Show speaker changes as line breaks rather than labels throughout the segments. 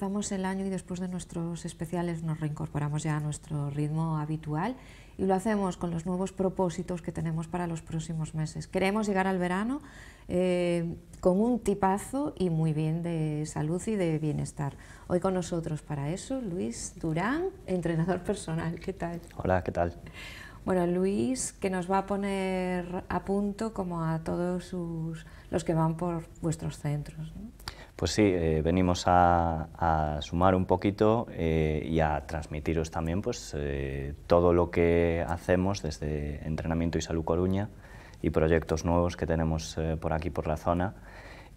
empezamos el año y después de nuestros especiales nos reincorporamos ya a nuestro ritmo habitual y lo hacemos con los nuevos propósitos que tenemos para los próximos meses. Queremos llegar al verano eh, con un tipazo y muy bien de salud y de bienestar. Hoy con nosotros para eso Luis Durán, entrenador personal. ¿Qué tal? Hola, ¿qué tal? Bueno, Luis, que nos va a poner a punto como a todos los que van por vuestros centros.
Pues sí, eh, venimos a, sumar un poquito eh, y a transmitiros también pues, eh, todo lo que hacemos desde Entrenamiento y Salud Coruña y proyectos nuevos que tenemos por aquí, por la zona.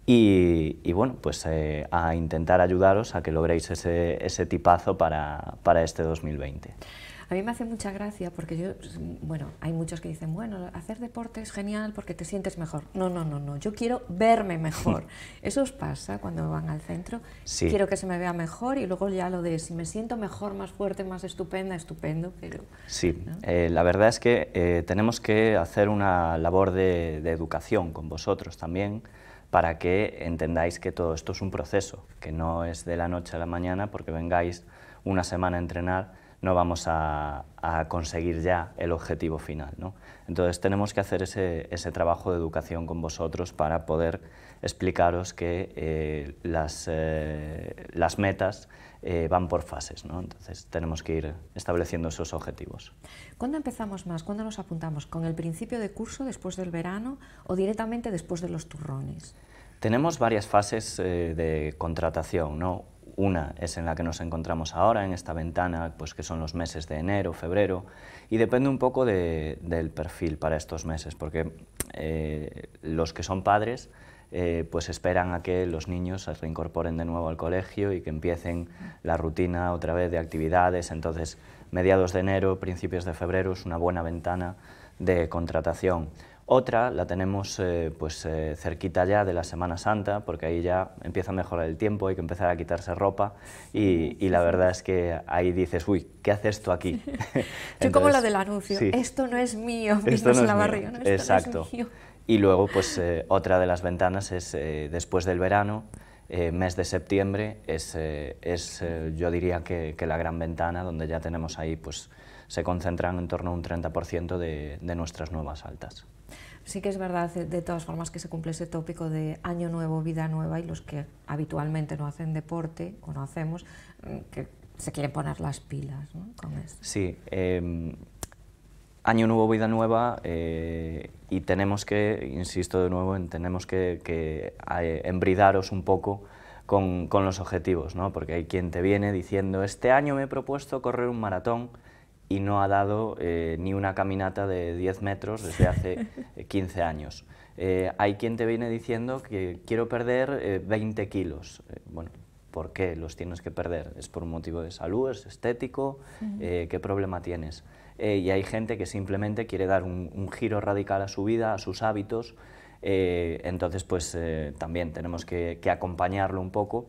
Y, bueno, pues a intentar ayudaros a que logréis ese, tipazo para este 2020.
A mí me hace mucha gracia porque yo, pues, bueno, hay muchos que dicen, bueno, hacer deporte es genial porque te sientes mejor. No, no, no, no, yo quiero verme mejor. Eso os pasa cuando van al centro. Quiero que se me vea mejor y luego ya lo de si me siento mejor, más fuerte, más estupenda, estupendo. Pero,
sí, eh, la verdad es que eh, tenemos que hacer una labor de, de educación con vosotros también para que entendáis que todo esto es un proceso, que no es de la noche a la mañana porque vengáis una semana a entrenar no vamos a, conseguir ya el objetivo final. ¿no? Entonces tenemos que hacer ese, trabajo de educación con vosotros para poder explicaros que eh, las, eh, las metas eh, van por fases, ¿no? entonces tenemos que ir estableciendo esos objetivos.
¿Cuándo empezamos más? ¿Cuándo nos apuntamos? ¿Con el principio de curso, después del verano o directamente después de los
turrones? Tenemos varias fases de contratación. ¿no? Una es en la que nos encontramos ahora, en esta ventana, pues que son los meses de enero, febrero, y depende un poco del perfil para estos meses, porque eh, los que son padres eh, pues esperan a que los niños se reincorporen de nuevo al colegio y que empiecen la rutina otra vez de actividades, entonces mediados de enero, principios de febrero es una buena ventana de contratación. Otra la tenemos eh, pues eh, cerquita ya de la Semana Santa, porque ahí ya empieza a mejorar el tiempo, hay que empezar a quitarse ropa y, la verdad es que ahí dices, uy, ¿qué hace esto aquí? Yo como la del anuncio,
esto no es mío, esto no es la barriga, no, es mío.
Y luego pues eh, otra de las ventanas es después del verano, mes de septiembre es, es yo diría que, la gran ventana donde ya tenemos ahí, pues se concentran en torno a un 30% de nuestras nuevas altas.
Sí que es verdad, eh, de todas formas, que se cumple ese tópico de año nuevo, vida nueva, y los que habitualmente no hacen deporte o no hacemos, mm, que se quieren poner las pilas ¿no? con esto.
Sí, em, año nuevo, vida nueva, eh, y tenemos que, insisto de nuevo, tenemos que, que embridaros eh, un poco con, con los objetivos, ¿no? porque hay quien te viene diciendo, este año me he propuesto correr un maratón, y no ha dado eh, ni una caminata de 10 metros desde hace 15 eh, años. Eh, hay quien te viene diciendo que quiero perder 20 kilos. bueno, ¿por qué los tienes que perder? ¿Es por un motivo de salud? ¿Es estético? ¿Qué problema tienes? y hay gente que simplemente quiere dar un, giro radical a su vida, a sus hábitos. entonces, pues también tenemos que, acompañarlo un poco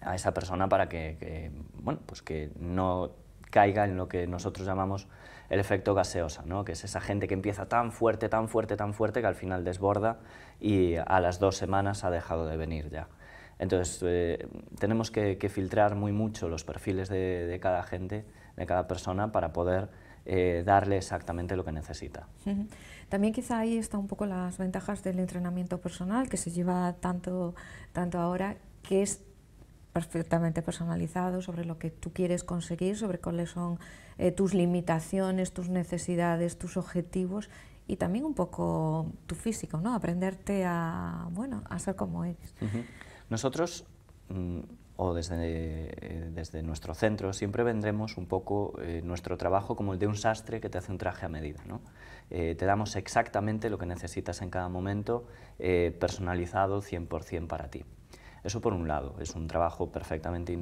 a esa persona para que, que, bueno, pues que no caiga en lo que nosotros llamamos el efecto gaseosa, ¿no? que es esa gente que empieza tan fuerte, tan fuerte, tan fuerte que al final desborda y a las dos semanas ha dejado de venir ya. Entonces, eh, tenemos que, filtrar muy mucho los perfiles de, cada gente, de cada persona, para poder eh, darle exactamente lo que necesita.
También quizá ahí están un poco las ventajas del entrenamiento personal que se lleva tanto, tanto ahora, que es perfectamente personalizado sobre lo que tú quieres conseguir, sobre cuáles son eh, tus limitaciones, tus necesidades, tus objetivos y también un poco tu físico, ¿no? Aprenderte a, bueno, a ser como eres.
Nosotros, mm, o desde, eh, desde nuestro centro, siempre vendremos un poco eh, nuestro trabajo como el de un sastre que te hace un traje a medida, te damos exactamente lo que necesitas en cada momento, personalizado 100% para ti. Eso por un lado, es un trabajo perfectamente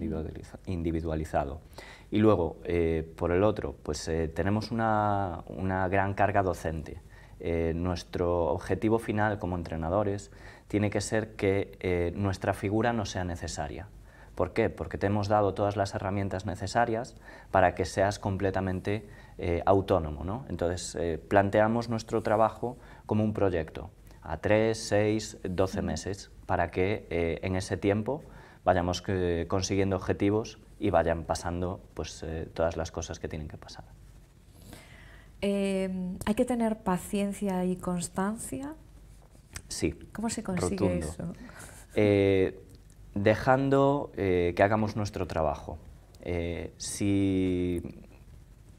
individualizado. Y luego, eh, por el otro, pues eh, tenemos una, gran carga docente. Eh, nuestro objetivo final como entrenadores tiene que ser que nuestra figura no sea necesaria. ¿Por qué? Porque te hemos dado todas las herramientas necesarias para que seas completamente autónomo. Entonces, planteamos nuestro trabajo como un proyecto a 3, 6, 12 meses para que eh, en ese tiempo vayamos eh, consiguiendo objetivos y vayan pasando pues, eh, todas las cosas que tienen que pasar.
Em, ¿Hay que tener paciencia y constancia?
Sí. ¿Cómo se consigue eso? dejando que hagamos nuestro trabajo. si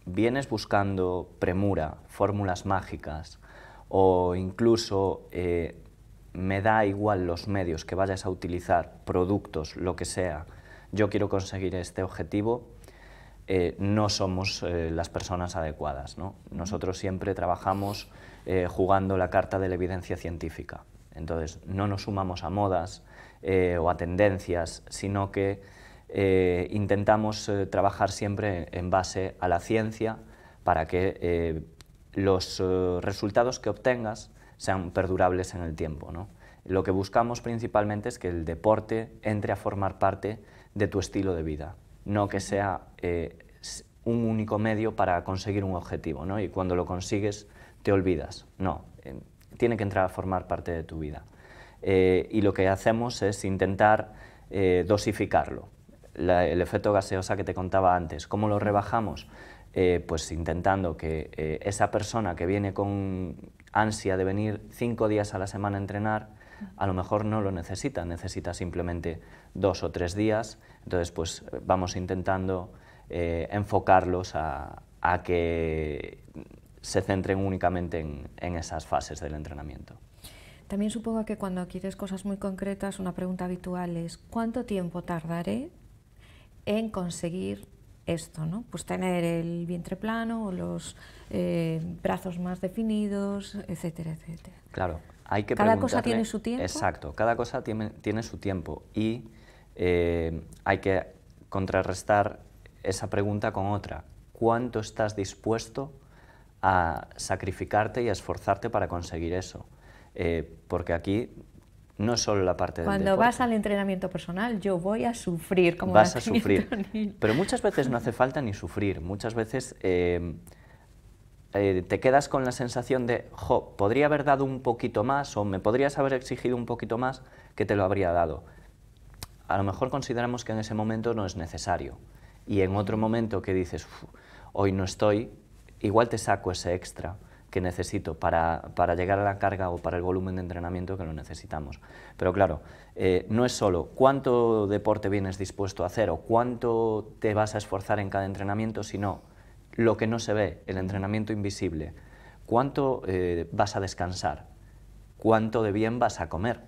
vienes buscando premura, fórmulas mágicas o incluso me da igual los medios que vayas a utilizar, productos, lo que sea, yo quiero conseguir este objetivo, eh, no somos eh, las personas adecuadas. ¿no? Nosotros siempre trabajamos eh, jugando la carta de la evidencia científica. Entonces, no nos sumamos a modas o a tendencias, sino que intentamos trabajar siempre en base a la ciencia para que los resultados que obtengas sean perdurables en el tiempo. ¿no? Lo que buscamos principalmente es que el deporte entre a formar parte de tu estilo de vida, no que sea eh, un único medio para conseguir un objetivo ¿no? y cuando lo consigues te olvidas. No, eh, tiene que entrar a formar parte de tu vida. Eh, y lo que hacemos es intentar dosificarlo. el efecto gaseosa que te contaba antes, ¿cómo lo rebajamos? pues intentando que esa persona que viene con ansia de venir cinco días a la semana a entrenar, a lo mejor no lo necesita, necesita simplemente dos o tres días, entonces pues vamos intentando eh, enfocarlos a, que se centren únicamente en, esas fases del entrenamiento.
También supongo que cuando quieres cosas muy concretas, una pregunta habitual es, ¿cuánto tiempo tardaré en conseguir esto? ¿no? Pues tener el vientre plano o los eh, brazos más definidos, etcétera, etcétera.
Claro, hay que Cada cosa tiene su tiempo. Exacto, cada cosa tiene, su tiempo y eh, hay que contrarrestar esa pregunta con otra. ¿Cuánto estás dispuesto a sacrificarte y a esforzarte para conseguir eso? Eh, porque aquí no es solo la parte Cuando vas
al entrenamiento personal, yo voy a sufrir como Vas a
sufrir. Pero muchas veces no hace falta ni sufrir. Muchas veces eh, te quedas con la sensación de, jo, podría haber dado un poquito más o me podrías haber exigido un poquito más que te lo habría dado. A lo mejor consideramos que en ese momento no es necesario y en otro momento que dices, hoy no estoy, igual te saco ese extra que necesito para, llegar a la carga o para el volumen de entrenamiento que lo necesitamos. Pero claro, eh, no es solo cuánto deporte vienes dispuesto a hacer o cuánto te vas a esforzar en cada entrenamiento, sino lo que no se ve, el entrenamiento invisible, cuánto eh, vas a descansar, cuánto de bien vas a comer,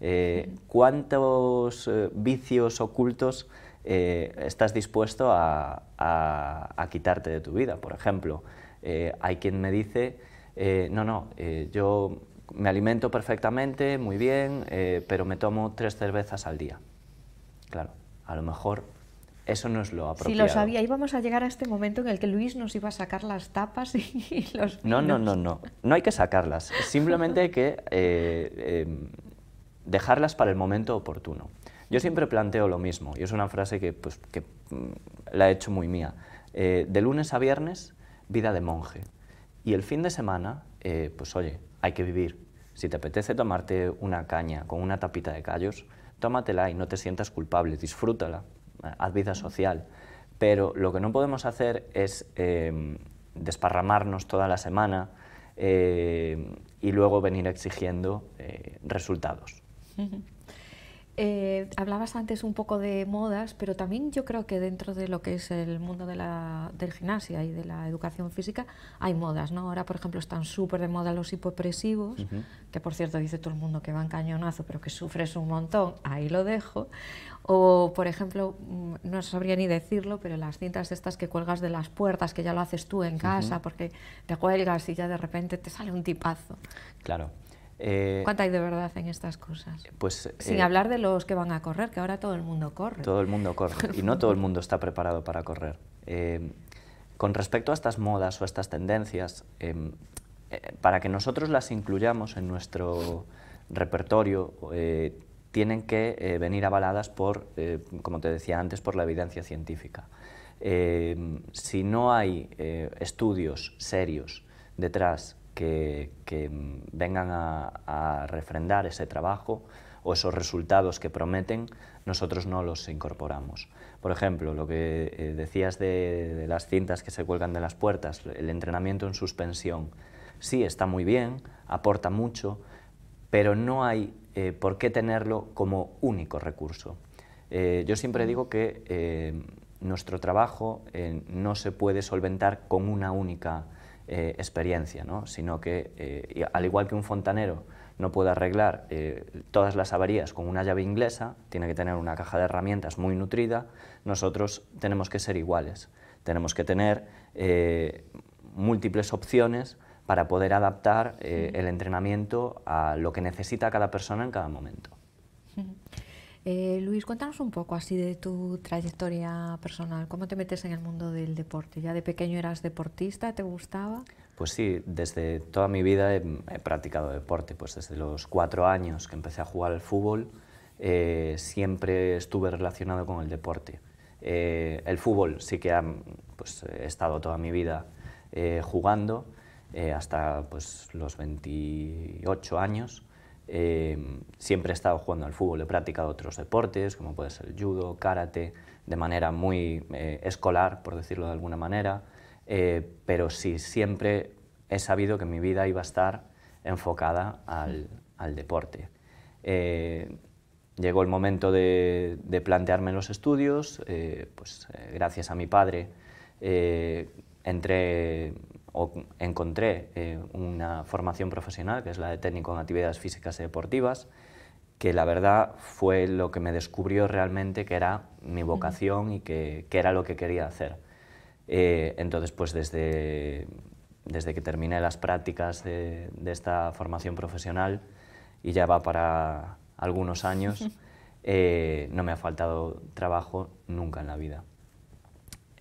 eh, cuántos eh, vicios ocultos estás dispuesto a, quitarte de tu vida. Por ejemplo, hay quien me dice, no, no, yo me alimento perfectamente, muy bien, pero me tomo tres cervezas al día. Claro, a lo mejor eso no es lo apropiado. Si lo sabía,
íbamos a llegar a este momento en el que Luis nos iba a sacar las tapas y
los No, no, no,
no. No hay que sacarlas. Simplemente hay que eh, em, dejarlas para el momento oportuno. Yo siempre planteo lo mismo, y es una frase que, pues, mm, la he hecho muy mía. Eh, de lunes a viernes, vida de monje. Y el fin de semana, eh, pues oye, hay que vivir. Si te apetece tomarte una caña con una tapita de callos, tómatela y no te sientas culpable, disfrútala haz vida social. Pero lo que no podemos hacer es eh, desparramarnos toda la semana eh, y luego venir exigiendo eh, resultados.
Eh, hablabas antes un poco de modas, pero también yo creo que dentro de lo que es el mundo de la, del gimnasia y de la educación física hay modas, ¿no? Ahora, por ejemplo, están súper de moda los hipopresivos, que por cierto dice todo el mundo que van cañonazo, pero que sufres un montón, ahí lo dejo. O, por ejemplo, mm, no sabría ni decirlo, pero las cintas estas que cuelgas de las puertas, que ya lo haces tú en casa, porque te cuelgas y ya de repente te sale un tipazo.
Claro, eh, ¿Cuánta
hay de verdad en estas
cosas?
Pues, Sin eh, hablar
de los que van a correr, que ahora todo el mundo corre. Todo el mundo corre, y no todo el
mundo está preparado para correr. Eh, con respecto a estas modas o a estas tendencias, em, para que nosotros las incluyamos en nuestro repertorio, tienen que venir avaladas por, como te decía antes, por la evidencia científica. si no hay estudios serios detrás que, vengan a, refrendar ese trabajo o esos resultados que prometen, nosotros no los incorporamos. Por ejemplo, lo que eh, decías de, las cintas que se cuelgan de las puertas, el entrenamiento en suspensión, sí está muy bien, aporta mucho, pero no hay eh, por qué tenerlo como único recurso. Eh, yo siempre digo que nuestro trabajo no se puede solventar con una única eh, experiencia, ¿no? sino que, eh, al igual que un fontanero no puede arreglar eh, todas las averías con una llave inglesa, tiene que tener una caja de herramientas muy nutrida, nosotros tenemos que ser iguales, tenemos que tener múltiples opciones para poder adaptar el entrenamiento a lo que necesita cada persona en cada momento.
Eh, Luis, cuéntanos un poco así de tu trayectoria personal. ¿Cómo te metes en el mundo del deporte? ¿Ya de pequeño eras deportista? ¿Te gustaba?
Pues sí, desde toda mi vida he, practicado deporte. Pues desde los cuatro años que empecé a jugar al fútbol, eh, siempre estuve relacionado con el deporte. Eh, el fútbol sí que pues, he estado toda mi vida jugando, hasta pues, los 28 años. Eh, siempre he estado jugando al fútbol, he practicado otros deportes, como puede ser el judo, karate, de manera muy eh, escolar, por decirlo de alguna manera, eh, pero sí, siempre he sabido que mi vida iba a estar enfocada al, deporte. llegó el momento de, de plantearme los estudios, pues gracias a mi padre entré o encontré eh, una formación profesional, que es la de técnico en actividades físicas y deportivas, que la verdad fue lo que me descubrió realmente que era mi vocación y que, era lo que quería hacer. Eh, entonces, pues desde, desde que terminé las prácticas de, esta formación profesional, y ya va para algunos años, eh, no me ha faltado trabajo nunca en la vida.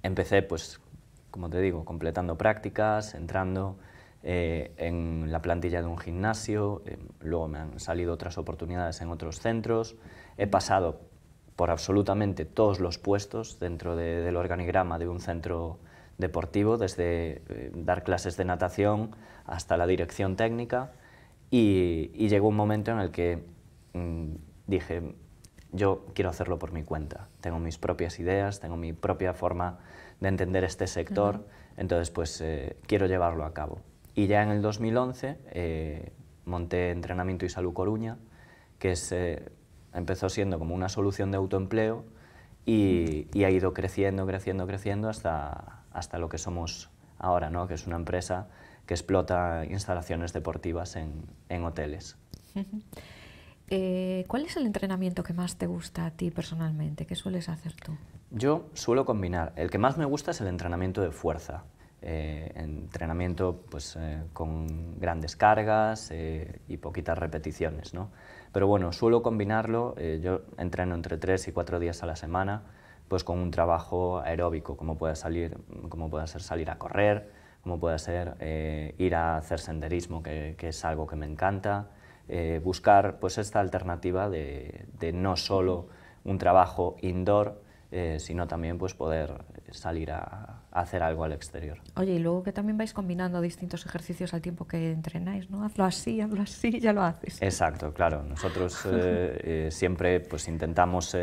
Empecé pues como te digo, completando prácticas, entrando eh, en la plantilla de un gimnasio, eh, luego me han salido otras oportunidades en otros centros, he pasado por absolutamente todos los puestos dentro de, del organigrama de un centro deportivo, desde eh, dar clases de natación hasta la dirección técnica, y, llegó un momento en el que mm, dije, yo quiero hacerlo por mi cuenta, tengo mis propias ideas, tengo mi propia forma de entender este sector, entonces pues eh, quiero llevarlo a cabo. Y ya en el 2011 eh, monté Entrenamiento y Salud Coruña, que eh, empezó siendo como una solución de autoempleo y, ha ido creciendo, creciendo, creciendo hasta, hasta lo que somos ahora, ¿no? que es una empresa que explota instalaciones deportivas en, hoteles.
¿Cuál es el entrenamiento que más te gusta a ti personalmente? ¿Qué sueles hacer tú?
Yo suelo combinar. El que más me gusta es el entrenamiento de fuerza. Eh, entrenamiento pues, eh, con grandes cargas eh, y poquitas repeticiones. ¿no? Pero bueno, suelo combinarlo, yo entreno entre tres y cuatro días a la semana, pues con un trabajo aeróbico, como pueda, salir, como pueda ser salir a correr, como pueda ser ir a hacer senderismo, que, es algo que me encanta, buscar pues esta alternativa de, de no solo un trabajo indoor, eh, sino también pues poder salir a, hacer algo al exterior.
Oye, y luego que también vais combinando distintos ejercicios al tiempo que entrenáis, ¿no? Hazlo así, hazlo así, ya lo haces.
Exacto, claro. Nosotros eh, eh, siempre pues intentamos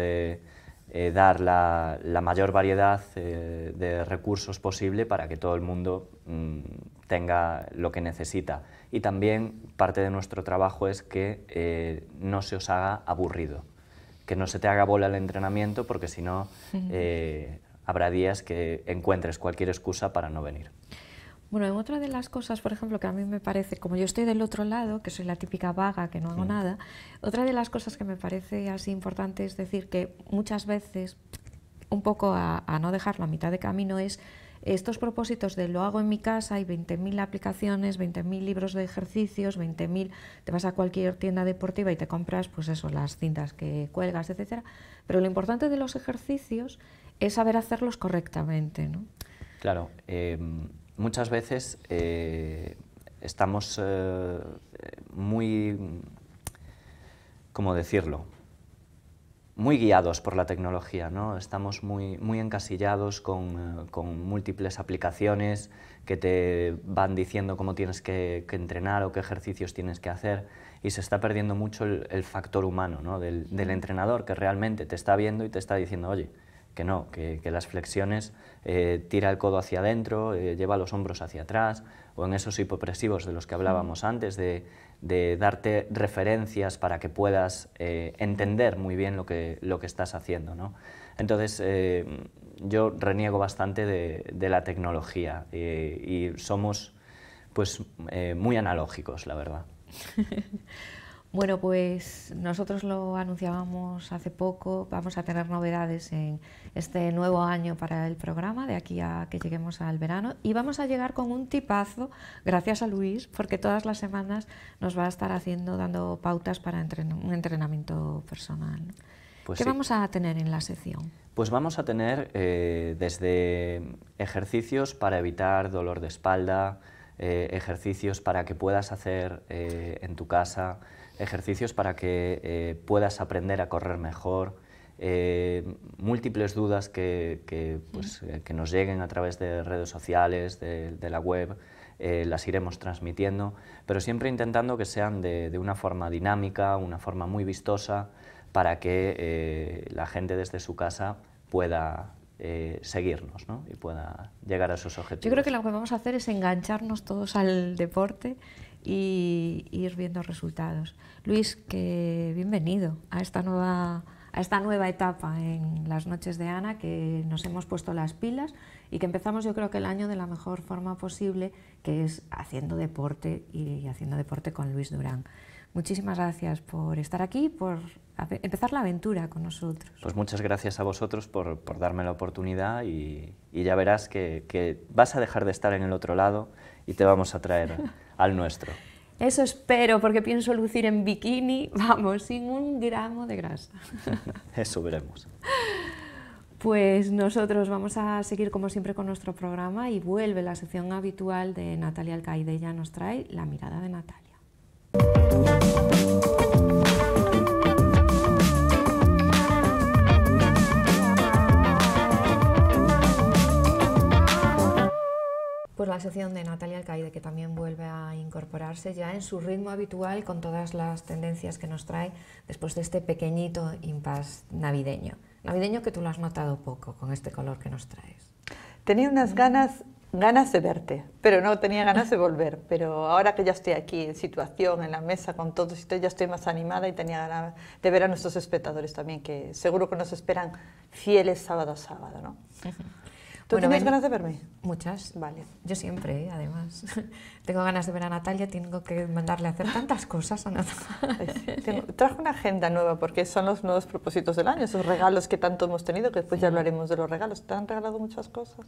dar la, mayor variedad de recursos posible para que todo el mundo mm, tenga lo que necesita. Y también parte de nuestro trabajo es que no se os haga aburrido que no se te haga bola el entrenamiento, porque si no, eh, habrá días que encuentres cualquier excusa para no venir.
Bueno, en otra de las cosas, por ejemplo, que a mí me parece, como yo estoy del otro lado, que soy la típica vaga, que no hago mm. nada, otra de las cosas que me parece así importante es decir que muchas veces, un poco a, a no dejarlo a mitad de camino, es estos propósitos de lo hago en mi casa, hay 20.000 aplicaciones, 20.000 libros de ejercicios, 20.000, te vas a cualquier tienda deportiva y te compras pues eso, las cintas que cuelgas, etcétera. Pero lo importante de los ejercicios es saber hacerlos correctamente,
Claro, em, muchas veces eh, estamos eh, muy, ¿cómo decirlo? muy guiados por la tecnología, ¿no? estamos muy, muy encasillados con, eh, múltiples aplicaciones que te van diciendo cómo tienes que, entrenar o qué ejercicios tienes que hacer y se está perdiendo mucho el, factor humano ¿no? del, entrenador que realmente te está viendo y te está diciendo, oye, que no, que, las flexiones eh, tira el codo hacia adentro, eh, lleva los hombros hacia atrás, o en esos hipopresivos de los que hablábamos antes, de de darte referencias para que puedas eh, entender muy bien lo que, lo que estás haciendo. Entonces, eh, yo reniego bastante de, la tecnología eh, y somos pues, muy analógicos, la verdad.
Bueno, pues nosotros lo anunciábamos hace poco, vamos a tener novedades en este nuevo año para el programa, de aquí a que lleguemos al verano, y vamos a llegar con un tipazo, gracias a Luis, porque todas las semanas nos va a estar haciendo, dando pautas para un entrenamiento personal. Pues ¿Qué vamos a tener en la sección?
Pues vamos a tener eh, desde ejercicios para evitar dolor de espalda, eh, ejercicios para que puedas hacer eh, en tu casa, ejercicios para que eh, puedas aprender a correr mejor, múltiples dudas pues, que, nos lleguen a través de redes sociales, de, la web, las iremos transmitiendo, pero siempre intentando que sean de, de una forma dinámica, una forma muy vistosa, para que la gente desde su casa pueda eh, seguirnos y pueda llegar a esos objetivos. Yo creo que
lo que vamos a hacer es engancharnos todos al deporte y ir viendo resultados. Luis, que bienvenido a esta nueva a esta nueva etapa en las noches de Ana, que nos hemos puesto las pilas y que empezamos yo creo que el año de la mejor forma posible, que es haciendo deporte y haciendo deporte con Luis Durán. Muchísimas gracias por estar aquí, por empezar la aventura con nosotros.
Pues muchas gracias a vosotros por, darme la oportunidad y, ya verás que, vas a dejar de estar en el otro lado y te vamos a traer al nuestro.
Eso espero, porque pienso lucir en bikini, vamos, sin un gramo de grasa.
Eso veremos.
Pues nosotros vamos a seguir como siempre con nuestro programa y vuelve la sección habitual de Natalia Alcaide, ya nos trae la mirada de Natalia. pues la sección de Natalia Alcaide, que también vuelve a incorporarse ya en su ritmo habitual con todas las tendencias que nos trae después de este pequeñito impas navideño. Navideño que tú lo has notado poco con este color que nos traes.
Tenía unas ganas ganas de verte, pero no tenía ganas de volver. Pero ahora que ya estoy aquí en situación, en la mesa, con todos, ya estoy más animada y tenía ganas de ver a nuestros espectadores también, que seguro que nos esperan fieles sábado a sábado, ¿no? ¿Tú tienes ganas de verme?
Muchas. Vale. Yo siempre, ¿eh? además. tengo ganas de ver a Natalia, tengo que mandarle a hacer tantas cosas a Natalia. trajo una agenda
nueva porque son los nuevos propósitos del año, esos regalos que tanto hemos tenido, que después ya hablaremos de los regalos. ¿Te
han regalado muchas cosas?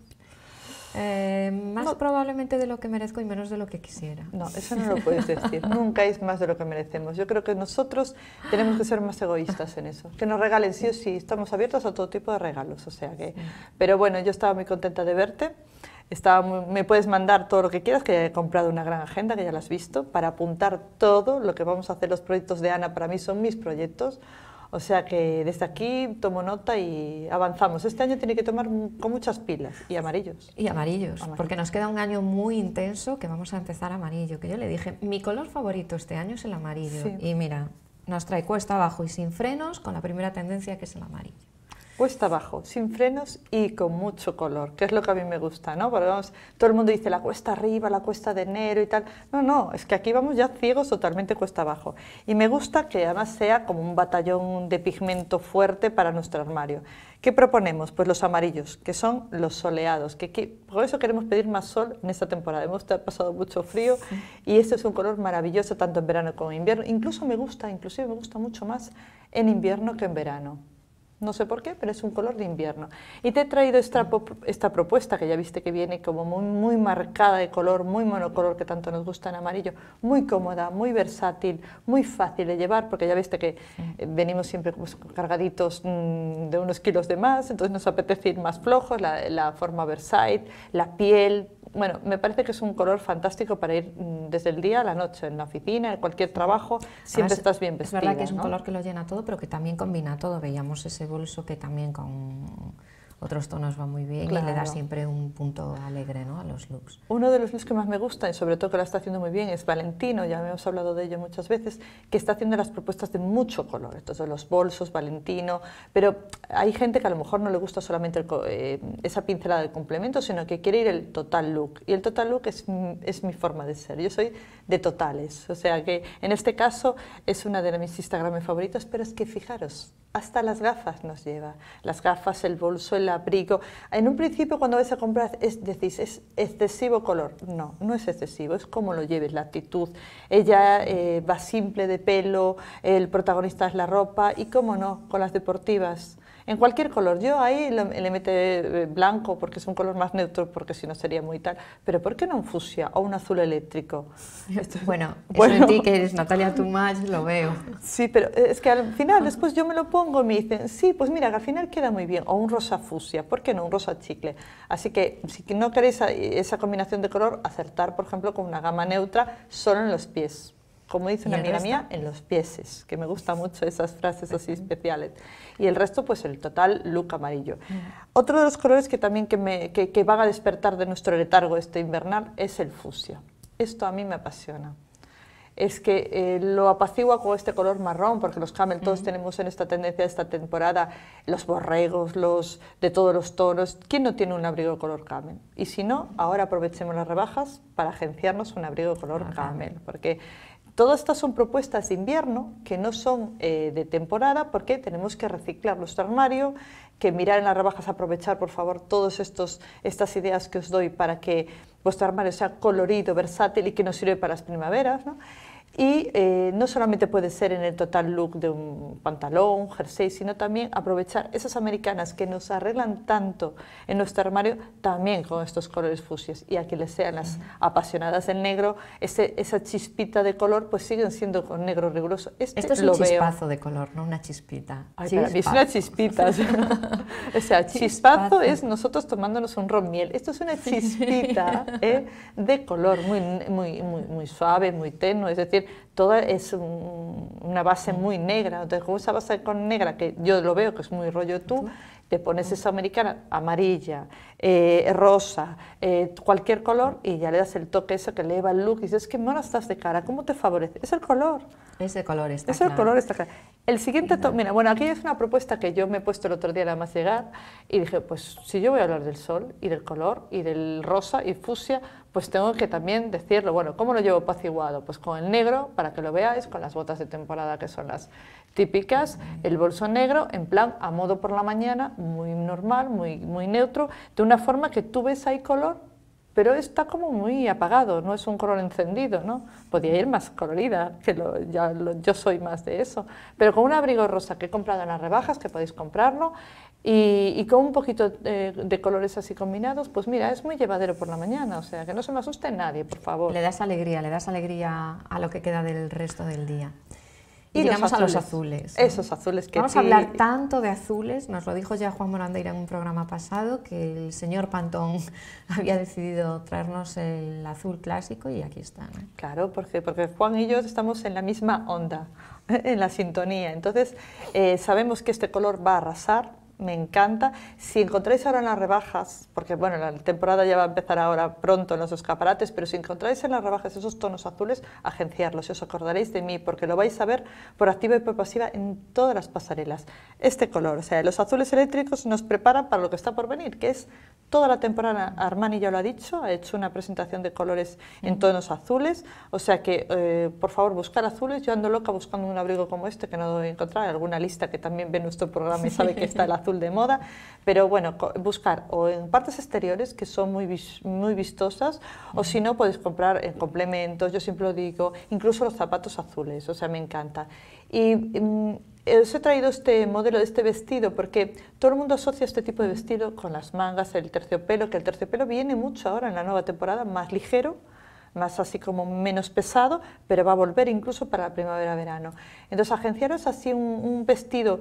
Eh, más probablemente de lo que merezco y menos de lo que quisiera. No, eso no lo puedes decir.
Nunca es más de lo que merecemos. Yo creo que nosotros tenemos que ser más egoístas en eso. Que nos regalen sí o sí. Estamos abiertos a todo tipo de regalos. O sea que. Pero bueno, yo estaba muy contenta de verte. me puedes mandar todo lo que quieras, que he comprado una gran agenda, que ya la has visto, para apuntar todo lo que vamos a hacer. Los proyectos de Ana para mí son mis proyectos. O sea que desde aquí tomo nota y avanzamos. Este año tiene que tomar con muchas pilas y amarillos.
Y amarillos, porque nos queda un año muy intenso que vamos a empezar amarillo. Que yo le dije, mi color favorito este año es el amarillo. Y mira, nos trae cuesta abajo y sin frenos con la primera tendencia que es el amarillo cuesta abajo, sin frenos y con
mucho color, que es lo que a mí me gusta, ¿no? Porque vamos, todo el mundo dice la cuesta arriba, la cuesta de enero y tal. No, no, es que aquí vamos ya ciegos totalmente cuesta abajo. Y me gusta que además sea como un batallón de pigmento fuerte para nuestro armario. ¿Qué proponemos? Pues los amarillos, que son los soleados, que, por eso queremos pedir más sol en esta temporada. Hemos pasado mucho frío y este es un color maravilloso tanto en verano como en invierno. Incluso me gusta, inclusive me gusta mucho más en invierno que en verano. No sé por qué, pero es un color de invierno. Y te he traído esta, esta propuesta, que ya viste que viene como muy, muy, marcada de color, muy monocolor, que tanto nos gusta en amarillo, muy cómoda, muy versátil, muy fácil de llevar, porque ya viste que eh, venimos siempre cargaditos mm, de unos kilos de más, entonces nos apetece ir más flojos, la, la forma Versailles, la piel, bueno, me parece que es un color fantástico para ir mm, desde el día a la noche, en la oficina, en cualquier trabajo, siempre ah, estás bien vestida. Es verdad que es un color
que lo llena todo, pero que también combina todo. Veíamos ese bolso que también con otros tonos va muy bien y le da siempre un punto alegre ¿no? a los looks.
Uno de los looks que más me gusta y sobre todo que la está haciendo muy bien es Valentino, ya hemos hablado de ello muchas veces, que está haciendo las propuestas de mucho color, entonces los bolsos, Valentino, pero hay gente que a lo mejor no le gusta solamente eh, esa pincelada de complemento, sino que quiere ir el total look y el total look es, es mi forma de ser, yo soy de totales, o sea que en este caso es una de mis Instagram favoritas, pero es que fijaros, hasta las gafas nos lleva, las gafas, el bolso, el aprico. En un principio cuando ves a comprar es, decís, es excesivo color. No, no es excesivo, es como lo lleves, la actitud. Ella eh, va simple de pelo, el protagonista es la ropa y cómo no, con las deportivas en cualquier color. Yo ahí le, mete eh, blanco porque es un color más neutro, porque si no sería muy tal. Pero ¿por qué no un fucsia o un azul eléctrico?
bueno, en ti que eres Natalia Tumash lo veo. Sí, pero es que al
final, ah. después yo me lo pongo y me dicen, sí, pues mira, al final queda muy bien. O un rosa fucsia, ¿por qué no? Un rosa chicle. Así que si no queréis esa combinación de color, acertar, por ejemplo, con una gama neutra solo en los pies como dice una amiga mía, en los pieses, que me gustan mucho esas frases así especiales. Y el resto, pues el total look amarillo. Otro de los colores que también que, me, que, van a despertar de nuestro letargo este invernal es el fusia. Esto a mí me apasiona es que eh, lo apacigua con este color marrón, porque los camel todos tenemos en esta tendencia, esta temporada, los borregos, los de todos los toros. ¿Quién no tiene un abrigo color camel? Y si no, ahora aprovechemos las rebajas para agenciarnos un abrigo color camel, porque Todas estas son propuestas de invierno que no son eh, de temporada porque tenemos que reciclar nuestro armario, que mirar en las rebajas, aprovechar por favor todas estas ideas que os doy para que vuestro armario sea colorido, versátil y que nos sirva para las primaveras. ¿no? Y eh, no solamente puede ser en el total look de un pantalón, jersey, sino también aprovechar esas americanas que nos arreglan tanto en nuestro armario, también con estos colores fusias. Y a quienes sean las apasionadas del negro, ese, esa chispita de color, pues siguen siendo con negro riguroso. Este Esto es lo un chispazo
de color, no una chispita. es una
chispita. o sea, chispazo, es nosotros tomándonos un ron miel. Esto es una chispita eh, de color muy, muy, muy, muy suave, muy tenue, es decir, Toda todo es una base muy negra. Entonces, con esa base con negra, que yo lo veo que es muy rollo tú, te pones esa americana amarilla, eh, rosa, eh, cualquier color y ya le das el toque eso que eleva el look y dices, es que mona estás de cara, ¿cómo te favorece? Es el color. Es el color, está Es el color, está El siguiente, toque, mira, bueno, aquí es una propuesta que yo me he puesto el otro día nada más llegar y dije, pues si yo voy a hablar del sol y del color y del rosa y fusia, pues tengo que también decirlo, bueno, ¿cómo lo llevo apaciguado? Pues con el negro, para que lo veáis, con las botas de temporada que son las típicas, el bolso negro, en plan a modo por la mañana, muy normal, muy, muy neutro, de una forma que tú ves ahí color, pero está como muy apagado, no es un color encendido, ¿no? Podía ir más colorida, que ya yo soy más de eso, pero con un abrigo rosa que he comprado en las rebajas, que podéis comprarlo, y, con un poquito eh, de colores así combinados, pues mira, es muy llevadero por la mañana, o sea, que no se me asuste nadie, por favor.
Le das alegría, le das alegría a lo que queda del resto del día.
Y llegamos a los
azules. Esos azules que... Vamos a hablar tanto de azules, nos lo dijo ya Juan Morandeira en un programa pasado, que el señor Pantón había decidido traernos el azul clásico y aquí está.
Claro, porque, porque Juan y yo estamos en la misma onda, en la sintonía. Entonces, eh, sabemos que este color va a arrasar, me encanta. Si encontráis ahora en las rebajas, porque bueno, la temporada ya va a empezar ahora pronto en los escaparates, pero si encontráis en las rebajas esos tonos azules, agenciarlos y os acordaréis de mí, porque lo vais a ver por activa y por pasiva en todas las pasarelas. Este color, o sea, los azules eléctricos nos preparan para lo que está por venir, que es toda la temporada. Armani ya lo ha dicho, ha hecho una presentación de colores en tonos azules, o sea que, eh, por favor, buscar azules. Yo ando loca buscando un abrigo como este que no he encontrar, alguna lista que también ve nuestro programa y sabe que está el azul de moda, pero bueno, buscar o en partes exteriores que son muy, muy vistosas o si no puedes comprar en eh, complementos, yo siempre lo digo, incluso los zapatos azules, o sea, me encanta. Y mm, os he traído este modelo de este vestido porque todo el mundo asocia este tipo de vestido con las mangas, el terciopelo, que el terciopelo viene mucho ahora en la nueva temporada, más ligero, más así como menos pesado, pero va a volver incluso para la primavera-verano. Entonces, agenciaros así un, un vestido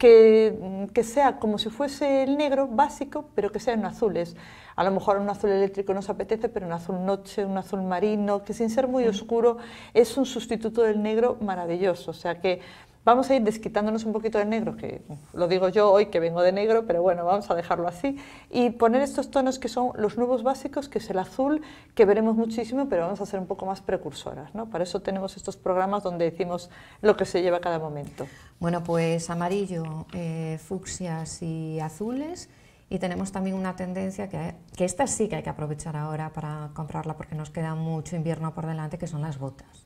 Mm, que, sea como si fuese el negro básico, pero que sea en azules. A lo mejor un azul eléctrico nos apetece, pero un azul noche, un azul marino, que sin ser muy oscuro es un sustituto del negro maravilloso. O sea que Vamos a ir desquitándonos un poquito de negro, que lo digo yo hoy que vengo de negro, pero bueno, vamos a dejarlo así, y poner estos tonos que son los nuevos básicos, que es el azul, que veremos muchísimo, pero vamos a ser un poco más precursoras. ¿no? Para eso tenemos estos programas donde decimos lo que se lleva cada momento.
Bueno, pues amarillo, eh, fucsias y azules. Y tenemos también una tendencia que, que esta sí que hay que aprovechar ahora para comprarla porque nos queda mucho invierno por delante, que son las botas.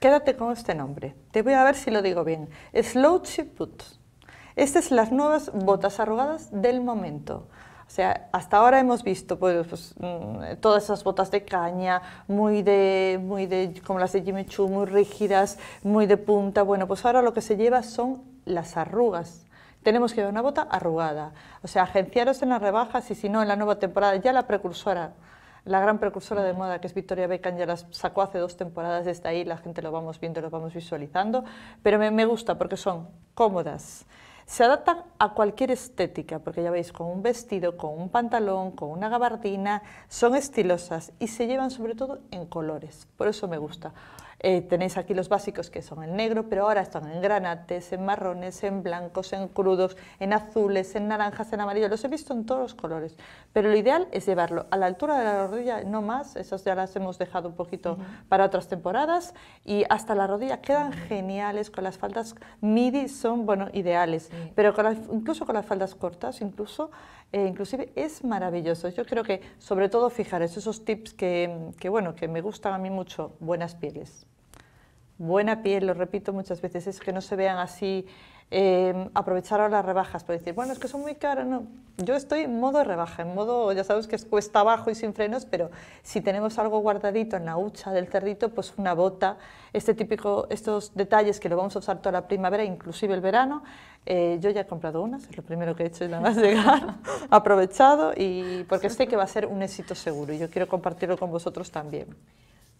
Quédate con este nombre. Te voy a ver si lo digo bien. Chip Boots. Estas son las nuevas botas arrugadas del momento. O sea, hasta ahora hemos visto pues, pues mm, todas esas botas de caña, muy de, muy de, como las de Jimmy Choo, muy rígidas, muy de punta. Bueno, pues ahora lo que se lleva son las arrugas. Tenemos que llevar una bota arrugada. O sea, agenciaros en las rebajas y si no, en la nueva temporada, ya la precursora la gran precursora de moda que es Victoria Beckham ya las sacó hace dos temporadas, desde ahí la gente lo vamos viendo, lo vamos visualizando, pero me, me gusta porque son cómodas. Se adaptan a cualquier estética, porque ya veis, con un vestido, con un pantalón, con una gabardina, son estilosas y se llevan sobre todo en colores. Por eso me gusta. Eh, tenéis aquí los básicos que son en negro, pero ahora están en granates, en marrones, en blancos, en crudos, en azules, en naranjas, en amarillo. Los he visto en todos los colores. Pero lo ideal es llevarlo a la altura de la rodilla, no más. Esas ya las hemos dejado un poquito para otras temporadas. Y hasta la rodilla quedan geniales. Con las faldas midi son bueno, ideales. Pero incluso con las faldas cortas, incluso, eh, inclusive es maravilloso. Yo creo que sobre todo fijaros esos tips que, que, bueno, que me gustan a mí mucho, buenas pieles buena piel, lo repito muchas veces, es que no se vean así, em, aprovechar ahora las rebajas por decir, bueno, es que son muy caras, no. Yo estoy en modo rebaja, en modo, ya sabes que es cuesta abajo y sin frenos, pero si tenemos algo guardadito en la hucha del cerdito, pues una bota, este típico, estos detalles que lo vamos a usar toda la primavera, inclusive el verano, eh, yo ya he comprado unas, es lo primero que he hecho y nada más llegar, aprovechado, y porque sé que va a ser un éxito seguro y yo quiero compartirlo con vosotros también.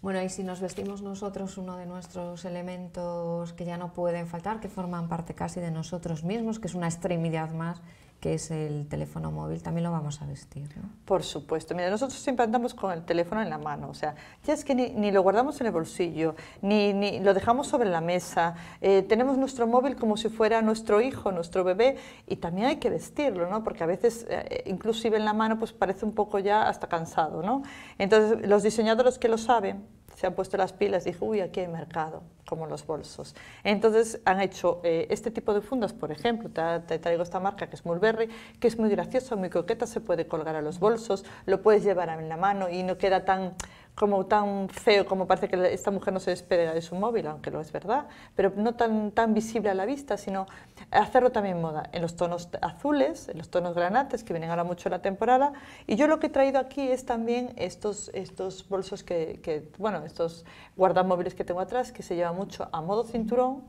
Bueno, y si nos vestimos nosotros uno de nuestros elementos que ya no pueden faltar, que forman parte casi de nosotros mismos, que es una extremidad más que es el teléfono móvil, también lo vamos a vestir.
Por supuesto. Mira, nosotros siempre andamos con el teléfono en la mano, o sea, ya es que ni, lo guardamos en el bolsillo, ni, lo dejamos sobre la mesa, eh, tenemos nuestro móvil como si fuera nuestro hijo, nuestro bebé, y también hay que vestirlo, ¿no? Porque a veces, eh, inclusive en la mano, pues parece un poco ya hasta cansado, ¿no? Entonces, los diseñadores que lo saben, se han puesto las pilas, dijo uy, aquí hay mercado, como los bolsos. Entonces han hecho eh, este tipo de fundas, por ejemplo, te, traigo esta marca que es Mulberry, que es muy graciosa, muy coqueta, se puede colgar a los bolsos, lo puedes llevar en la mano y no queda tan como tan feo como parece que esta mujer no se despega de su móvil, aunque lo es verdad, pero no tan, tan visible a la vista, sino hacerlo también moda, en los tonos azules, en los tonos granates, que vienen ahora mucho en la temporada. Y yo lo que he traído aquí es también estos, estos bolsos que, bueno, estos guardamóviles que tengo atrás, que se lleva mucho a modo cinturón,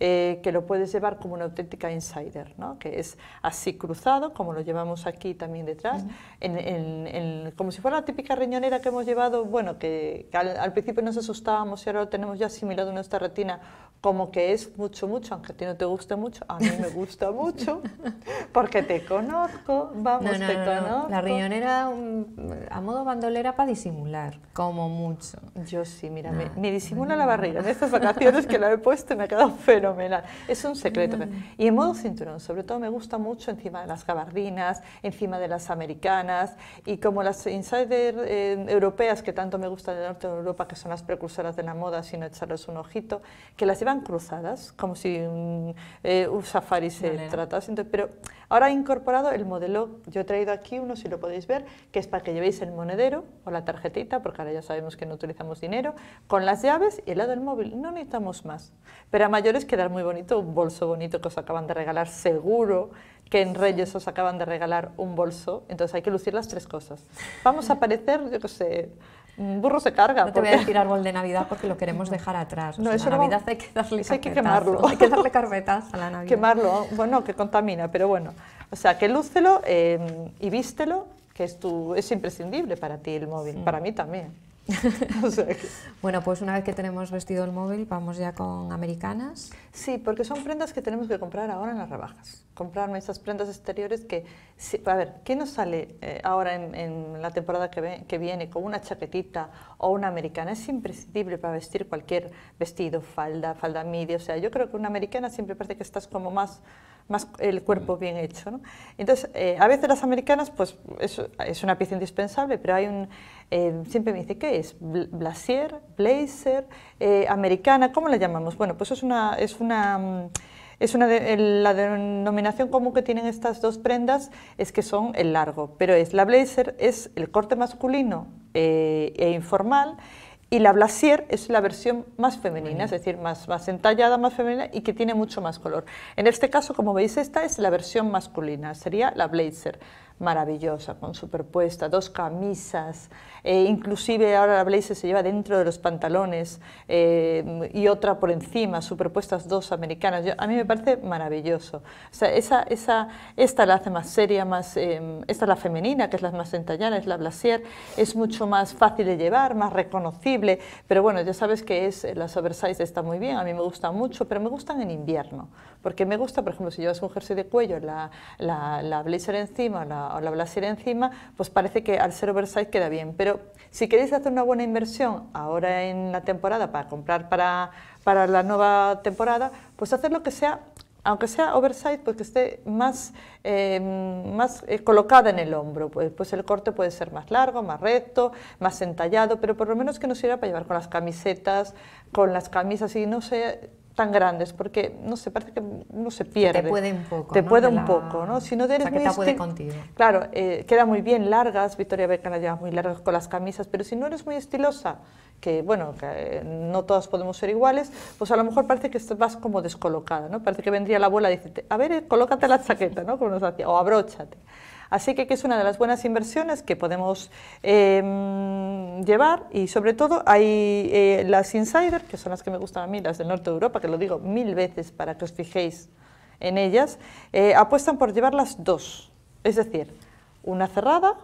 eh, que lo puedes llevar como una auténtica insider, ¿no? que es así cruzado, como lo llevamos aquí también detrás, como si fuera la típica riñonera que hemos llevado, bueno, que, al, principio nos asustábamos y ahora lo tenemos ya asimilado en nuestra retina como que es mucho, mucho, aunque a ti no te guste mucho, a mí me gusta mucho, porque te conozco, vamos, te conozco. La
riñonera mm, a modo bandolera para disimular, como mucho. Yo sí, mira,
me, ah, disimula la barriga en estas vacaciones que la he puesto me ha quedado feliz es un secreto. Y en modo cinturón, sobre todo me gusta mucho encima de las gabardinas, encima de las americanas y como las insider eh, europeas que tanto me gustan del norte de Europa, que son las precursoras de la moda, no echarles un ojito, que las llevan cruzadas, como si un, eh, safari se tratase. pero ahora he incorporado el modelo, yo he traído aquí uno, si lo podéis ver, que es para que llevéis el monedero o la tarjetita, porque ahora ya sabemos que no utilizamos dinero, con las llaves y el lado del móvil. No necesitamos más. Pero a mayores quedar muy bonito, un bolso bonito que os acaban de regalar, seguro que en Reyes os acaban de regalar un bolso, entonces hay que lucir las tres cosas. Vamos a parecer, yo
qué sé, burro se carga. No te voy a decir árbol de Navidad porque lo queremos dejar atrás. No, eso Navidad hay que darle carpetas, hay que quemarlo. Hay que darle a la Navidad.
Quemarlo, bueno, que contamina, pero bueno. O sea, que lúcelo eh, y vístelo, que es, tu, es imprescindible para ti el móvil, para mí también.
Bueno, pues una vez que tenemos vestido el móvil, vamos ya con americanas. Sí, porque son prendas que tenemos que comprar ahora en las rebajas. Comprarme
esas prendas exteriores que, a ver, ¿qué
nos sale eh,
ahora en, la temporada que, que, viene con una chaquetita o una americana? Es imprescindible para vestir cualquier vestido, falda, falda media. O sea, yo creo que una americana siempre parece que estás como más más el cuerpo bien hecho. Entonces, eh, a veces las americanas, pues es, una pieza indispensable, pero hay un, eh, siempre me dice, ¿qué es? Blasier, blazer, eh, americana, ¿cómo la llamamos? Bueno, pues es una, es una, mm, es una de, la denominación común que tienen estas dos prendas es que son el largo, pero es la blazer, es el corte masculino e informal, y la Blasier es la versión más femenina, es decir, más, más entallada, más femenina y que tiene mucho más color. En este caso, como veis, esta es la versión masculina, sería la Blazer maravillosa, con superpuesta, dos camisas, eh, inclusive ahora la blazer se lleva dentro de los pantalones eh, y otra por encima, superpuestas dos americanas. a mí me parece maravilloso. esta la hace más seria, más, eh, esta es la femenina, que es la más entallada, es la blazer, es mucho más fácil de llevar, más reconocible, pero bueno, ya sabes que es, las oversize está muy bien, a mí me gusta mucho, pero me gustan en invierno. Porque me gusta, por ejemplo, si llevas un jersey de cuello, la, la, blazer encima o la, encima, pues parece que al ser oversize queda bien. Pero si queréis hacer una buena inversión ahora en la temporada para comprar para, para la nueva temporada, pues hacer lo que sea aunque sea oversize, pues que esté más, em, más eh, colocada en el hombro. Pues, pues, el corte puede ser más largo, más recto, más entallado, pero por lo menos que nos sirva para llevar con las camisetas, con las camisas y no sé, tan grandes, porque, no sé, parece que no se pierde. Te puede un poco. Te puede un poco, ¿no? Si no eres que puede contigo. Claro, eh, queda muy bien largas, Victoria Beca la lleva muy largas con las camisas, pero si no eres muy estilosa, que bueno, eh, no todas podemos ser iguales, pues a lo mejor parece que vas como descolocada, ¿no? Parece que vendría la abuela y dice, a ver, eh, colócate la chaqueta, ¿no? Como nos hacía, o abróchate. Así que, es una de las buenas inversiones que podemos em, llevar y sobre todo hay eh, las insider, que son las que me gustan a mí, las del norte de Europa, que lo digo mil veces para que os fijéis en ellas, eh, apuestan por llevar las dos, es decir, una cerrada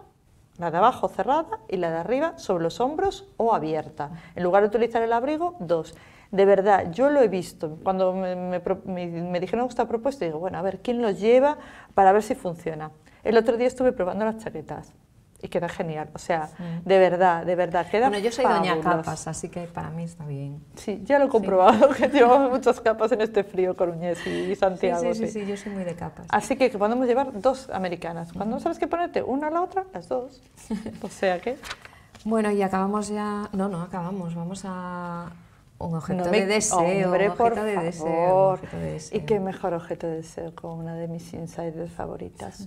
la de abajo cerrada y la de arriba sobre los hombros o abierta. En lugar de utilizar el abrigo, dos. De verdad, yo lo he visto. Cuando me, me, me dijeron esta propuesta, digo, bueno, a ver, ¿quién lo lleva para ver si funciona? El otro día estuve probando las chaquetas y queda genial. O sea, de verdad, de verdad, queda Bueno, yo soy doña capas,
así que para mí está
bien. Sí, ya lo he comprobado, que llevamos muchas capas en este frío coruñés y Santiago. Sí, sí sí, yo soy muy de capas. Así que podemos llevar dos americanas. Cuando no sabes
qué ponerte, una a la otra, las dos. O sea que... Bueno, y acabamos ya... No, no, acabamos. Vamos a... Un objeto de deseo. Hombre, por de de deseo. Y qué
mejor objeto de deseo con una de mis insiders favoritas.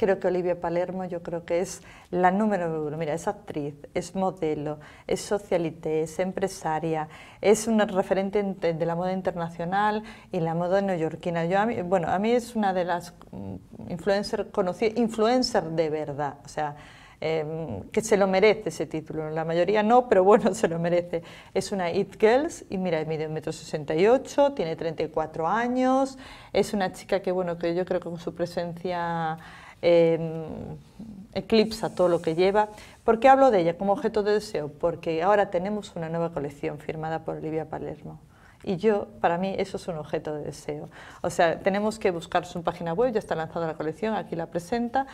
Creo que Olivia Palermo yo creo que es la número uno. Mira, es actriz, es modelo, es socialite es empresaria, es una referente de la moda internacional y la moda neoyorquina. Yo a mí, bueno, a mí es una de las
mm,
influencers conocidas, influencer de verdad, o sea, em, que se lo merece ese título. La mayoría no, pero bueno, se lo merece. Es una It Girls y mira, mide 1,68 m, tiene 34 años, es una chica que, bueno, que yo creo que con su presencia Em, eclipsa todo lo que lleva. ¿Por qué hablo de ella como objeto de deseo? Porque ahora tenemos una nueva colección firmada por Olivia Palermo. Y yo, para mí, eso es un objeto de deseo. O sea, tenemos que buscar su página web, ya está lanzada la colección, aquí la presenta.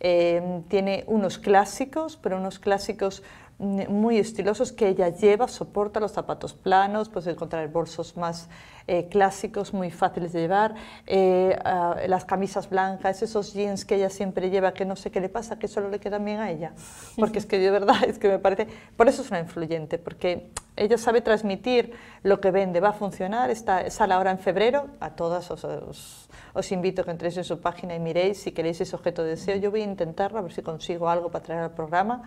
Em, tiene unos clásicos, pero unos clásicos muy estilosos que ella lleva, soporta los zapatos planos, puedes encontrar bolsos más eh, clásicos, muy fáciles de llevar, eh, ah, las camisas blancas, esos jeans que ella siempre lleva, que no sé qué le pasa, que solo le queda bien a ella. Porque es que de verdad, es que me parece, por eso es una influyente, porque ella sabe transmitir lo que vende, va a funcionar, está, sale ahora en febrero, a todas os, invito a que entréis en su página y miréis si queréis ese objeto de deseo, yo voy a intentarlo, a ver si consigo algo para traer al programa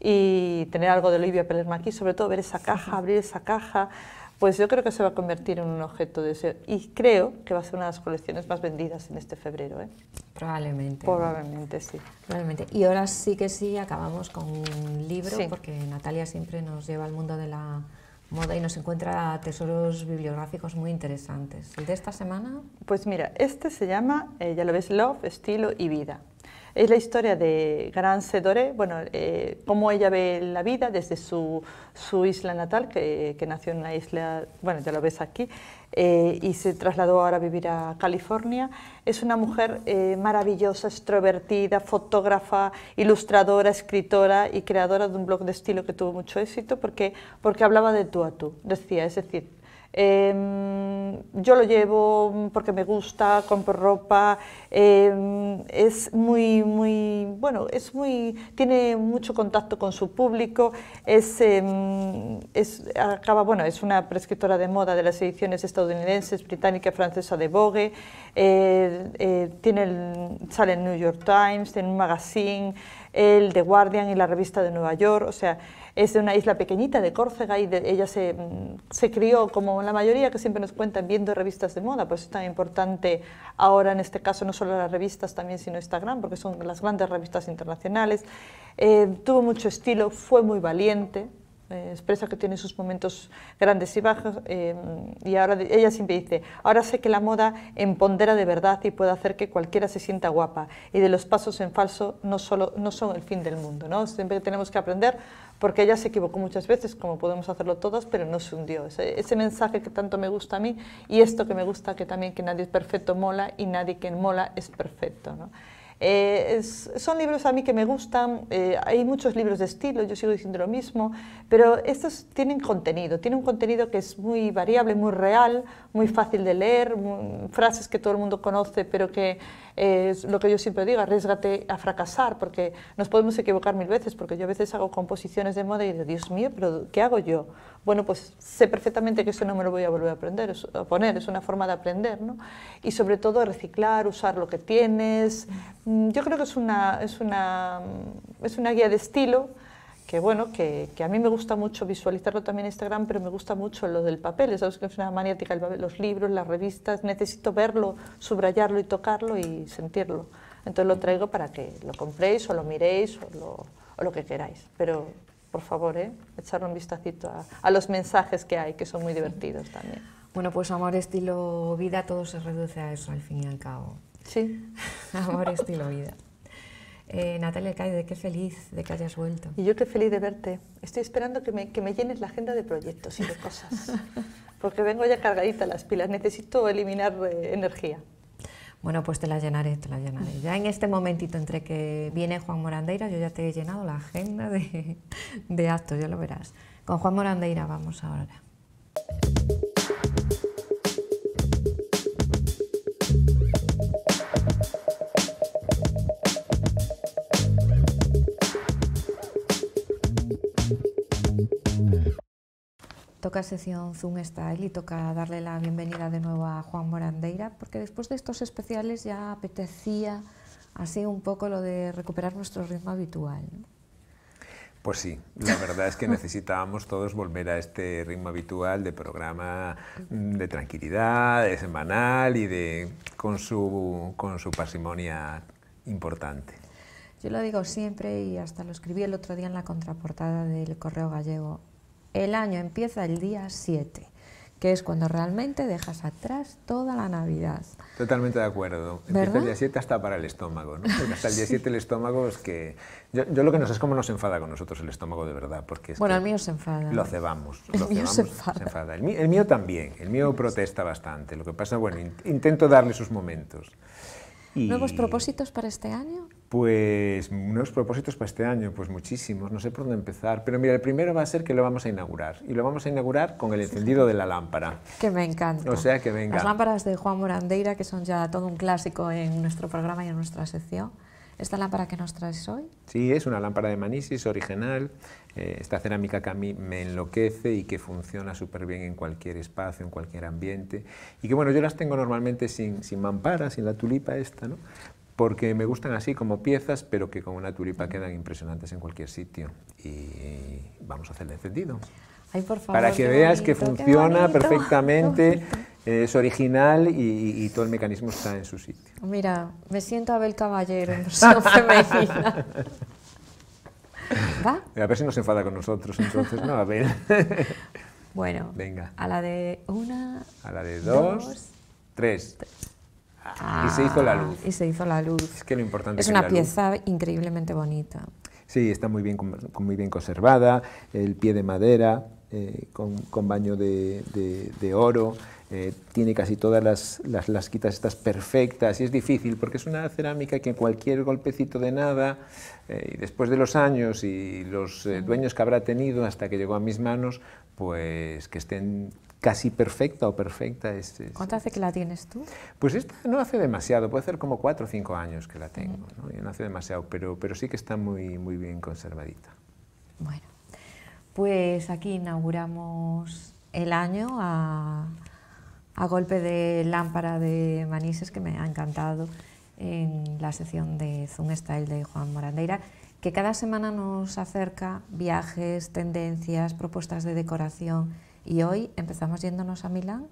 y tener algo de Olivia Pelerma aquí, sobre todo ver esa caja, abrir esa caja, pues yo creo que se va a convertir en un objeto de deseo y creo que va a ser una de las colecciones más vendidas en este febrero. ¿eh?
Probablemente. Probablemente, sí. Probablemente. Y ahora sí que sí, acabamos con un libro, porque Natalia siempre nos lleva al mundo de la moda y nos encuentra tesoros bibliográficos muy interesantes. ¿El de esta semana? Pues mira,
este se llama, eh, ya lo ves, Love, Estilo y Vida. Es la historia de Gran Doré, bueno, eh, cómo ella ve la vida desde su, su isla natal, que, que, nació en una isla, bueno, ya lo ves aquí, eh, y se trasladó ahora a vivir a California. Es una mujer eh, maravillosa, extrovertida, fotógrafa, ilustradora, escritora y creadora de un blog de estilo que tuvo mucho éxito porque, porque hablaba de tú a tú, decía, es decir, Em, yo lo llevo porque me gusta, compro ropa, em, es muy, muy, bueno, es muy, tiene mucho contacto con su público, es, em, es, acaba, bueno, es una prescriptora de moda de las ediciones estadounidenses, británica, y francesa de Vogue, eh, tiene el, sale en New York Times, tiene un magazine, el The Guardian y la revista de Nueva York, o sea, es de una isla pequeñita de Córcega y ella se, mm, se, crió, como la mayoría que siempre nos cuentan, viendo revistas de moda, por eso es tan importante ahora en este caso no solo las revistas también, sino Instagram, porque son las grandes revistas internacionales. Eh, tuvo mucho estilo, fue muy valiente, eh, expresa que tiene sus momentos grandes y bajos eh, y ahora ella siempre dice, ahora sé que la moda empondera de verdad y puede hacer que cualquiera se sienta guapa y de los pasos en falso no, solo, no son el fin del mundo, ¿no? siempre tenemos que aprender porque ella se equivocó muchas veces, como podemos hacerlo todas, pero no se hundió. Ese, ese, mensaje que tanto me gusta a mí y esto que me gusta que también que nadie es perfecto mola y nadie que mola es perfecto. Eh, son libros a mí que me gustan, eh, hay muchos libros de estilo, yo sigo diciendo lo mismo, pero estos tienen contenido, tienen un contenido que es muy variable, muy real, muy fácil de leer, frases que todo el mundo conoce, pero que es lo que yo siempre digo, arriesgate a fracasar, porque nos podemos equivocar mil veces, porque yo a veces hago composiciones de moda y digo, Dios mío, pero ¿qué hago yo? Bueno, pues sé perfectamente que eso no me lo voy a volver a, aprender, poner, es una forma de aprender, ¿no? Y sobre todo reciclar, usar lo que tienes. Mm, yo creo que es una, es una, es una guía de estilo que bueno, que, que, a mí me gusta mucho visualizarlo también en Instagram, pero me gusta mucho lo del papel, sabes que es una maniática los libros, las revistas, necesito verlo, subrayarlo y tocarlo y sentirlo. Entonces lo traigo para que lo compréis o lo miréis o lo, o lo que queráis, pero por favor, ¿eh? echarle un vistacito a los mensajes que hay, que son muy divertidos también.
Bueno, pues amor, estilo, vida, todo se reduce a eso al fin y al cabo. Sí. amor, estilo, vida. Eh, Natalia de qué feliz de que hayas vuelto.
Y yo qué feliz de verte. Estoy esperando que me, que llenes la agenda de proyectos y de cosas, porque vengo ya cargadita las pilas, necesito eliminar eh, energía.
Bueno, pues te la llenaré, te la llenaré. Ya en este momentito entre que viene Juan Morandeira, yo ya te he llenado la agenda de, de actos, ya lo verás. Con Juan Morandeira vamos ahora. toca sección Zoom Style y toca darle la bienvenida de nuevo a Juan Morandeira, porque después de estos especiales ya apetecía así un poco lo de recuperar nuestro ritmo habitual.
Pues sí, la verdad es que necesitábamos todos volver a este ritmo habitual de programa mm, de tranquilidad, de semanal y de con su, con su parsimonia importante.
Yo lo digo siempre y hasta lo escribí el otro día en la contraportada del Correo Gallego. El año empieza el día 7, que es cuando realmente dejas atrás toda la Navidad.
Totalmente de acuerdo. ¿Verdad? Empieza el día 7 hasta para el estómago, ¿no? hasta el día 7 el estómago es que... Yo, lo que no sé es cómo nos enfada con nosotros el estómago de verdad, porque Bueno, el
mío se enfada. Lo
cebamos. El mío se enfada. El, mío también, el mío protesta bastante. Lo que pasa, bueno, intento darle sus momentos. ¿Nuevos
propósitos para este año?
Pues unos propósitos para este año, pues muchísimos, no sé por dónde empezar, pero mira, el primero va a ser que lo vamos a inaugurar y lo vamos a inaugurar con el encendido de la lámpara.
Que me encanta. O sea, que venga. Las lámparas de Juan Morandeira, que son ya todo un clásico en nuestro programa y en nuestra sección. ¿Esta lámpara que nos traes hoy?
Sí, es una lámpara de Manisis original, eh, esta cerámica que a mí me enloquece y que funciona súper bien en cualquier espacio, en cualquier ambiente. Y que bueno, yo las tengo normalmente sin, sin mampara, sin la tulipa esta, ¿no? porque me gustan así como piezas, pero que con una tulipa quedan impresionantes en cualquier sitio. Y vamos a hacer el encendido. Ay, por favor, Para que veas que funciona perfectamente, eh, es original y, todo el mecanismo está en su sitio.
Mira, me siento Abel Caballero en versión
¿Va? A ver si nos enfada con nosotros entonces, ¿no? Abel. bueno, Venga.
a la de una, a la de dos,
tres y se hizo la ah, luz. Y se hizo la luz. Es que lo importante es una pieza
increíblemente bonita.
Sí, está muy bien, muy bien conservada, el pie de madera, eh, con, baño de, oro, eh, tiene casi todas las, las, quitas estas perfectas y es difícil porque es una cerámica que cualquier golpecito de nada, eh, y después de los años y los dueños que habrá tenido hasta que llegó a mis manos, pues que estén casi perfecta o perfecta. Es, este, ¿Cuánto
hace que la tienes tú?
Pues esta no hace demasiado, puede ser como cuatro o cinco años que la tengo, ¿no? hace demasiado, pero, pero sí que está muy, muy bien conservadita. Bueno,
pues aquí inauguramos el año a, a golpe de lámpara de manises que me ha encantado en la sección de Zoom Style de Juan Morandeira, que cada semana nos acerca viajes, tendencias, propuestas de decoración, y hoy empezamos yéndonos a Milán.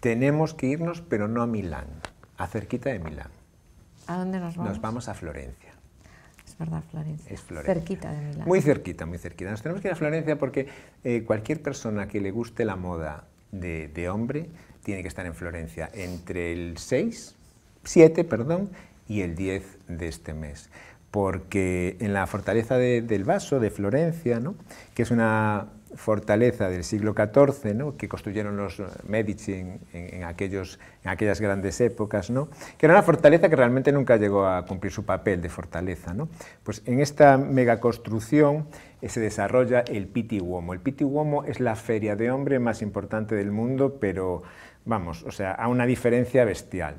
Tenemos que irnos, pero no a Milán, a cerquita de Milán.
¿A dónde nos vamos? Nos
vamos a Florencia. Es verdad, Florencia. Es Florencia. Cerquita de Milán. Muy cerquita, muy cerquita. Nos tenemos que ir a Florencia porque eh, cualquier persona que le guste la moda de, hombre tiene que estar en Florencia entre el 6, 7, perdón, y el 10 de este mes porque en la fortaleza del Vaso, de Florencia, ¿no? que es una fortaleza del siglo XIV, ¿no? que construyeron los Medici en, aquellas grandes épocas, ¿no? que era una fortaleza que realmente nunca llegó a cumplir su papel de fortaleza. ¿no? Pues en esta megaconstrucción eh, se desarrolla el Piti Uomo. El Piti Uomo es la feria de hombre más importante del mundo, pero vamos, o sea, a una diferencia bestial.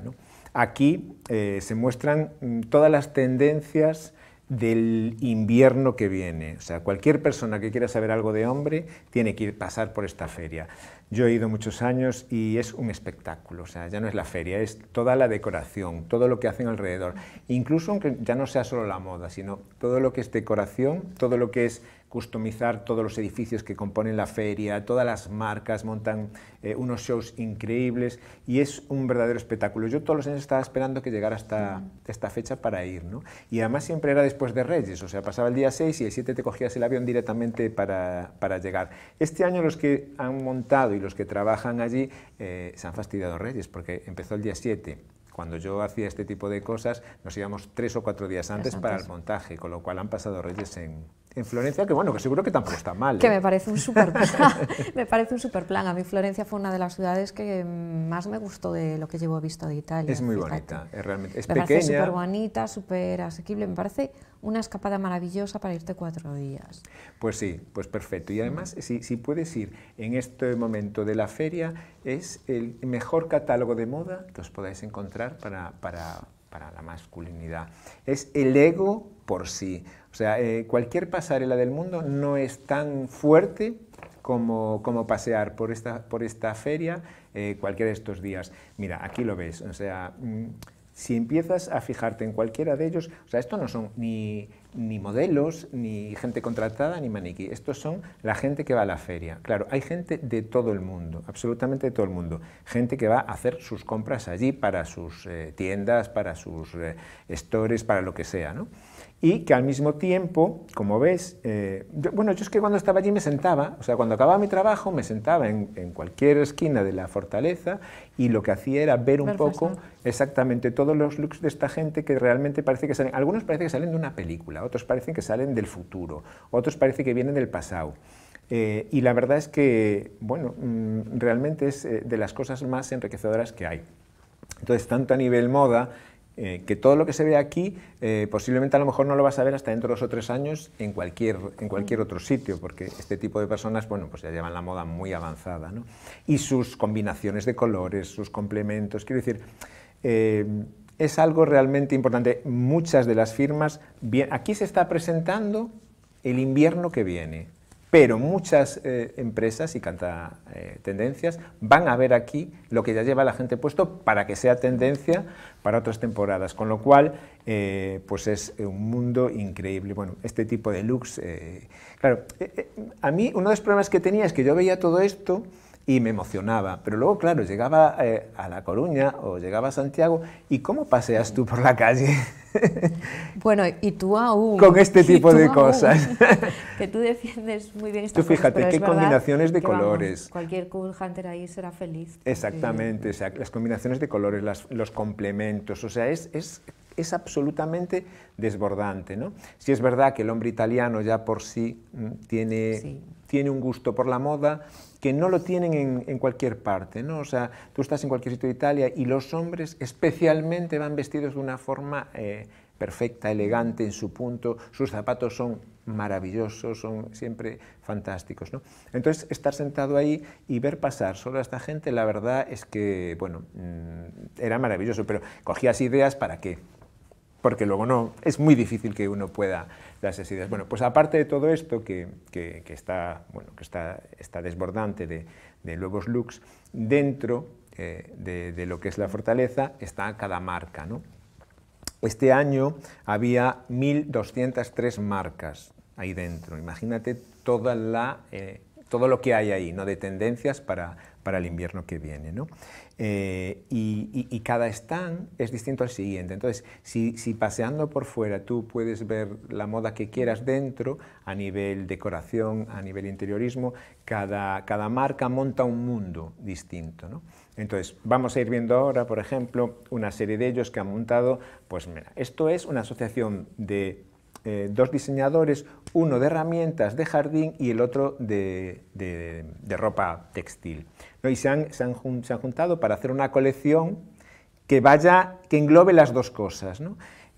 Aquí eh, se muestran mm, todas las tendencias del invierno que viene. O sea, cualquier persona que quiera saber algo de hombre tiene que ir pasar por esta feria. Yo he ido muchos años y es un espectáculo, o sea, ya no es la feria, es toda la decoración, todo lo que hacen alrededor. Incluso aunque ya no sea solo la moda, sino todo lo que es decoración, todo lo que es customizar todos los edificios que componen la feria, todas las marcas montan eh, unos shows increíbles y es un verdadero espectáculo. Yo todos los años estaba esperando que llegara hasta esta fecha para ir, ¿no? Y además siempre era después de Reyes, o sea, pasaba el día 6 y el 7 te cogías el avión directamente para, para llegar. Este año los que han montado y los que trabajan allí eh, se han fastidiado Reyes porque empezó el día 7 cuando yo hacía este tipo de cosas, nos íbamos tres o cuatro días antes, para el montaje, con lo cual han pasado Reyes en, en Florencia, que bueno, que seguro que tampoco está mal. Que ¿eh? me parece un super plan.
me parece un super plan. A mí Florencia fue una de las ciudades que más me gustó de lo que llevo visto de Italia. Es muy bonita,
es realmente es pequeña. súper
bonita, súper asequible. Me parece una escapada maravillosa para irte cuatro días.
Pues sí, pues perfecto. Y además, si, puedes ir en este momento de la feria, es el mejor catálogo de moda que os podáis encontrar para, para la masculinidad. Es el ego por sí. O sea, eh, cualquier pasarela del mundo no es tan fuerte como, pasear por esta, feria eh, cualquiera de estos días. Mira, aquí lo ves, o sea, mm, si empiezas a fijarte en cualquiera de ellos, o sea, estos no son ni, modelos, ni gente contratada, ni maniquí. Estos son la gente que va a la feria. Claro, hay gente de todo el mundo, absolutamente de todo el mundo. Gente que va a hacer sus compras allí para sus eh, tiendas, para sus stores, para lo que sea, ¿no? y que al mismo tiempo, como ves, eh, bueno, yo es que cuando estaba allí me sentaba, o sea, cuando acababa mi trabajo me sentaba en, cualquier esquina de la fortaleza y lo que hacía era ver un poco exactamente todos los looks de esta gente que realmente parece que salen, algunos parece que salen de una película, otros parecen que salen del futuro, otros parece que vienen del pasado. Eh, y la verdad es que, bueno, mm, realmente es eh, de las cosas más enriquecedoras que hay. Entonces, tanto a nivel moda, eh, que todo lo que se ve aquí eh, posiblemente a lo mejor no lo vas a ver hasta dentro de dos o tres años en cualquier, otro sitio, porque este tipo de personas pues ya llevan la moda muy avanzada. ¿no? Y sus combinaciones de colores, sus complementos, quiero decir, eh, es algo realmente importante. Muchas de las firmas, bien, aquí se está presentando el invierno que viene, pero muchas eh, empresas y canta eh, tendencias van a ver aquí lo que ya lleva la gente puesto para que sea tendencia para otras temporadas, con lo cual eh, pues es un mundo increíble. Bueno, este tipo de looks, claro, a mí uno de los problemas que tenía es que yo veía todo esto y me emocionaba. Pero luego, claro, llegaba eh, a La Coruña o llegaba a Santiago y ¿cómo paseas tú por la calle?
bueno, y tú aún. Con este tipo de cosas. que tú defiendes muy bien esta Tú fíjate qué combinaciones de colores. cualquier cool hunter ahí será feliz. Exactamente,
o sea, las combinaciones de colores, los complementos, o sea, es, es es absolutamente desbordante. ¿no? Si es verdad que el hombre italiano ya por sí mm, tiene, sí. tiene un gusto por la moda, que no lo tienen en, cualquier parte, ¿no? O sea, tú estás en cualquier sitio de Italia y los hombres especialmente van vestidos de una forma eh, perfecta, elegante en su punto, sus zapatos son maravillosos, son siempre fantásticos, Entonces, estar sentado ahí y ver pasar solo a esta gente, la verdad es que, bueno, mm, era maravilloso, pero cogías ideas para qué, porque luego no, es muy difícil que uno pueda darse esas ideas. Bueno, pues aparte de todo esto, que, está, bueno, que está, está desbordante de, de nuevos looks, dentro eh, de, lo que es la fortaleza está cada marca. ¿no? Este año había 1.203 marcas ahí dentro. Imagínate toda la, eh, todo lo que hay ahí, ¿no? de tendencias para para el invierno que viene. ¿no? Eh, y, cada stand es distinto al siguiente. Entonces, si, paseando por fuera tú puedes ver la moda que quieras dentro, a nivel decoración, a nivel interiorismo, cada, marca monta un mundo distinto. ¿no? Entonces, vamos a ir viendo ahora, por ejemplo, una serie de ellos que han montado, pues mira, esto es una asociación de eh, dos diseñadores, uno de herramientas de jardín y el otro de ropa textil. Y se han, juntado para hacer una colección que vaya, que englobe las dos cosas.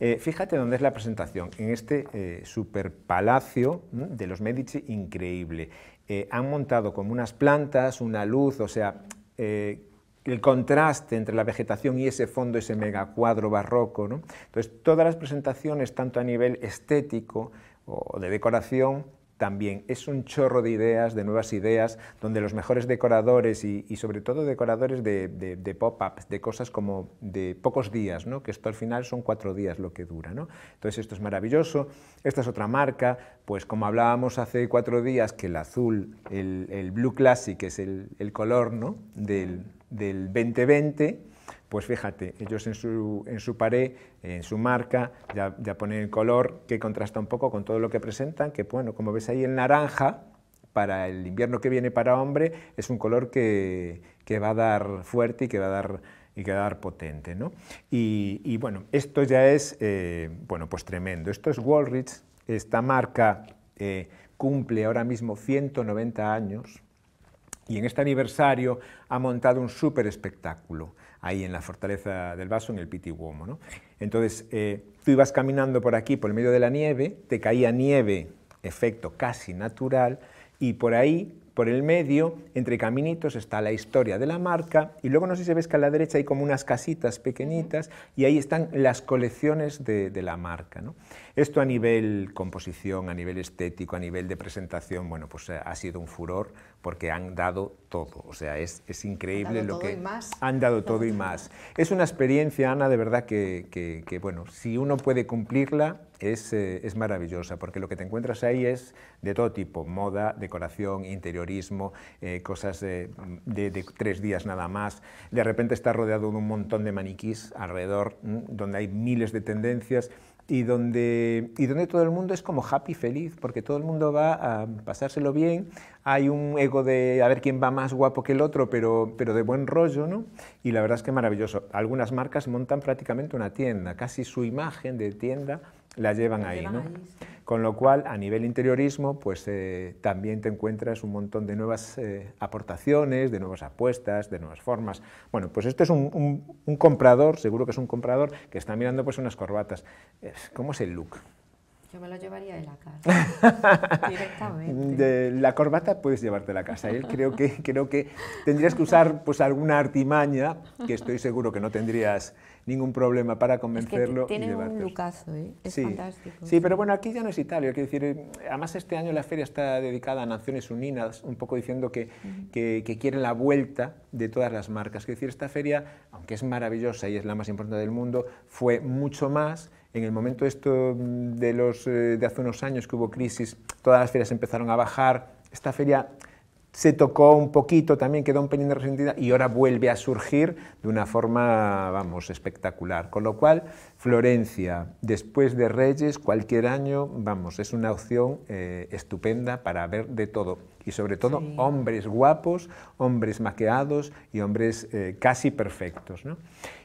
Eh, fíjate dónde es la presentación, en este eh, superpalacio de los Medici, increíble. Eh, han montado como unas plantas, una luz, o sea, el contraste entre la vegetación y ese fondo, ese mega cuadro barroco. Entonces, todas las presentaciones, tanto a nivel estético o de decoración, también. Es un chorro de ideas, de nuevas ideas, donde los mejores decoradores y, sobre todo decoradores de, de pop-ups, de cosas como de pocos días, ¿no? que esto al final son cuatro días lo que dura. ¿no? Entonces esto es maravilloso. Esta es otra marca, pues como hablábamos hace cuatro días, que el azul, el, Blue Classic es el, color ¿no? del, del 2020, pues fíjate, ellos en su, pared, en su marca, ya, ponen el color que contrasta un poco con todo lo que presentan, que bueno, como ves ahí el naranja, para el invierno que viene para hombre, es un color que, va a dar fuerte y que va a dar y potente. Y, bueno, esto ya es eh, bueno, pues tremendo. Esto es Walrich, esta marca eh, cumple ahora mismo 190 años y en este aniversario ha montado un súper espectáculo ahí en la fortaleza del vaso, en el Pitihuomo. Entonces, eh, tú ibas caminando por aquí, por el medio de la nieve, te caía nieve, efecto casi natural, y por ahí, por el medio, entre caminitos, está la historia de la marca, y luego no sé si ves que a la derecha hay como unas casitas pequeñitas, y ahí están las colecciones de, de la marca. ¿no? Esto a nivel composición, a nivel estético, a nivel de presentación, bueno, pues eh, ha sido un furor porque han dado todo. O sea, es, increíble lo que... Más. Han dado todo y más. Es una experiencia, Ana, de verdad que, que, que bueno, si uno puede cumplirla, es, eh, es, maravillosa, porque lo que te encuentras ahí es de todo tipo, moda, decoración, interiorismo, eh, cosas de, de, de, tres días nada más. De repente estás rodeado de un montón de maniquís alrededor, mm, donde hay miles de tendencias y donde, y donde todo el mundo es como happy, feliz, porque todo el mundo va a pasárselo bien, hay un ego de a ver quién va más guapo que el otro, pero, pero de buen rollo, ¿no? Y la verdad es que maravilloso. Algunas marcas montan prácticamente una tienda, casi su imagen de tienda la llevan ahí. ¿no? Con lo cual, a nivel interiorismo, pues eh, también te encuentras un montón de nuevas eh, aportaciones, de nuevas apuestas, de nuevas formas. Bueno, pues esto es un, comprador, seguro que es un comprador, que está mirando pues unas corbatas. ¿Cómo es el look?
Yo me lo llevaría de la casa,
directamente. De la corbata puedes llevarte a la casa. Él creo que, creo que tendrías que usar pues, alguna artimaña, que estoy seguro que no tendrías ningún problema para convencerlo. Es que tiene un
lucazo, ¿eh? es sí. fantástico. Sí,
pero bueno, aquí ya no es Italia, decir, eh, además este año la feria está dedicada a Naciones Unidas, un poco diciendo que, que, quieren la vuelta de todas las marcas. Quiero decir, esta feria, aunque es maravillosa y es la más importante del mundo, fue mucho más en el momento esto mm, de, los, eh, de hace unos años que hubo crisis, todas las ferias empezaron a bajar. Esta feria se tocó un poquito, también quedó un pelín de resentida y ahora vuelve a surgir de una forma, vamos, espectacular. Con lo cual, Florencia, después de Reyes, cualquier año, vamos, es una opción eh, estupenda para ver de todo. Y sobre todo, hombres guapos, hombres maqueados y hombres eh, casi perfectos.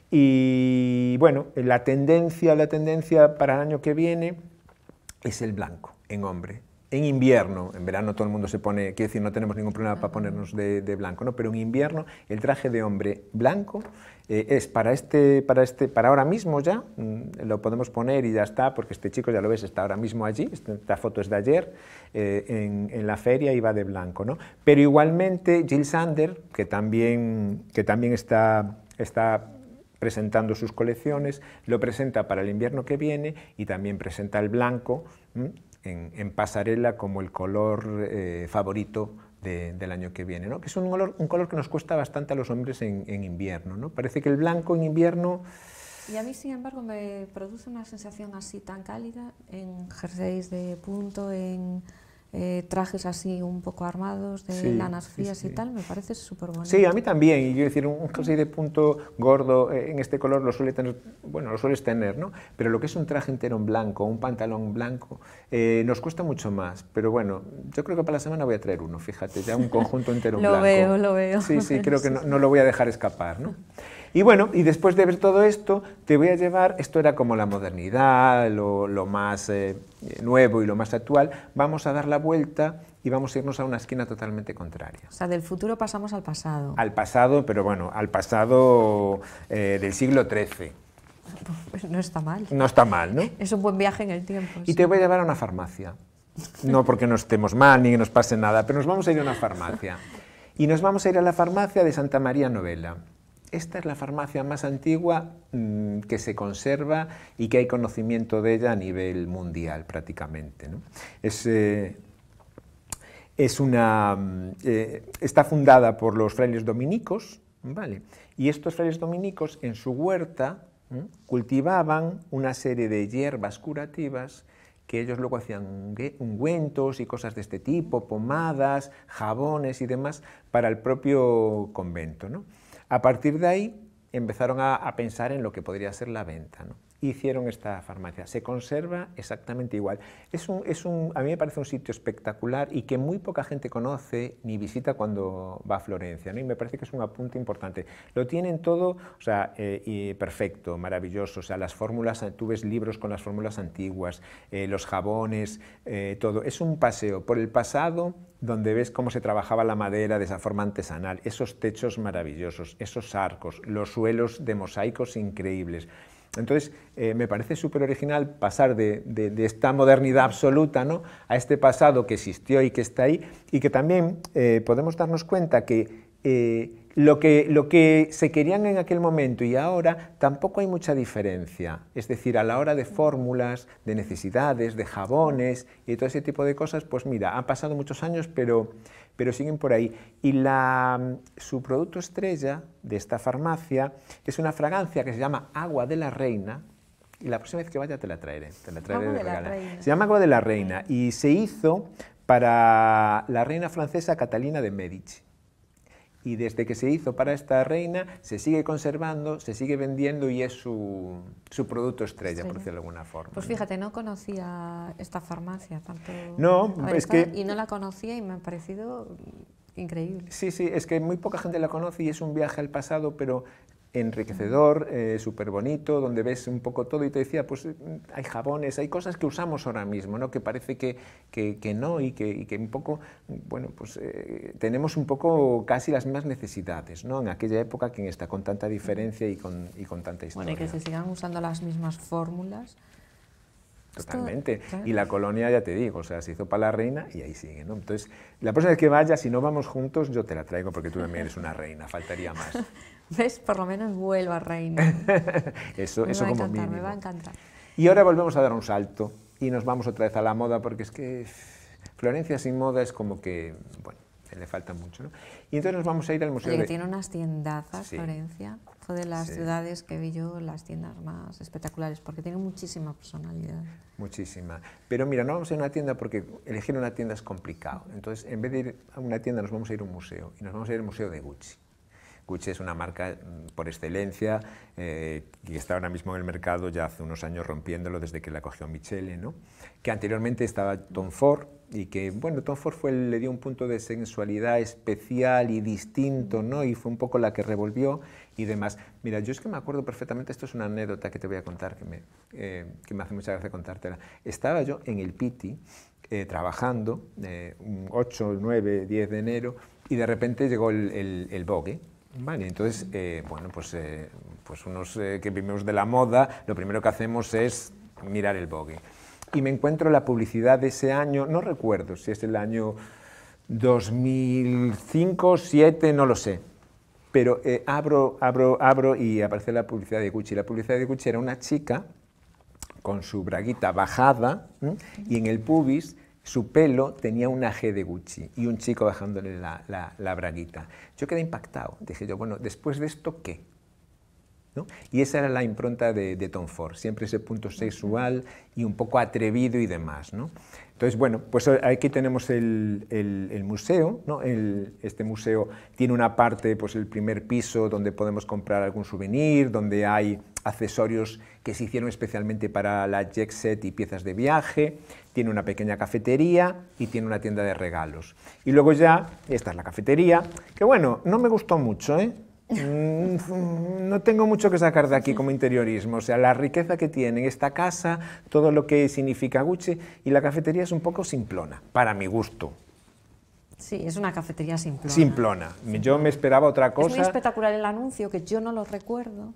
Y bueno, la tendencia, la tendencia para el año que viene es el blanco en hombre en invierno, en verano todo el mundo se pone, quiero decir, no tenemos ningún problema para ponernos de, blanco, ¿no? pero en invierno el traje de hombre blanco eh, es para, este, para, este, para ahora mismo ya, mm, lo podemos poner y ya está, porque este chico, ya lo ves, está ahora mismo allí, este, esta foto es de ayer, eh, en, la feria y va de blanco. ¿no? Pero igualmente Jill Sander, que también, que también está... está presentando sus colecciones, lo presenta para el invierno que viene y también presenta el blanco, en, pasarela como el color eh, favorito del año que viene, ¿no? que es un color, un color que nos cuesta bastante a los hombres en, invierno. ¿no? Parece que el blanco en invierno...
Y a mí, sin embargo, me produce una sensación así tan cálida en jerseys de punto, en eh, trajes así un poco armados, de lanas frías y tal, me parece súper
bonito. Sí, a mí también, y yo decir, un jersey de punto gordo eh, en este color lo suele tener, bueno, lo sueles tener, ¿no? Pero lo que es un traje entero en blanco, un pantalón blanco, eh, nos cuesta mucho más, pero bueno, yo creo que para la semana voy a traer uno, fíjate, ya un conjunto entero en blanco. Lo veo,
lo veo. Sí, sí, creo que no lo
voy a dejar escapar, ¿no? Y bueno, y después de ver todo esto, te voy a llevar, esto era como la modernidad, lo, más eh, nuevo y lo más actual, vamos a dar la vuelta y vamos a irnos a una esquina totalmente contraria.
O sea, del futuro pasamos al pasado.
Al pasado, pero bueno, al pasado eh, del siglo XIII.
Pues no está mal. No está mal, ¿no? Es un buen viaje en el tiempo. Y te voy
a llevar a una farmacia. No porque nos estemos mal ni que nos pase nada, pero nos vamos a ir a una farmacia. Y nos vamos a ir a la farmacia de Santa María Novela esta es la farmacia más antigua mm, que se conserva y que hay conocimiento de ella a nivel mundial prácticamente. Eh, es, una, mm, eh, está fundada por los frailes dominicos, ¿vale? y estos frailes dominicos en su huerta cultivaban una serie de hierbas curativas que ellos luego hacían ungüentos y cosas de este tipo, pomadas, jabones y demás para el propio convento. ¿no? A partir de ahí empezaron a, pensar en lo que podría ser la venta. ¿no? hicieron esta farmacia. Se conserva exactamente igual. Es un, es un, a mí me parece un sitio espectacular y que muy poca gente conoce ni visita cuando va a Florencia. ¿no? Y me parece que es un apunte importante. Lo tienen todo o sea, eh, perfecto, maravilloso. O sea, las fórmulas, tú ves libros con las fórmulas antiguas, eh, los jabones, eh, todo. Es un paseo por el pasado donde ves cómo se trabajaba la madera de esa forma artesanal, esos techos maravillosos, esos arcos, los suelos de mosaicos increíbles. Entonces, eh, me parece súper original pasar de, esta modernidad absoluta ¿no? a este pasado que existió y que está ahí, y que también eh, podemos darnos cuenta que, eh, lo que lo que se querían en aquel momento y ahora tampoco hay mucha diferencia. Es decir, a la hora de fórmulas, de necesidades, de jabones y todo ese tipo de cosas, pues mira, han pasado muchos años, pero pero siguen por ahí. Y la, mm, su producto estrella de esta farmacia es una fragancia que se llama Agua de la Reina, y la próxima vez que vaya te la traeré, te la traeré de regalo Se llama Agua de la Reina y se hizo para la reina francesa Catalina de Medici y desde que se hizo para esta reina se sigue conservando, se sigue vendiendo y es su, su producto estrella, por decirlo de alguna forma. Pues
fíjate, no conocía esta farmacia tanto. No, es que... Y no la conocía y me ha parecido
increíble. Sí, sí, es que muy poca gente la conoce y es un viaje al pasado, pero enriquecedor, eh, súper bonito, donde ves un poco todo y te decía, pues mm, hay jabones, hay cosas que usamos ahora mismo, ¿no? que parece que, que, no y que, un poco, bueno, pues eh, tenemos un poco casi las mismas necesidades, ¿no? en aquella época que está con tanta diferencia y con, tanta historia. Bueno, y que
se sigan usando las mismas fórmulas.
Totalmente. Y la colonia, ya te digo, o sea, se hizo para la reina y ahí sigue, Entonces, la próxima vez que vaya, si no vamos juntos, yo te la traigo porque tú también eres una reina, faltaría más.
¿Ves? Por lo menos vuelvo a reino.
eso, Me va a encantar. Y ahora volvemos a dar un salto y nos vamos otra vez a la moda porque es que Florencia sin moda es como que, bueno, le falta mucho, ¿no? Y entonces nos vamos a ir al Museo Oye, tiene
unas tiendazas Florencia. Fue de las ciudades que vi yo las tiendas más espectaculares porque tiene muchísima personalidad.
Muchísima. Pero mira, no vamos a ir a una tienda porque elegir una tienda es complicado. Entonces, en vez de ir a una tienda, nos vamos a ir a un museo. Y nos vamos a ir al Museo de Gucci. Gucci es una marca mm, por excelencia eh, y que está ahora mismo en el mercado ya hace unos años rompiéndolo desde que la cogió Michele, ¿no? que anteriormente estaba Tom Ford y que, bueno, Tom Ford le dio un punto de sensualidad especial y distinto, ¿no? y fue un poco la que revolvió y demás. Mira, yo es que me acuerdo perfectamente, esto es una anécdota que te voy a contar, que me, eh, que me hace mucha gracia contártela. Estaba yo en el Piti eh, trabajando, 8, 9, 10 de enero, y de repente llegó el, el, el Vale, entonces, eh, bueno, pues, eh, pues unos eh, que vivimos de la moda, lo primero que hacemos es mirar el Vogue. Y me encuentro la publicidad de ese año, no recuerdo si es el año 2005, 2007, no lo sé. Pero abro, abro, abro y aparece la publicidad de Gucci. La publicidad de Gucci era una chica con su braguita bajada y en el pubis su pelo tenía una G de Gucci y un chico bajándole la, la, braguita. Yo quedé impactado. Dije yo, bueno, después de esto, ¿qué? Y esa era la impronta de, de, Tom Ford, siempre ese punto sexual y un poco atrevido y demás. ¿no? Entonces, bueno, pues aquí tenemos el, museo, ¿no? este museo tiene una parte, pues el primer piso, donde podemos comprar algún souvenir, donde hay accesorios que se hicieron especialmente para la jet set y piezas de viaje, tiene una pequeña cafetería y tiene una tienda de regalos. Y luego ya, esta es la cafetería, que bueno, no me gustó mucho, ¿eh? Mm, no tengo mucho que sacar de aquí como interiorismo, o sea, la riqueza que tiene esta casa, todo lo que significa Gucci y la cafetería es un poco simplona, para mi gusto.
Sí, es una cafetería simplona.
Simplona. Yo me esperaba otra cosa. Es muy
espectacular el anuncio, que yo no lo recuerdo.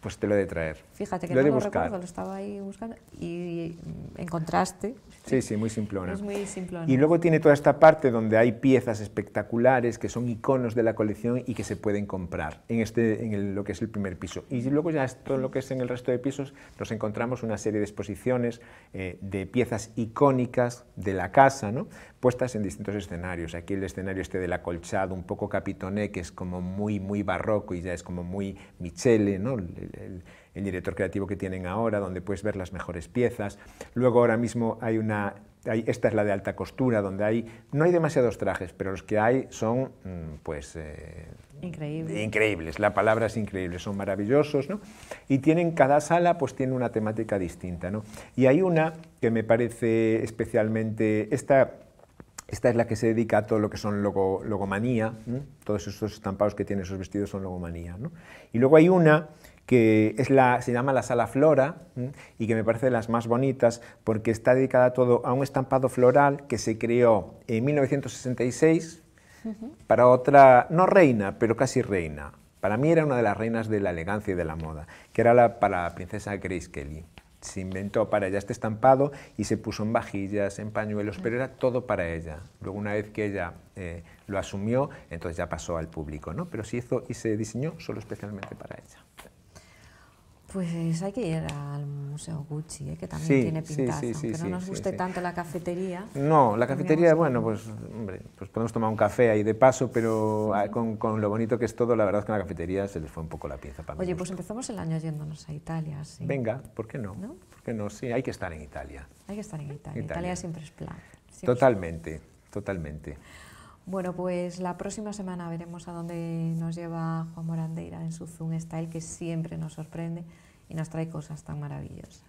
Pues te lo he de traer. Fíjate que no lo recuerdo, lo
estaba ahí buscando y mm, encontraste
Sí, sí, muy simplona. Es muy Y luego tiene toda esta parte donde hay piezas espectaculares que son iconos de la colección y que se pueden comprar en, este, en lo que es el primer piso. Y luego ya todo lo que es en el resto de pisos nos encontramos una serie de exposiciones eh, de piezas icónicas de la casa, ¿no? puestas en distintos escenarios. Aquí el escenario este del acolchado, un poco capitoné, que es como muy, muy barroco y ya es como muy Michele, ¿no? el, el director creativo que tienen ahora, donde puedes ver las mejores piezas. Luego ahora mismo hay una esta es la de alta costura, donde hay, no hay demasiados trajes, pero los que hay son, mm, pues... Eh,
Increíbles,
la palabra es increíble, son maravillosos, ¿no? Y tienen, cada sala, pues tiene una temática distinta, ¿no? Y hay una que me parece especialmente, esta, esta es la que se dedica a todo lo que son logomanía, todos esos estampados que tienen esos vestidos son logomanía, ¿no? Y luego hay una que es se llama la Sala Flora y que me parece de las más bonitas porque está dedicada todo a un estampado floral que se creó en 1966 para otra, no reina, pero casi reina. Para mí era una de las reinas de la elegancia y de la moda, que era la, para la princesa Grace Kelly. Se inventó para ella este estampado y se puso en vajillas, en pañuelos, pero era todo para ella. Luego, una vez que ella eh, lo asumió, entonces ya pasó al público, ¿no? Pero se hizo y se diseñó solo especialmente para ella.
Pues hay que ir al Museo Gucci, ¿eh? que también tiene pintaza, aunque no nos guste tanto la cafetería.
No, la cafetería, bueno, pues, hombre, pues podemos tomar un café ahí de paso, pero ah, con, lo bonito que es todo, la verdad es que en la cafetería se les fue un poco la pieza para Oye,
pues empezamos el año yéndonos a Italia, sí. Venga,
¿por qué no? no? no? Sí, hay que estar en Italia.
Hay que estar en Italia, Italia, siempre es plan.
totalmente, totalmente.
Bueno, pues la próxima semana veremos a dónde nos lleva Juan Morandeira en su Zoom Style, que siempre nos sorprende y nos trae cosas tan maravillosas.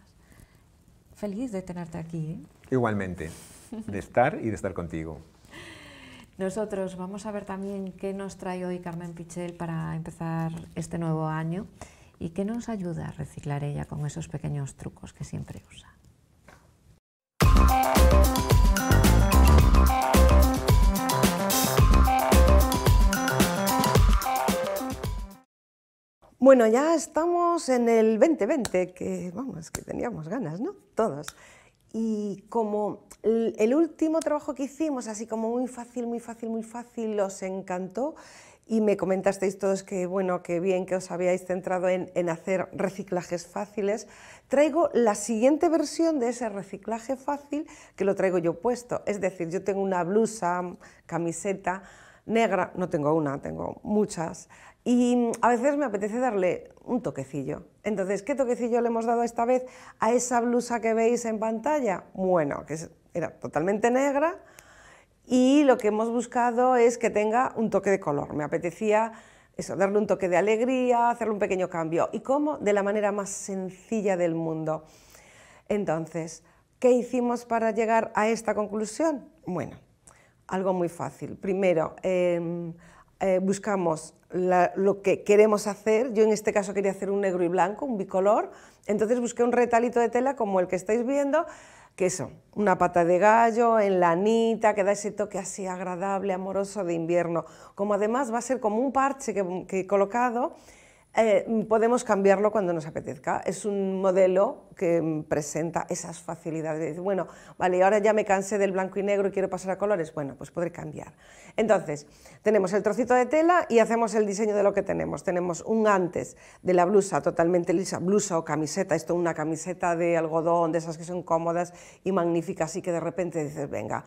Feliz de tenerte aquí. ¿eh?
Igualmente, de estar y de estar contigo.
Nosotros vamos a ver también qué nos trae hoy Carmen Pichel para empezar este nuevo año y qué nos ayuda a reciclar ella con esos pequeños trucos que siempre usa.
Bueno, ya estamos en el 2020, que vamos, que teníamos ganas, ¿no? Todos. Y como el último trabajo que hicimos, así como muy fácil, muy fácil, muy fácil, os encantó y me comentasteis todos que bueno, que bien que os habíais centrado en, en hacer reciclajes fáciles, traigo la siguiente versión de ese reciclaje fácil que lo traigo yo puesto. Es decir, yo tengo una blusa, camiseta negra, no tengo una, tengo muchas, y mm, a veces me apetece darle un toquecillo. Entonces, ¿qué toquecillo le hemos dado esta vez a esa blusa que veis en pantalla? Bueno, que era totalmente negra y lo que hemos buscado es que tenga un toque de color. Me apetecía eso, darle un toque de alegría, hacerle un pequeño cambio. ¿Y cómo? De la manera más sencilla del mundo. Entonces, ¿qué hicimos para llegar a esta conclusión? Bueno, algo muy fácil. Primero, em, eh, buscamos lo que queremos hacer. Yo en este caso quería hacer un negro y blanco, un bicolor. Entonces busqué un retalito de tela como el que estáis viendo, que eso, una pata de gallo, en lanita, que da ese toque así agradable, amoroso de invierno. Como además va a ser como un parche que, que he colocado, eh, podemos cambiarlo cuando nos apetezca. Es un modelo que presenta esas facilidades. Bueno, vale, ahora ya me cansé del blanco y negro y quiero pasar a colores. Bueno, pues podré cambiar. Entonces, tenemos el trocito de tela y hacemos el diseño de lo que tenemos. Tenemos un antes de la blusa totalmente lisa, blusa o camiseta. Esto una camiseta de algodón, de esas que son cómodas y magníficas y que de repente dices, venga,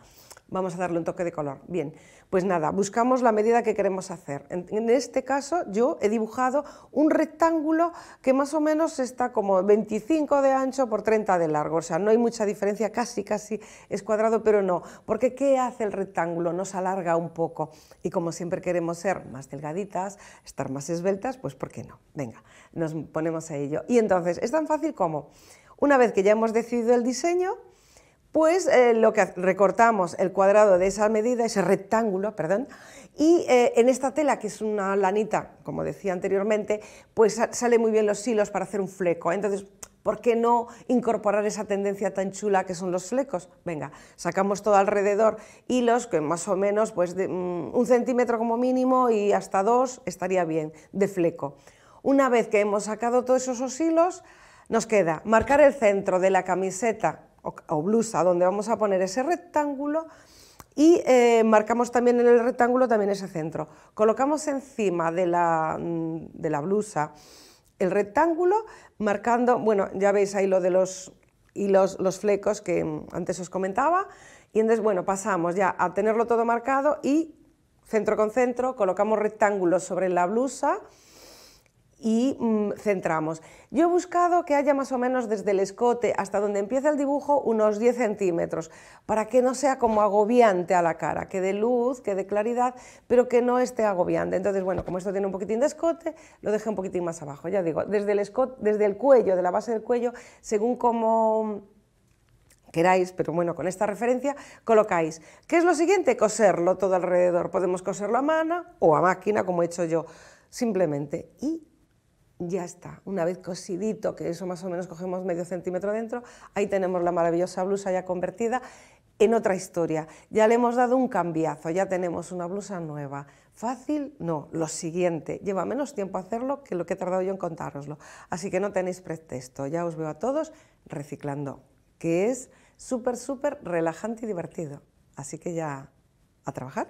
vamos a darle un toque de color. Bien, pues nada, buscamos la medida que queremos hacer. En, este caso yo he dibujado un rectángulo que más o menos está como 25 de ancho por 30 de largo, o sea, no hay mucha diferencia, casi, casi es cuadrado, pero no, porque ¿qué hace el rectángulo? Nos alarga un poco y como siempre queremos ser más delgaditas, estar más esbeltas, pues ¿por qué no? Venga, nos ponemos a ello. Y entonces, es tan fácil como, una vez que ya hemos decidido el diseño, pues eh, lo que recortamos el cuadrado de esa medida, ese rectángulo, perdón, y eh, en esta tela, que es una lanita, como decía anteriormente, pues sale muy bien los hilos para hacer un fleco. Entonces, ¿por qué no incorporar esa tendencia tan chula que son los flecos? Venga, sacamos todo alrededor hilos que más o menos pues de, mm, un centímetro como mínimo y hasta dos estaría bien de fleco. Una vez que hemos sacado todos esos hilos, nos queda marcar el centro de la camiseta o, blusa, donde vamos a poner ese rectángulo y eh, marcamos también en el rectángulo también ese centro. Colocamos encima mm, de la, blusa el rectángulo marcando, bueno, ya veis ahí lo de los los flecos que antes os comentaba, y entonces, bueno, pasamos ya a tenerlo todo marcado y centro con centro colocamos rectángulos sobre la blusa, y mm, centramos. Yo he buscado que haya más o menos desde el escote hasta donde empieza el dibujo unos 10 centímetros, para que no sea como agobiante a la cara, que dé luz, que dé claridad, pero que no esté agobiante. Entonces, bueno, como esto tiene un poquitín de escote, lo dejé un poquitín más abajo, ya digo, desde el, escote, desde el cuello, de la base del cuello, según como queráis, pero bueno, con esta referencia colocáis. ¿Qué es lo siguiente? Coserlo todo alrededor. Podemos coserlo a mano o a máquina, como he hecho yo, simplemente. Y ya está. Una vez cosidito, que eso más o menos cogemos medio centímetro dentro, ahí tenemos la maravillosa blusa ya convertida en otra historia. Ya le hemos dado un cambiazo, ya tenemos una blusa nueva. Fácil, no, lo siguiente. Lleva menos tiempo hacerlo que lo que he tardado yo en contároslo. Así que no tenéis pretexto. Ya os veo a todos reciclando, que es súper, súper relajante y divertido. Así que ya a trabajar.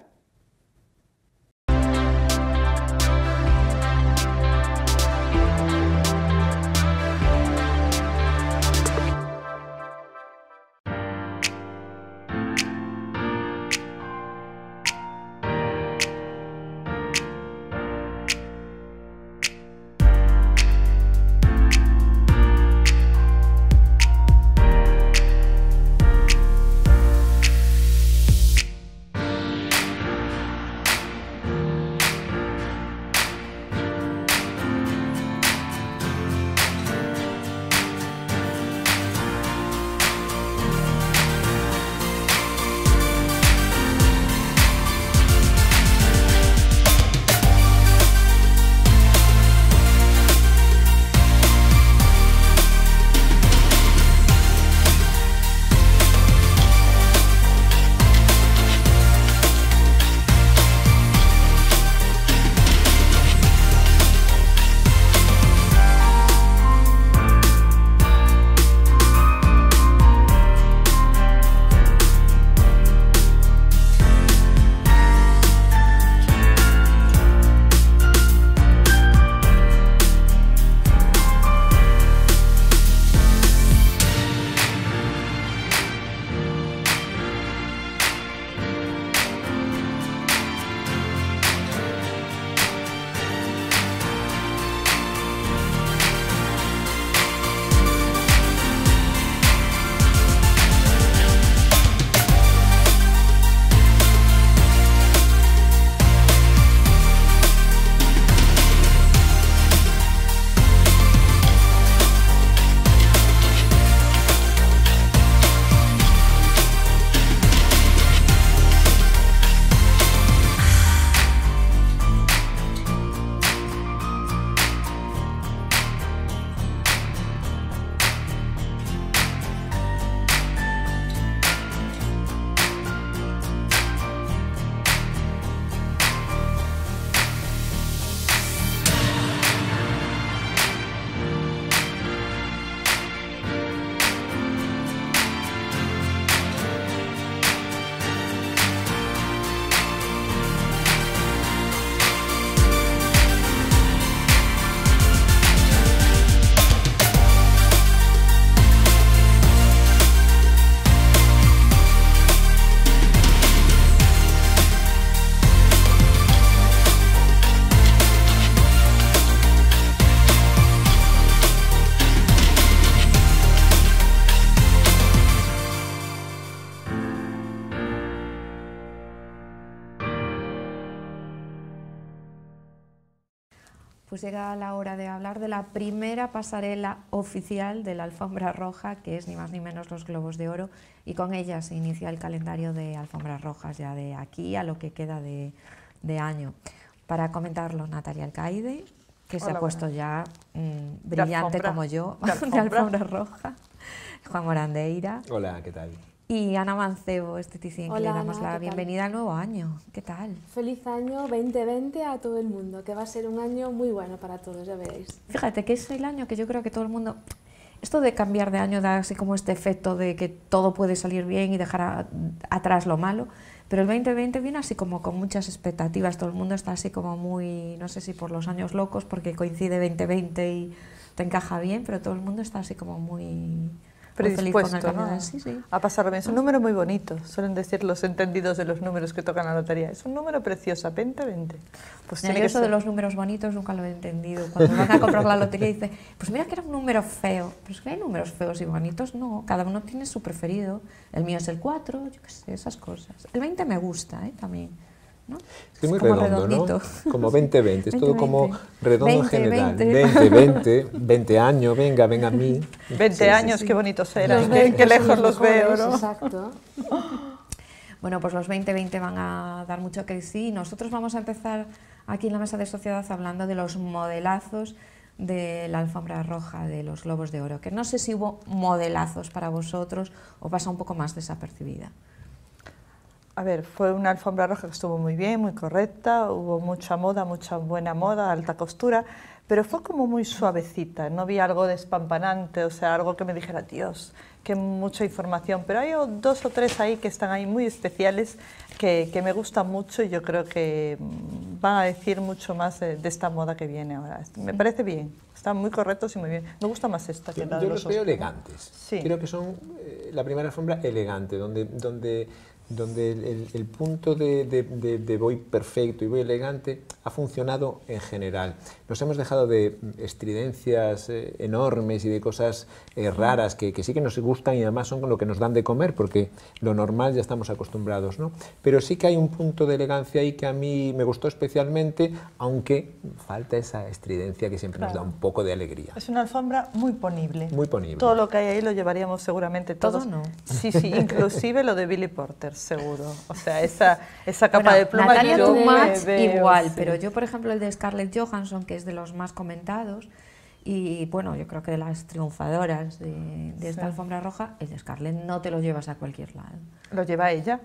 pues llega la hora de hablar de la primera pasarela oficial de la alfombra roja, que es ni más ni menos los Globos de Oro, y con ella se inicia el calendario de alfombras rojas ya de aquí a lo que queda de, año. Para comentarlo, Natalia Alcaide, que se ha puesto ya mm, brillante como yo, de alfombra roja. Juan Morandeira. Hola, ¿qué tal? y Ana Mancebo, esteticien, que le damos la bienvenida al nuevo año. ¿Qué tal?
Feliz año 2020 a todo el mundo, que va a ser un año muy bueno para todos, ya veis.
Fíjate que es el año que yo creo que todo el mundo... Esto de cambiar de año da así como este efecto de que todo puede salir bien y dejar atrás lo malo, pero el 2020 viene así como con muchas expectativas, todo el mundo está así como muy, no sé si por los años locos, porque coincide 2020 y te encaja bien, pero todo el mundo está así como muy predispuesto
a pasarme. Es un ah. número muy bonito, suelen decir los entendidos de los números que tocan la lotería. Es un número precioso, 20-20. Pues el eso de los
números bonitos nunca lo he entendido. Cuando van a comprar la lotería dice: pues mira que era un número feo. Pero es que hay números feos y bonitos, no. Cada uno tiene su preferido. El mío es el 4, yo qué sé, esas cosas. El 20 me gusta ¿eh? también. ¿no? Es muy como redondo, ¿no? Como 20-20, es todo como
redondo general. 20. 20, 20, años, venga, venga a mí.
20
años, qué bonitos eran, qué, lejos los, veo, ¿no? Exacto.
Bueno, pues los 2020 van a dar mucho que sí. Nosotros vamos a empezar aquí en la mesa de sociedad hablando de los modelazos de la alfombra roja de los globos de oro, que no sé si hubo modelazos para vosotros o pasa un poco más desapercibida
a ver, fue una alfombra roja que estuvo muy bien, muy correcta, hubo mucha moda, mucha buena moda, alta costura, pero fue como muy suavecita, no vi algo despampanante, o sea, algo que me dijera, Dios, qué mucha información, pero hay dos o tres ahí que están ahí muy especiales, que, me gustan mucho y yo creo que mm, van a decir mucho más de, esta moda que viene ahora. Me parece bien, están muy correctos y muy bien. Me gusta más esta que la de Yo los veo
elegantes, sí. creo que son eh, la primera alfombra elegante, donde... donde donde el, punto de, voy perfecto y voy elegante ha funcionado en general. Nos hemos dejado de estridencias eh, enormes y de cosas eh, raras que, sí que nos gustan y además son con lo que nos dan de comer, porque lo normal ya estamos acostumbrados. ¿no? Pero sí que hay un punto de elegancia ahí que a mí me gustó especialmente, aunque falta esa estridencia que siempre nos da un poco de alegría.
Es una alfombra muy ponible. Muy ponible. Todo lo que hay ahí lo llevaríamos seguramente todos. ¿Todo no? Sí, sí, inclusive lo de Billy Porter seguro. O sea, esa, esa capa de pluma Natalia yo igual, pero
yo, por ejemplo, el de Scarlett Johansson, que es de los más comentados, y bueno, yo creo que de las triunfadoras de, esta alfombra roja, el de Scarlett no te lo llevas a cualquier lado. ¿Lo lleva ella?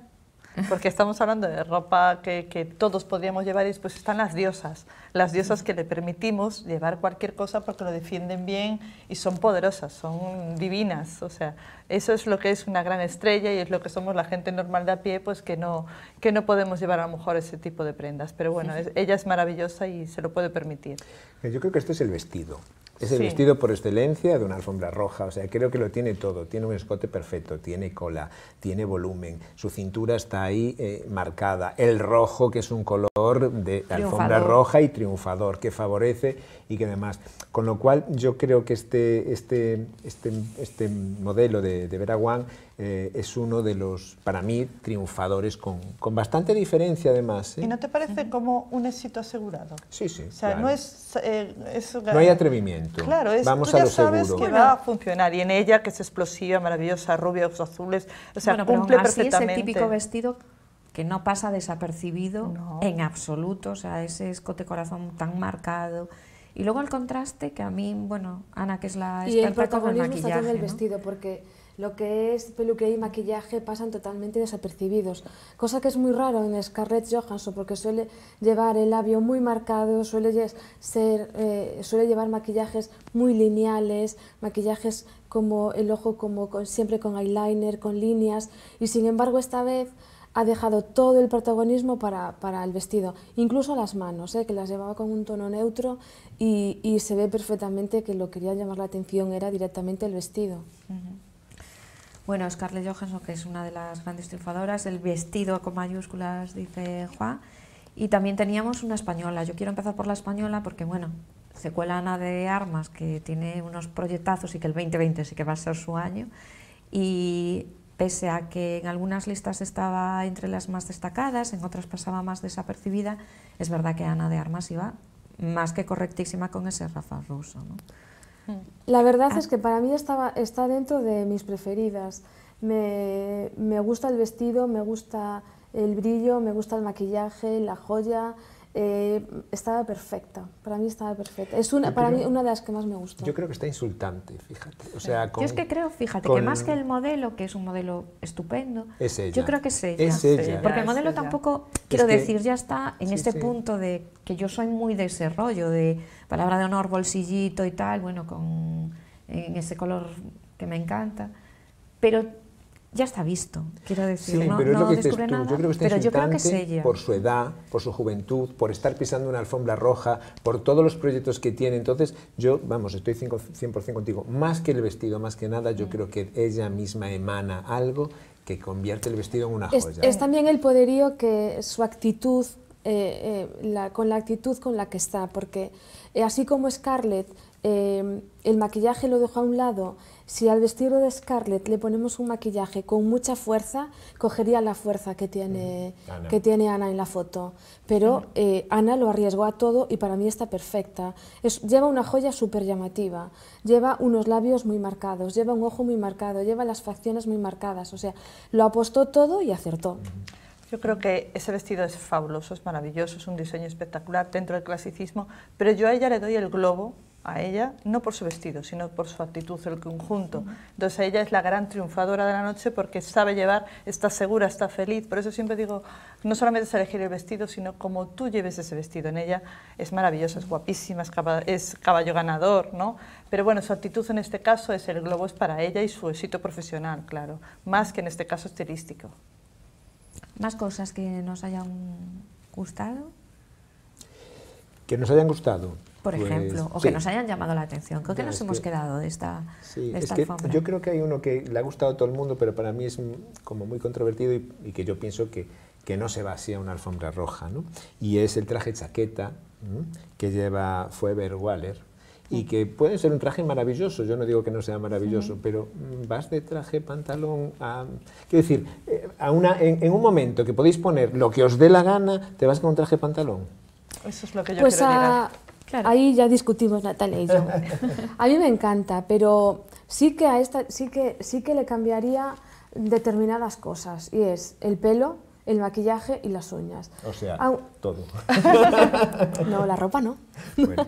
porque estamos hablando de ropa que, todos podríamos llevar y después están las diosas, las diosas que le permitimos llevar cualquier cosa porque lo defienden bien y son poderosas, son divinas, o sea, eso es lo que es una gran estrella y es lo que somos la gente normal de a pie, pues que no, que no podemos llevar a lo mejor ese tipo de prendas, pero bueno, ella es maravillosa y se lo puede
permitir. Yo creo que este es el vestido, es el vestido por excelencia de una alfombra roja, o sea, creo que lo tiene todo. Tiene un escote perfecto, tiene cola, tiene volumen, su cintura está ahí eh, marcada. El rojo, que es un color de alfombra roja y triunfador, que favorece y que además Con lo cual, yo creo que este, este, este, este modelo de, de Vera Wang eh, es uno de los, para mí, triunfadores con, con bastante diferencia además. ¿eh? ¿Y no
te parece como un éxito asegurado?
Sí, sí. O sea, no,
eh, es, No hay atrevimiento. Claro, es, Vamos tú a sabes que va a funcionar y en
ella, que es explosiva, maravillosa, rubia, ojos azules, o sea, cumple perfectamente. es típico vestido que no pasa desapercibido en absoluto, o sea, ese escote corazón tan marcado, y luego el contraste, que a mí, bueno, Ana, que es la experta y el el vestido,
porque lo que es peluquería y maquillaje pasan totalmente desapercibidos, cosa que es muy raro en Scarlett Johansson porque suele llevar el labio muy marcado, suele, ser, eh, suele llevar maquillajes muy lineales, maquillajes como el ojo como siempre con eyeliner, con líneas y sin embargo esta vez ha dejado todo el protagonismo para, para el vestido, incluso las manos, ¿eh? que las llevaba con un tono neutro y, y, se ve perfectamente que lo que quería llamar la atención era directamente el vestido.
Bueno, Scarlett Johansson, que es una de las grandes triunfadoras, el vestido con mayúsculas, dice Juan, y también teníamos una española. Yo quiero empezar por la española porque, bueno, secuela Ana de Armas, que tiene unos proyectazos y que el 2020 sí que va a ser su año, y pese a que en algunas listas estaba entre las más destacadas, en otras pasaba más desapercibida, es verdad que Ana de Armas iba más que correctísima con ese Rafa Russo.
La verdad ah. es que para mí estaba, está dentro de mis preferidas. me gusta el vestido, me gusta el brillo, me gusta el maquillaje, la joya, eh, estaba perfecta,
para mí estaba perfecta. Es una, para mí una de las que más me gusta.
Yo creo que está insultante, fíjate. O sea, con, yo es que
creo, fíjate, que más que el modelo, que es un modelo estupendo,
es ella. yo creo que es ella. Porque el modelo tampoco, quiero decir,
ya está en este punto de que yo soy muy de ese rollo, de palabra de honor, bolsillito y tal, bueno, con, en ese color que me encanta. Pero ya está visto, quiero decir, no, descubre nada, Yo pero yo creo que es ella. por
su edad, por su juventud, por estar pisando una alfombra roja, por todos los proyectos que tiene. Entonces, yo, vamos, estoy 100% contigo. Más que el vestido, más que nada, yo mm. creo que ella misma emana algo que convierte el vestido en una joya. Es,
también el poderío que su actitud, eh, eh, con la actitud con la que está, porque eh, así como Scarlett, el maquillaje lo dejó a un lado, si al vestido de Scarlett le ponemos un maquillaje con mucha fuerza, cogería la fuerza que tiene mm, Ana, que tiene Ana en la foto. Pero eh, Ana. lo arriesgó a todo y para mí está perfecta. lleva una joya súper llamativa, lleva unos labios muy marcados, lleva un ojo muy marcado, lleva las facciones muy marcadas. O sea, lo apostó todo y acertó.
Yo creo que ese vestido es fabuloso, es maravilloso, es un diseño espectacular dentro del clasicismo, pero yo a ella le doy el globo a ella, no por su vestido, sino por su actitud, el conjunto. Entonces ella es la gran triunfadora de la noche porque sabe llevar, está segura, está feliz. Por eso siempre digo, no solamente es elegir el vestido, sino cómo tú lleves ese vestido. En ella es maravillosa, es guapísima, es, caballo, es caballo ganador, ¿no? Pero bueno, su actitud en este caso es el globo es para ella y su éxito profesional, claro, más que en este caso estilístico.
¿Más cosas que nos hayan gustado?
Que nos hayan gustado. Por pues, ejemplo, o que nos hayan
llamado la atención. Creo que nos hemos quedado de esta, sí, Yo
creo que hay uno que le ha gustado a todo el mundo, pero para mí es como muy controvertido y, que yo pienso que, no se va así a una alfombra roja, ¿no? Y es el traje chaqueta que lleva Fueber Waller y que puede ser un traje maravilloso, yo no digo que no sea maravilloso, pero vas de traje, pantalón, a... Quiero decir, eh, a una, en, un momento que podéis poner lo que os dé la gana, te vas con un traje pantalón.
Eso es lo que yo pues
Ahí ya discutimos Natalia y yo. A mí me encanta, pero sí que, a esta, sí que, sí que le cambiaría determinadas cosas, y es el pelo, el maquillaje y las uñas.
O sea, todo.
no, la ropa no.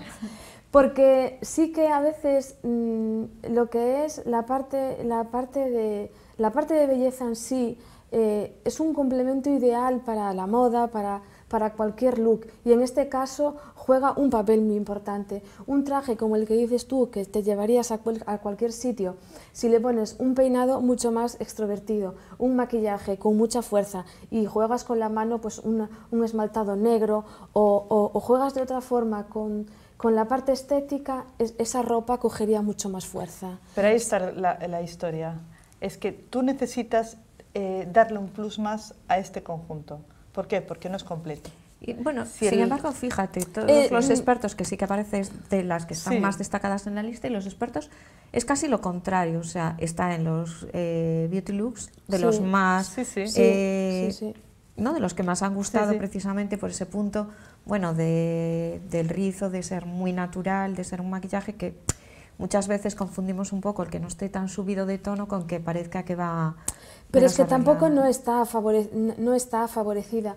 Porque sí que a veces mm, lo que es la parte, la, parte de, la parte de belleza en sí eh, es un complemento ideal para la moda, para para cualquier look y en este caso juega un papel muy importante. Un traje como el que dices tú, que te llevarías a, cualquier sitio, si le pones un peinado mucho más extrovertido, un maquillaje con mucha fuerza y juegas con la mano pues un esmaltado negro o, juegas de otra forma con la parte estética, esa ropa cogería mucho más fuerza.
Pero ahí está la, historia. Es que tú necesitas eh, darle un plus más a este conjunto. ¿Por qué? Porque no es completo. bueno, sin embargo, fíjate, todos eh, los mm.
expertos que sí que aparecen de las que están más destacadas en la lista y los expertos es casi lo contrario, o sea, está en los eh, beauty looks de los más, eh, sí, no, de los que más han gustado precisamente por ese punto, bueno, del rizo, de ser muy natural, de ser un maquillaje que muchas veces confundimos un poco el que no esté tan subido de tono con que parezca que va pero es que tampoco
no está, favorecida.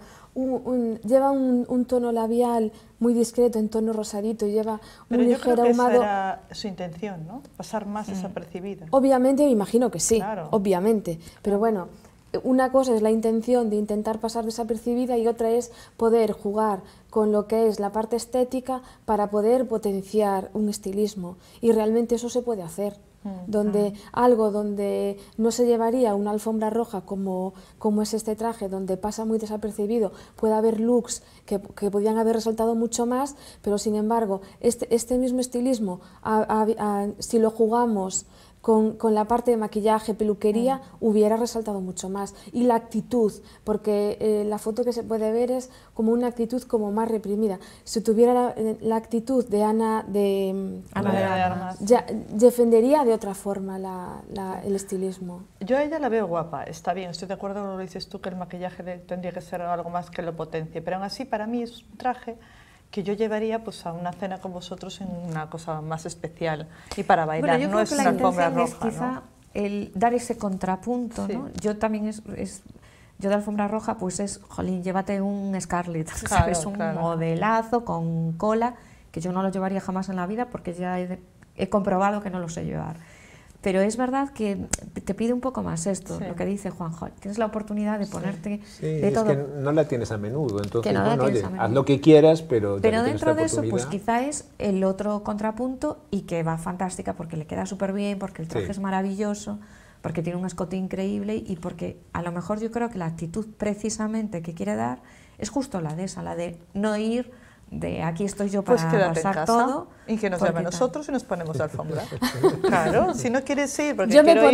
lleva un, tono labial muy discreto, en tono rosadito, lleva un yo ligero creo que Esa era
su intención, ¿no? Pasar más desapercibida.
Obviamente, me imagino que sí, obviamente. Pero bueno, una cosa es la intención de intentar pasar desapercibida y otra es poder jugar con lo que es la parte estética para poder potenciar un estilismo. Y realmente eso se puede hacer.
Mm, donde
algo donde no se llevaría una alfombra roja como, como es este traje, donde pasa muy desapercibido, puede haber looks que, que podían haber resaltado mucho más, pero sin embargo, este, este mismo estilismo, si lo jugamos con, con, la parte de maquillaje, peluquería, hubiera resaltado mucho más. Y la actitud, porque eh, la foto que se puede ver es como una actitud como más reprimida. Si tuviera la, eh, actitud de Ana de, mm, Ana de, Armas, ya, defendería de otra forma la, la, el estilismo.
Yo a ella la veo guapa, está bien, estoy de acuerdo con lo que dices tú, que el maquillaje tendría que ser algo más que lo potencie, pero aún así para mí es un traje que yo llevaría pues a una cena con vosotros en una cosa más especial y para bailar, no es la alfombra roja. quizá
el dar ese contrapunto, ¿no? Yo también es, yo de alfombra roja pues es, jolín, llévate un Scarlett, es ¿sabes? Un modelazo con cola, que yo no lo llevaría jamás en la vida porque ya he comprobado que no lo sé llevar. Pero es verdad que te pide un poco más esto, lo que dice Juanjo. Tienes la oportunidad de ponerte Es que
no la tienes a menudo, entonces haz lo que quieras, pero... Pero dentro de eso, pues
quizá es el otro contrapunto y que va fantástica porque le queda súper bien, porque el traje es maravilloso, porque tiene un escote increíble y porque a lo mejor yo creo que la actitud precisamente que quiere dar es justo la de esa, la de no ir de aquí estoy yo pues para pues quédate en casa todo y que nos llame a
nosotros y nos ponemos alfombra claro si no quieres ir
porque yo me no,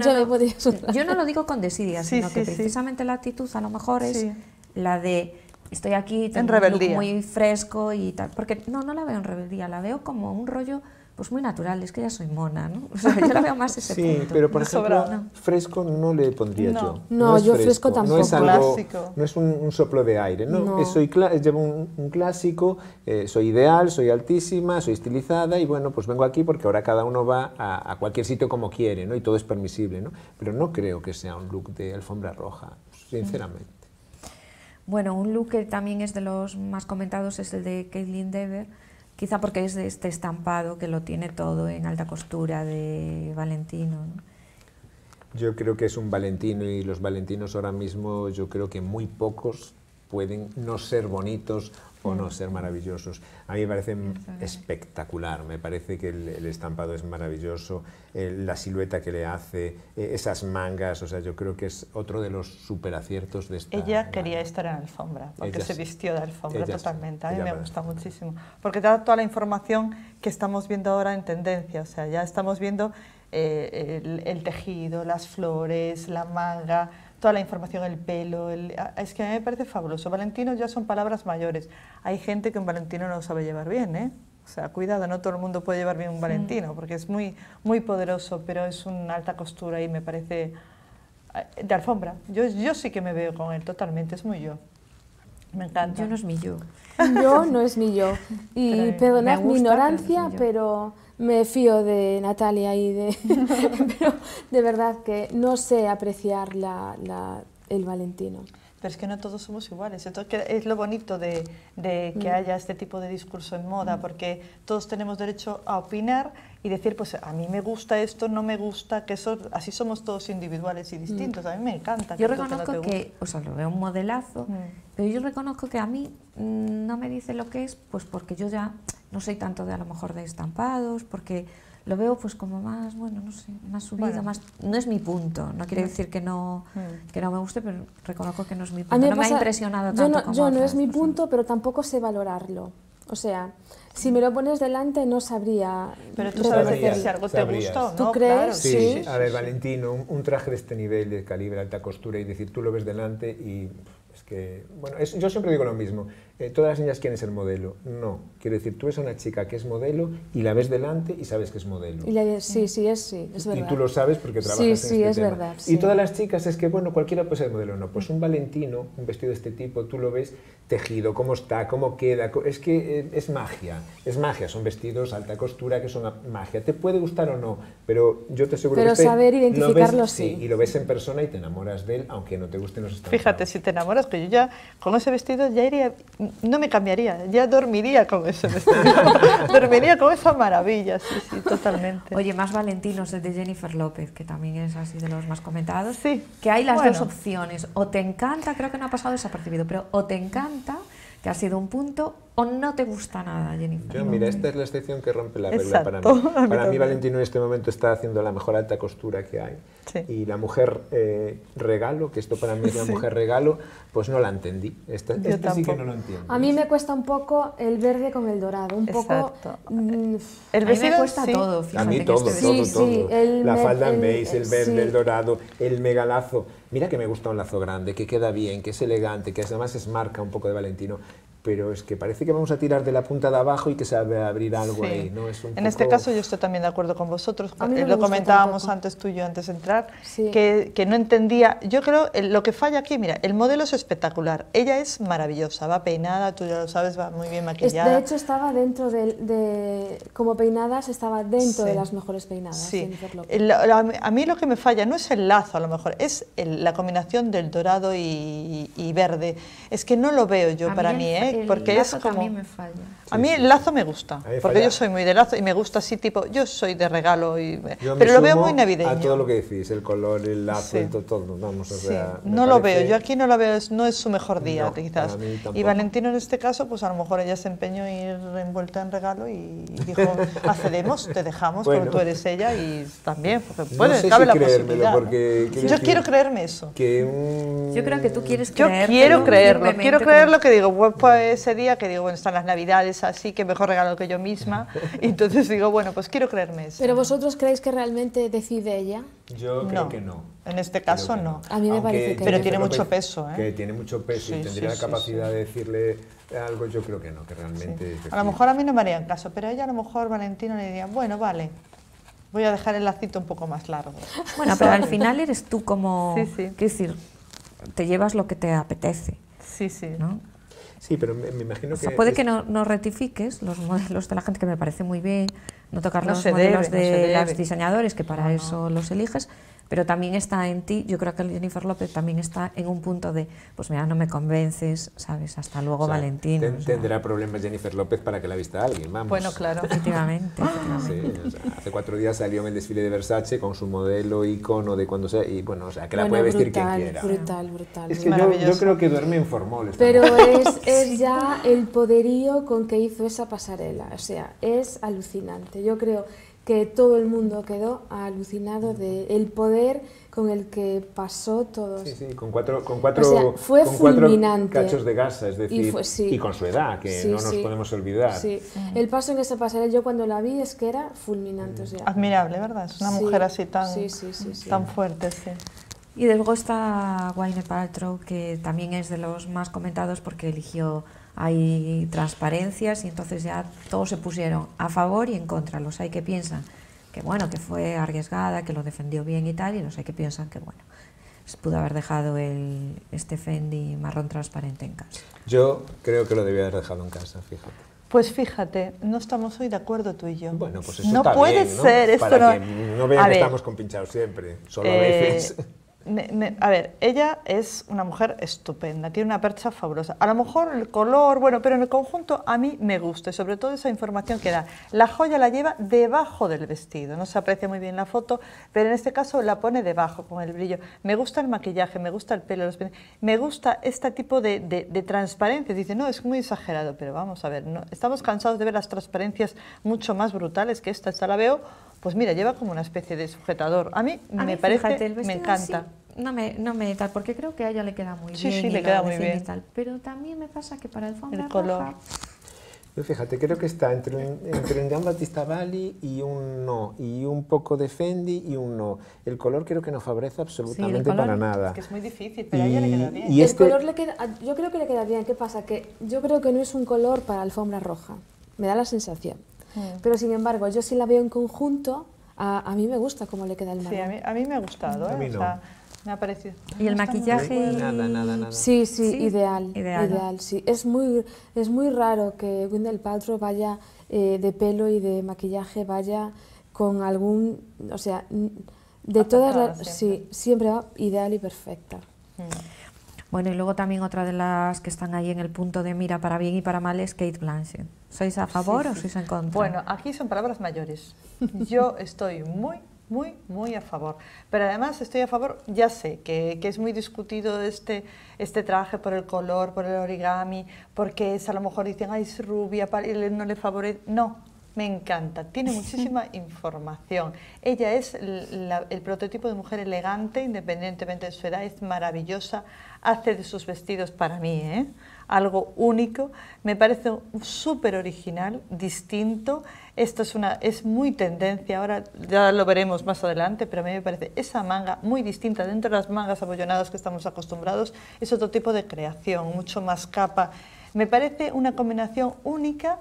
yo lo digo con desidia sino que precisamente la actitud a lo mejor es la de estoy aquí tengo muy fresco y tal porque no no la veo en rebeldía la veo como un rollo pues muy natural, es que ya soy mona, ¿no? O sea, yo la veo más ese sí, pero por ejemplo,
fresco no le pondría yo. No, yo fresco, tampoco. No es un, soplo de aire, ¿no? soy llevo un, clásico, eh, soy ideal, soy altísima, soy estilizada y bueno, pues vengo aquí porque ahora cada uno va a, a, cualquier sitio como quiere, ¿no? Y todo es permisible, ¿no? Pero no creo que sea un look de alfombra roja, sinceramente.
Bueno, un look que también es de los más comentados es el de Caitlyn Dever, quizá porque es este estampado que lo tiene todo en alta costura de Valentino.
Yo creo que es un Valentino y los Valentinos ahora mismo yo creo que muy pocos pueden no ser bonitos ser maravillosos. A mí me parece espectacular, me parece que el, estampado es maravilloso, la silueta que le hace, e, esas mangas, o sea, yo creo que es otro de los superaciertos de Ella
quería estar en alfombra, porque se vistió de alfombra totalmente, a mí me gusta muchísimo, porque da toda la información que estamos viendo ahora en tendencia, o sea, ya estamos viendo eh, el tejido, las flores, la manga toda la información, el pelo, es que a mí me parece fabuloso. Valentino ya son palabras mayores. Hay gente que un Valentino no sabe llevar bien, ¿eh? O sea, cuidado, no todo el mundo puede llevar bien un Valentino, porque es muy, muy poderoso, pero es una alta costura y me parece eh, de alfombra. Yo, yo sí que me veo con él totalmente, es muy yo. Me encanta. Yo no es mi yo.
Yo no es mi yo. Y perdonad mi ignorancia, pero me fío de Natalia y de... pero de verdad que no sé apreciar la, el Valentino.
Pero es que no todos somos iguales. Entonces, es lo bonito de, que mm. haya este tipo de discurso en moda, mm. porque todos tenemos derecho a opinar y decir, pues a mí me gusta esto, no me gusta, que eso, así somos todos individuales y mm. distintos. A mí me encanta. Yo reconozco que,
o sea, lo veo un modelazo, pero yo reconozco que a mí no me dice lo que es, pues porque yo ya no soy tanto de a lo mejor de estampados, porque lo veo pues como más, bueno, no sé, más subido, más... No es mi punto, no quiere decir que no, mm. no me guste, pero reconozco que no es mi punto. no me ha impresionado tanto yo no, no es
mi punto, pero tampoco sé valorarlo. O sea, si me lo pones delante no sabría. Pero tú
sabes decir si algo te gustó, no.
¿Tú crees? sí, A ver, Valentino, un, traje de este nivel, de calibre, alta costura, y decir tú lo ves delante y es que. Bueno, yo siempre digo lo mismo. Eh, todas las niñas quieren ser modelo. No, quiero decir, tú ves a una chica que es modelo y la ves delante y sabes que es modelo.
sí, sí, es, sí, verdad. Y tú lo
sabes porque trabajas en sí, sí este es Verdad, Y todas las chicas es que, bueno, cualquiera puede ser modelo. No, pues un valentino, un vestido de este tipo, tú lo ves tejido, cómo está, cómo queda. Es que eh, es magia, es magia. Son vestidos alta costura que son magia. Te puede gustar o no, pero yo te aseguro que... Pero este saber identificarlo sí. Y lo ves en persona y te enamoras de él, aunque no te gusten los estampados.
Fíjate, si te enamoras, que yo ya con ese vestido ya iría no me cambiaría, ya dormiría con eso.
dormiría con esa maravilla, sí, sí, totalmente. Oye, más Valentinos de Jennifer López, que también es así de los más comentados. Sí. Que hay las dos opciones. O te encanta, creo que no ha pasado desapercibido, pero o te encanta que ha sido un punto o no te gusta nada,
Jenny. Yo, mira, esta es la excepción que rompe la regla para mí. Para mí, Valentino en este momento está haciendo la mejor alta costura que hay. Y la mujer eh, regalo, que esto para mí es la mujer regalo, pues no la entendí. Esta, sí que no lo entiendo.
A mí me cuesta un poco el verde con el dorado, un Exacto. poco... Mm, el verde me cuesta todo,
fíjate. A mí todo, todo, este
todo. la falda en beige, el verde, el dorado, el megalazo mira que me gusta un lazo grande, que queda bien, que es elegante, que además es marca un poco de Valentino pero es que parece que vamos a tirar de la punta de abajo y que se va a abrir algo ahí. ¿no? Es en este caso
yo estoy también de acuerdo con vosotros, eh, lo comentábamos antes tú y yo antes de entrar, que, no entendía, yo creo, eh, lo que falla aquí, mira, el modelo es espectacular, ella es maravillosa, va peinada, tú ya lo sabes, va muy bien maquillada. de hecho
estaba dentro de, como peinadas, estaba dentro de las mejores peinadas. Sí. Eh,
a mí lo que me falla no es el lazo a lo mejor, es la combinación del dorado y, verde, es que no lo veo yo para mí, mí ¿eh? porque es como... A mí me falla. a mí el lazo me gusta, porque yo soy muy de lazo y me gusta así tipo, yo soy de regalo, pero lo veo muy navideño. A todo lo
que decís, el color, el lazo, todo, vamos, o sea, No lo veo,
yo aquí no lo veo, no es su mejor día quizás. Y Valentino en este caso, pues a lo mejor ella se empeñó en ir envuelta en regalo y dijo, accedemos, te dejamos, pero tú eres ella y también,
porque puede, cabe la posibilidad. Yo quiero
creerme eso.
Que Yo creo
que tú quieres que Yo quiero creerlo, quiero creer lo que digo, pues ese día que digo, bueno, están las navidades así, que mejor regalo que yo misma. Y entonces digo, bueno, pues quiero creerme
eso. ¿Pero vosotros creéis que realmente decide ella?
Yo creo que no.
En este caso no.
A mí me parece que Pero tiene mucho
peso, ¿eh? Que tiene mucho peso y tendría la capacidad de decirle algo, yo creo que no, que realmente... A lo mejor
a mí no me haría caso, pero ella a lo mejor Valentino le diría, bueno, vale, voy a dejar el lacito un poco
más largo. Bueno, pero al final eres tú como... Sí, sí. Quiero decir, te llevas lo que te
apetece. Sí, sí. ¿no? Sí, pero me, imagino puede que
no, no, rectifiques los modelos de la gente, que me parece muy bien, no tocar los modelos de los diseñadores, que para eso los eliges, pero también está en ti, yo creo que Jennifer López también está en un punto de, pues mira, no me convences, ¿sabes? Hasta luego, Valentino Tendrá
problemas Jennifer López para que la vista alguien, vamos. Bueno, claro. Efectivamente. hace cuatro días salió en el desfile de Versace con su modelo icono de cuando sea, y bueno, o sea, que la puede vestir quien quiera.
Brutal, brutal. Es yo,
creo que duerme en formol. Pero
es, es ya el poderío con que hizo esa pasarela, o sea, es alucinante. Yo creo que todo el mundo quedó alucinado del el poder con el que pasó todo. Sí, sí,
con cuatro, con cuatro, fue fulminante. cachos de gasa, es decir, y, con su edad, que no nos podemos olvidar. Sí.
El
paso en se pasarela, yo cuando la vi es que era fulminante. Admirable, ¿verdad? Es una mujer así tan,
tan fuerte, sí. Y luego está Wayne Paltrow, que también es de los más comentados porque eligió hay transparencias y entonces ya todos se pusieron a favor y en contra. Los hay que piensan que bueno, que fue arriesgada, que lo defendió bien y tal, y los hay que piensan que bueno, se pudo haber dejado el, este Fendi marrón transparente en casa.
Yo creo que lo debía haber dejado en casa, fíjate.
Pues fíjate,
no estamos hoy de acuerdo tú y yo. Bueno, pues eso no está puede ser, esto no... que no vean que estamos
compinchados siempre, solo a eh, veces
a ver, ella es una mujer estupenda, tiene una percha fabulosa. A lo mejor el color, bueno, pero en el conjunto a mí me gusta y sobre todo esa información que da. La joya la lleva debajo del vestido, no se aprecia muy bien la foto, pero en este caso la pone debajo con el brillo. Me gusta el maquillaje, me gusta el pelo, me gusta este tipo de, transparencia, Dice, no, es muy exagerado, pero vamos a ver, no, estamos cansados de ver las transparencias mucho más brutales que esta, esta la veo pues mira, lleva como una especie de sujetador. A mí, me parece, me encanta.
no me, no me tal, porque creo que a ella le queda muy bien. Sí, sí, le queda muy bien. Pero también me pasa que para el fondo... El color.
yo fíjate, creo que está entre un, entre un Bali y un no, y un poco de Fendi y un no. El color creo que no favorece absolutamente para nada. Es
muy difícil, pero a ella le queda bien. Este
yo creo que le queda bien. ¿Qué pasa? Que yo creo que no es un color para alfombra roja. Me da la sensación. Mm. Pero sin embargo, yo si la veo en conjunto, a, mí me gusta cómo le queda el maquillaje. Sí, a mí, me ha gustado. ¿eh? me ha parecido.
¿Y el maquillaje? Nada, nada, nada. Sí, sí, Ideal, ideal.
sí. Es muy, es muy raro que Wendell Paltrow vaya eh, de pelo y de maquillaje, vaya con algún. O sea, de todas las. Sí, siempre va ideal y perfecta.
Mm. Bueno, y luego también otra de las que están ahí en el punto de mira para bien y para mal es Kate Blanchett. ¿Sois a favor o sois en contra? Bueno,
aquí son palabras mayores. Yo estoy muy, muy, muy a favor. Pero además estoy a favor, ya sé que, que, es muy discutido este, este traje por el color, por el origami, porque es a lo mejor dicen, ay, es rubia, no le favorece. No, me encanta, tiene muchísima información. Ella es el prototipo de mujer elegante, independientemente de su edad, es maravillosa, hace de sus vestidos para mí, ¿eh? algo único, me parece súper original, distinto, esto es, una, es muy tendencia, ahora ya lo veremos más adelante, pero a mí me parece esa manga muy distinta dentro de las mangas abollonadas que estamos acostumbrados, es otro tipo de creación, mucho más capa, me parece una combinación única,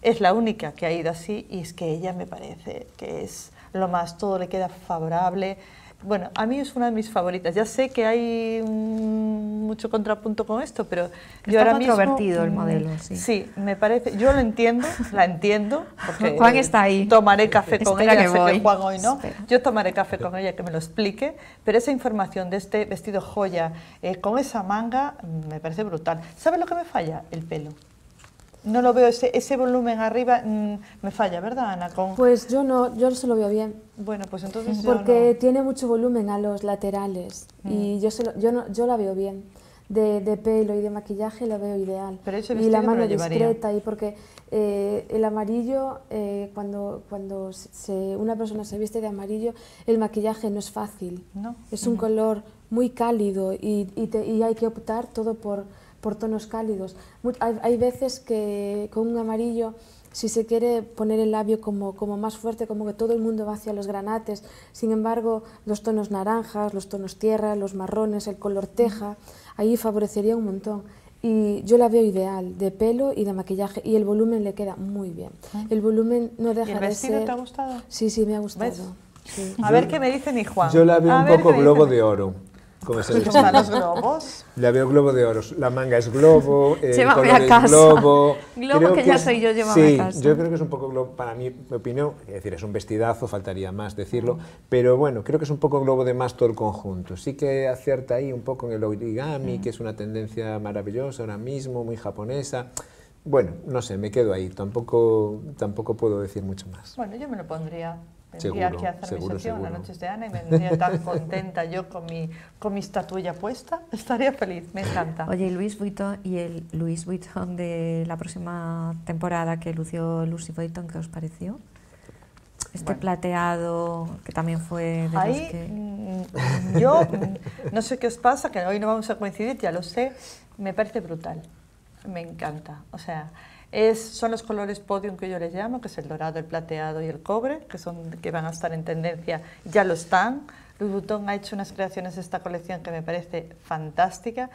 es la única que ha ido así y es que ella me parece que es lo más, todo le queda favorable, bueno, a mí es una de mis favoritas. Ya sé que hay mucho contrapunto con esto, pero Está yo ahora controvertido el mm, modelo, sí. Sí, me parece. Yo lo entiendo, la entiendo. Porque Juan está ahí. Tomaré café con ella, que sé que Juan hoy no. Yo tomaré café con ella que me lo explique, pero esa información de este vestido joya eh, con esa manga me parece brutal. ¿Sabes lo que me falla? El pelo no lo veo, ese, ese volumen arriba mm,
me falla, ¿verdad, Ana? Pues yo no, yo no se lo veo bien.
Bueno, pues entonces Porque
tiene mucho volumen a los laterales y mm. yo, se lo, yo, no, yo la veo bien. De, de, pelo y de maquillaje la veo ideal. Pero ese y la mano discreta, y porque eh, el amarillo, eh, cuando, cuando se, una persona se viste de amarillo, el maquillaje no es fácil. No. Es un mm. color muy cálido y, y, y hay que optar todo por por tonos cálidos. Hay, hay veces que con un amarillo si se quiere poner el labio como, como, más fuerte, como que todo el mundo va hacia los granates. Sin embargo, los tonos naranjas, los tonos tierra, los marrones, el color teja, ahí favorecería un montón. Y yo la veo ideal, de pelo y de maquillaje, y el volumen le queda muy bien. Ah. El volumen no deja ¿Y el de te ha gustado? Sí, sí, me ha gustado. A ver qué me dice mi Juan.
Yo la veo un poco globo
de oro. ¿Cómo se los globos? La veo globo de oro, La manga es globo, el es globo. creo que, ya soy yo, llévame sí, yo creo que es un poco globo, para mí, mi opinión, es decir, es un vestidazo, faltaría más decirlo, mm. pero bueno, creo que es un poco globo de más todo el conjunto. Sí que acierta ahí un poco en el origami, mm. que es una tendencia maravillosa ahora mismo, muy japonesa. Bueno, no sé, me quedo ahí, tampoco, tampoco puedo decir mucho más.
Bueno, yo me lo pondría Vendría seguro, aquí a hacer mi sesión, la noche de Ana, y me vendría tan contenta yo con mi, con mi estatuilla puesta. Estaría feliz, me
encanta. Oye, y Luis Vuitton y el Luis Vuitton de la próxima temporada que lució Lucy Vuitton, ¿qué os pareció? Este plateado que también fue de Ahí, mm, yo
mm, no sé qué os pasa, que hoy no vamos a coincidir, ya lo sé, me parece brutal. Me encanta. O sea, son los colores podium que yo les llamo, que es el dorado, el plateado y el cobre, que, son, que van a estar en tendencia, ya lo están. Louis Vuitton ha hecho unas creaciones de esta colección que me parece fantástica.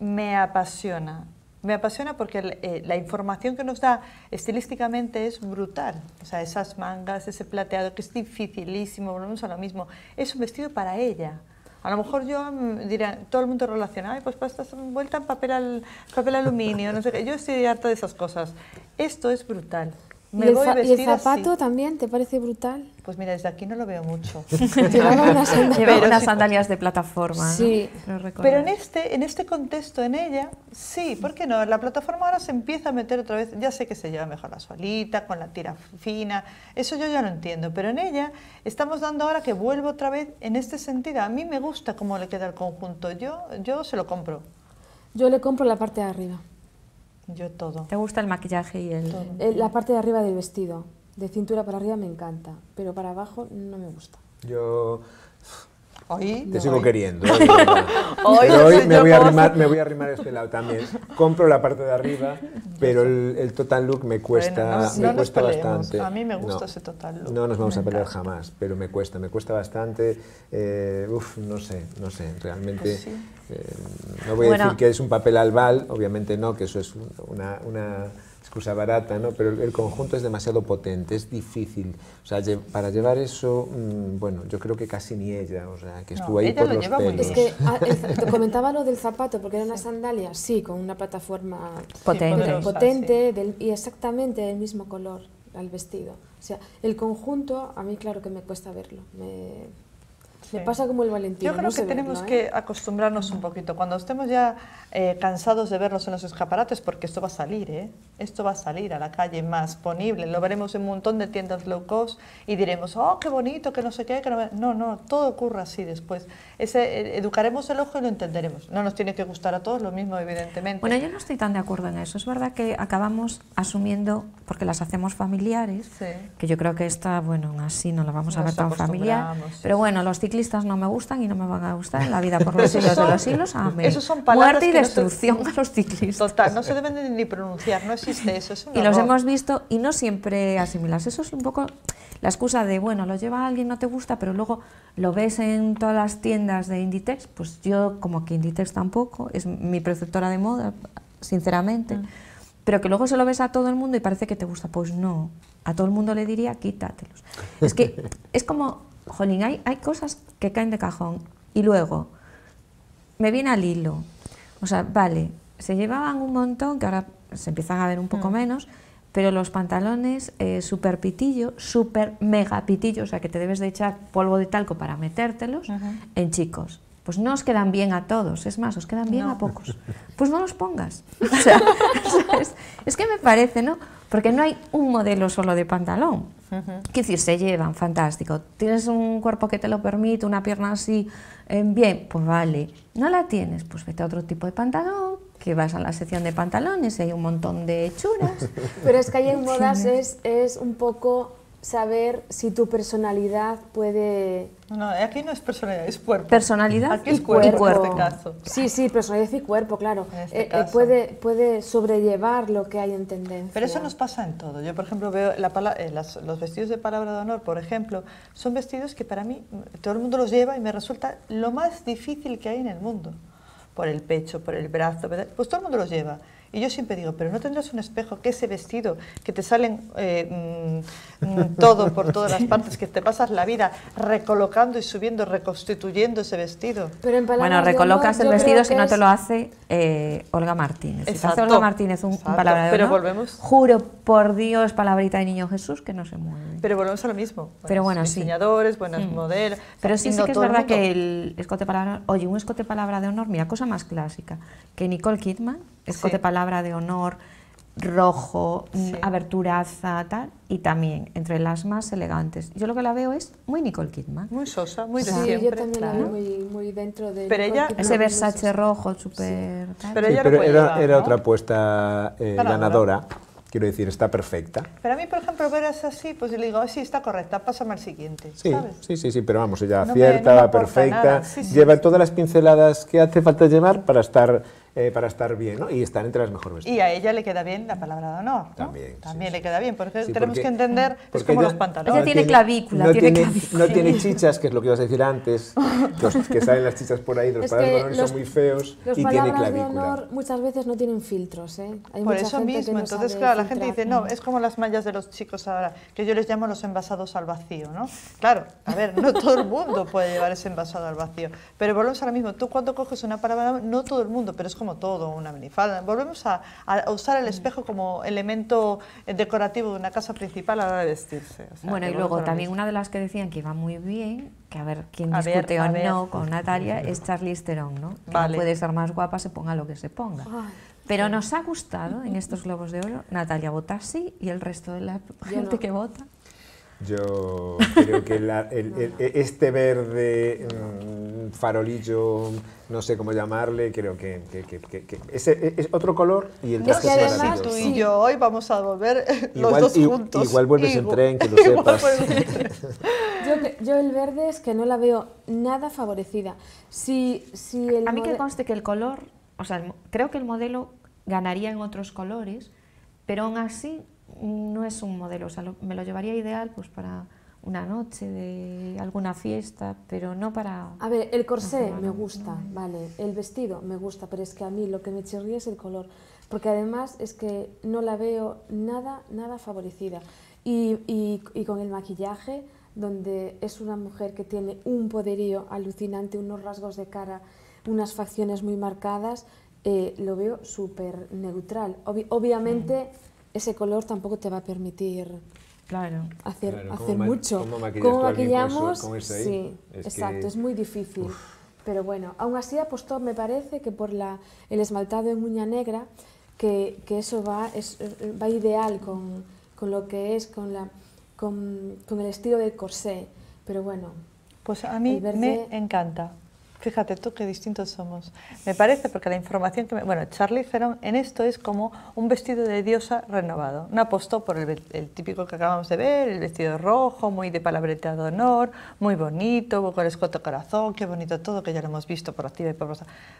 Me apasiona, me apasiona porque eh, la información que nos da estilísticamente es brutal. O sea, esas mangas, ese plateado que es dificilísimo, volvemos a lo mismo. Es un vestido para ella. A lo mejor yo mm, diría, todo el mundo relaciona, Ay, pues estás vuelta en papel, al, papel aluminio, no sé qué. Yo estoy harta de esas cosas. Esto es brutal. ¿Y, el zapato
también te parece brutal? Pues mira, desde aquí no lo veo mucho.
Llevaba unas, sandalias, de plataforma. Sí. Pero en
este, en este contexto, en ella, sí, ¿por qué no? La plataforma ahora se empieza a meter otra vez. Ya sé que se lleva mejor la suelita, con la tira fina. Eso yo ya lo entiendo. Pero en ella estamos dando ahora que vuelvo otra vez en este sentido. A mí me gusta cómo le queda el conjunto. Yo, yo se lo compro.
Yo le compro la parte de arriba. Yo todo. ¿Te gusta el maquillaje y el...? Eh, la parte de arriba del vestido, de cintura para arriba me encanta, pero para abajo no me gusta.
Yo
te sigo queriendo. ¿eh? Hoy, hoy me voy, a arrimar, me voy a
este lado también. Compro la parte de arriba, pero el, total look me cuesta, cuesta bastante. A mí me gusta ese total look. No nos vamos a pelear jamás, pero me cuesta, me cuesta bastante. Eh, uf, no sé, no sé, realmente. Pues eh, no voy a decir que es un papel albal, obviamente no, que eso es una barata, pero el conjunto es demasiado potente, es difícil. O sea, para llevar eso, mm, bueno, yo creo que casi ni ella, o sea, que estuvo ahí por Es que ah,
comentaba lo del zapato, porque era una sandalia, sí, con una plataforma potente, potente del, y exactamente del mismo color al vestido. O sea, el conjunto, a mí claro que me cuesta verlo. Me, pasa como el Valentino. Yo creo que tenemos que
acostumbrarnos un poquito. Cuando estemos ya eh, cansados de verlos en los escaparates, porque esto va a salir, ¿eh? Esto va a salir a la calle más ponible. Lo veremos en un montón de tiendas low cost y diremos, oh, qué bonito, que no sé qué. Que no, no, no, todo ocurre así después. Ese, e, educaremos el ojo y lo entenderemos. No nos tiene que gustar a todos lo
mismo, evidentemente. Bueno, yo no estoy tan de acuerdo en eso. Es verdad que acabamos asumiendo, porque las hacemos familiares, que yo creo que esta, bueno, así no la vamos a ver tan familiar. pero bueno, los ciclos no me gustan y no me van a gustar en la vida por los siglos de los siglos. Amén. Esos son palabras Muerte y destrucción a los ciclistas.
Total, no se deben ni pronunciar, no existe eso. y los hemos
visto y no siempre asimilas. Eso es un poco la excusa de, bueno, lo lleva alguien, no te gusta, pero luego lo ves en todas las tiendas de Inditex. Pues yo, como que Inditex tampoco, es mi preceptora de moda, sinceramente. Ah. Pero que luego se lo ves a todo el mundo y parece que te gusta. Pues no, a todo el mundo le diría quítatelos. Es que es como jolín, hay, hay cosas que caen de cajón. Y luego, me viene al hilo. O sea, vale, se llevaban un montón, que ahora se empiezan a ver un poco mm. menos, pero los pantalones eh, super pitillo, súper mega pitillo, o sea, que te debes de echar polvo de talco para metértelos, en chicos pues no os quedan bien a todos, es más, os quedan bien a pocos. Pues no los pongas. es, que me parece, ¿no? Porque no hay un modelo solo de pantalón. Que si se llevan, fantástico. Tienes un cuerpo que te lo permite, una pierna así, eh, bien, pues vale. No la tienes, pues vete a otro tipo de pantalón, que vas a la sección de pantalones y hay un montón de churas. Pero es que ahí en modas
es, es un poco saber si tu personalidad puede... No,
aquí no es personalidad, es cuerpo.
Personalidad
y cuerpo, este
Sí, sí, personalidad y cuerpo, claro. Este eh, eh, puede, puede sobrellevar lo que hay en tendencia. Pero eso nos pasa en
todo. Yo, por ejemplo, veo eh, los vestidos de palabra de honor, por ejemplo, son vestidos que para mí todo el mundo los lleva y me resulta lo más difícil que hay en el mundo. Por el pecho, por el brazo, pues todo el mundo los lleva. Y yo siempre digo, pero no tendrás un espejo, que ese vestido, que te salen eh, mm, mm, todo por todas las partes, que te pasas la vida recolocando y subiendo, reconstituyendo ese vestido.
bueno, recolocas el vestido si no te lo hace eh, Olga Martínez. hace Olga Martínez un, palabra de honor, pero volvemos. juro por Dios, palabrita de niño Jesús, que no se mueve.
Pero volvemos a lo mismo. pero bueno, diseñadores, buenas mm. modelos. Pero sí, que es verdad que
el escote palabra, oye, un escote palabra de honor, mira, cosa más clásica, que Nicole Kidman, escote palabra palabra de honor, rojo, aberturaza, tal, y también entre las más elegantes. Yo lo que la veo es muy Nicole Kidman. Muy sosa, muy Sí, también
muy, dentro de... Pero ella, ese Versace
rojo súper...
Pero, ella era, otra apuesta eh, ganadora. Quiero decir, está perfecta.
Pero
a mí, por ejemplo, veras así, pues yo le digo, ah, sí, está correcta, pásame al siguiente. Sí,
sí, sí, sí, pero vamos, ella acierta, perfecta, lleva todas las pinceladas que hace falta llevar para estar eh, para estar bien, ¿no? Y estar entre las mejores
Y a ella le queda bien la palabra de honor. ¿no? También. También le queda bien, porque tenemos que entender, es como los pantalones.
Ella tiene clavícula, no tiene, No tiene chichas, que es lo que ibas a decir antes, que salen las chichas por ahí, los palabras de honor son muy feos, y tiene clavícula. de honor
muchas veces no tienen filtros, ¿eh? Hay por mucha eso gente mismo, entonces claro, la gente dice, no, es como las mallas de
los chicos ahora, que yo les llamo los envasados al vacío, ¿no? Claro, a ver, no todo el mundo puede llevar ese envasado al vacío, pero volvemos ahora mismo, tú cuando coges una palabra, no todo el mundo, pero es como todo, una minifalda. Volvemos a, usar el espejo como elemento eh, decorativo de una casa principal a la hora de vestirse. bueno, y luego también
una de las que decían que iba muy bien, que a ver quién discute o no con Natalia, es Charlize Theron, ¿no? Que puede ser más guapa, se ponga lo que se ponga. Pero nos ha gustado en estos Globos de Oro Natalia vota sí y el resto de la gente que vota.
Yo creo que la, el, este verde mm, farolillo, no sé cómo llamarle, creo que, es otro color y el traje es, es Tú y
yo hoy vamos a volver eh,
igual, los dos
juntos. Igual vuelves en tren, que lo sepas.
yo, yo, el verde es que no la veo
nada favorecida.
Si, el a mí que conste que el color,
o sea, creo que el modelo ganaría en otros colores, pero aún así no es un modelo, o sea, me lo llevaría ideal pues para una noche de alguna fiesta, pero no para...
A ver, el corsé me gusta, vale, el vestido me gusta, pero es que a mí lo que me chirría es el color, porque además es que no la veo nada, nada favorecida. Y, con el maquillaje, donde es una mujer que tiene un poderío alucinante, unos rasgos de cara, unas facciones muy marcadas, eh, lo veo súper neutral. obviamente ese color tampoco te va a permitir claro. hacer, mucho. Como maquillamos? sí, exacto, es muy difícil. Pero bueno, aún así apostó, me parece, que por la, el esmaltado en uña negra, que, eso va, es, eh, va ideal con, con, lo que es, con, la, con, el estilo de corsé. Pero bueno, pues a mí me
encanta. Fíjate tú qué distintos somos. Me parece, porque la información que me... Bueno, Charlie Ferón en esto es como un vestido de diosa renovado. No apostó por el, típico que acabamos de ver, el vestido rojo, muy de palabreteado de honor, muy bonito, con escoto corazón, qué bonito todo, que ya lo hemos visto por activa y por,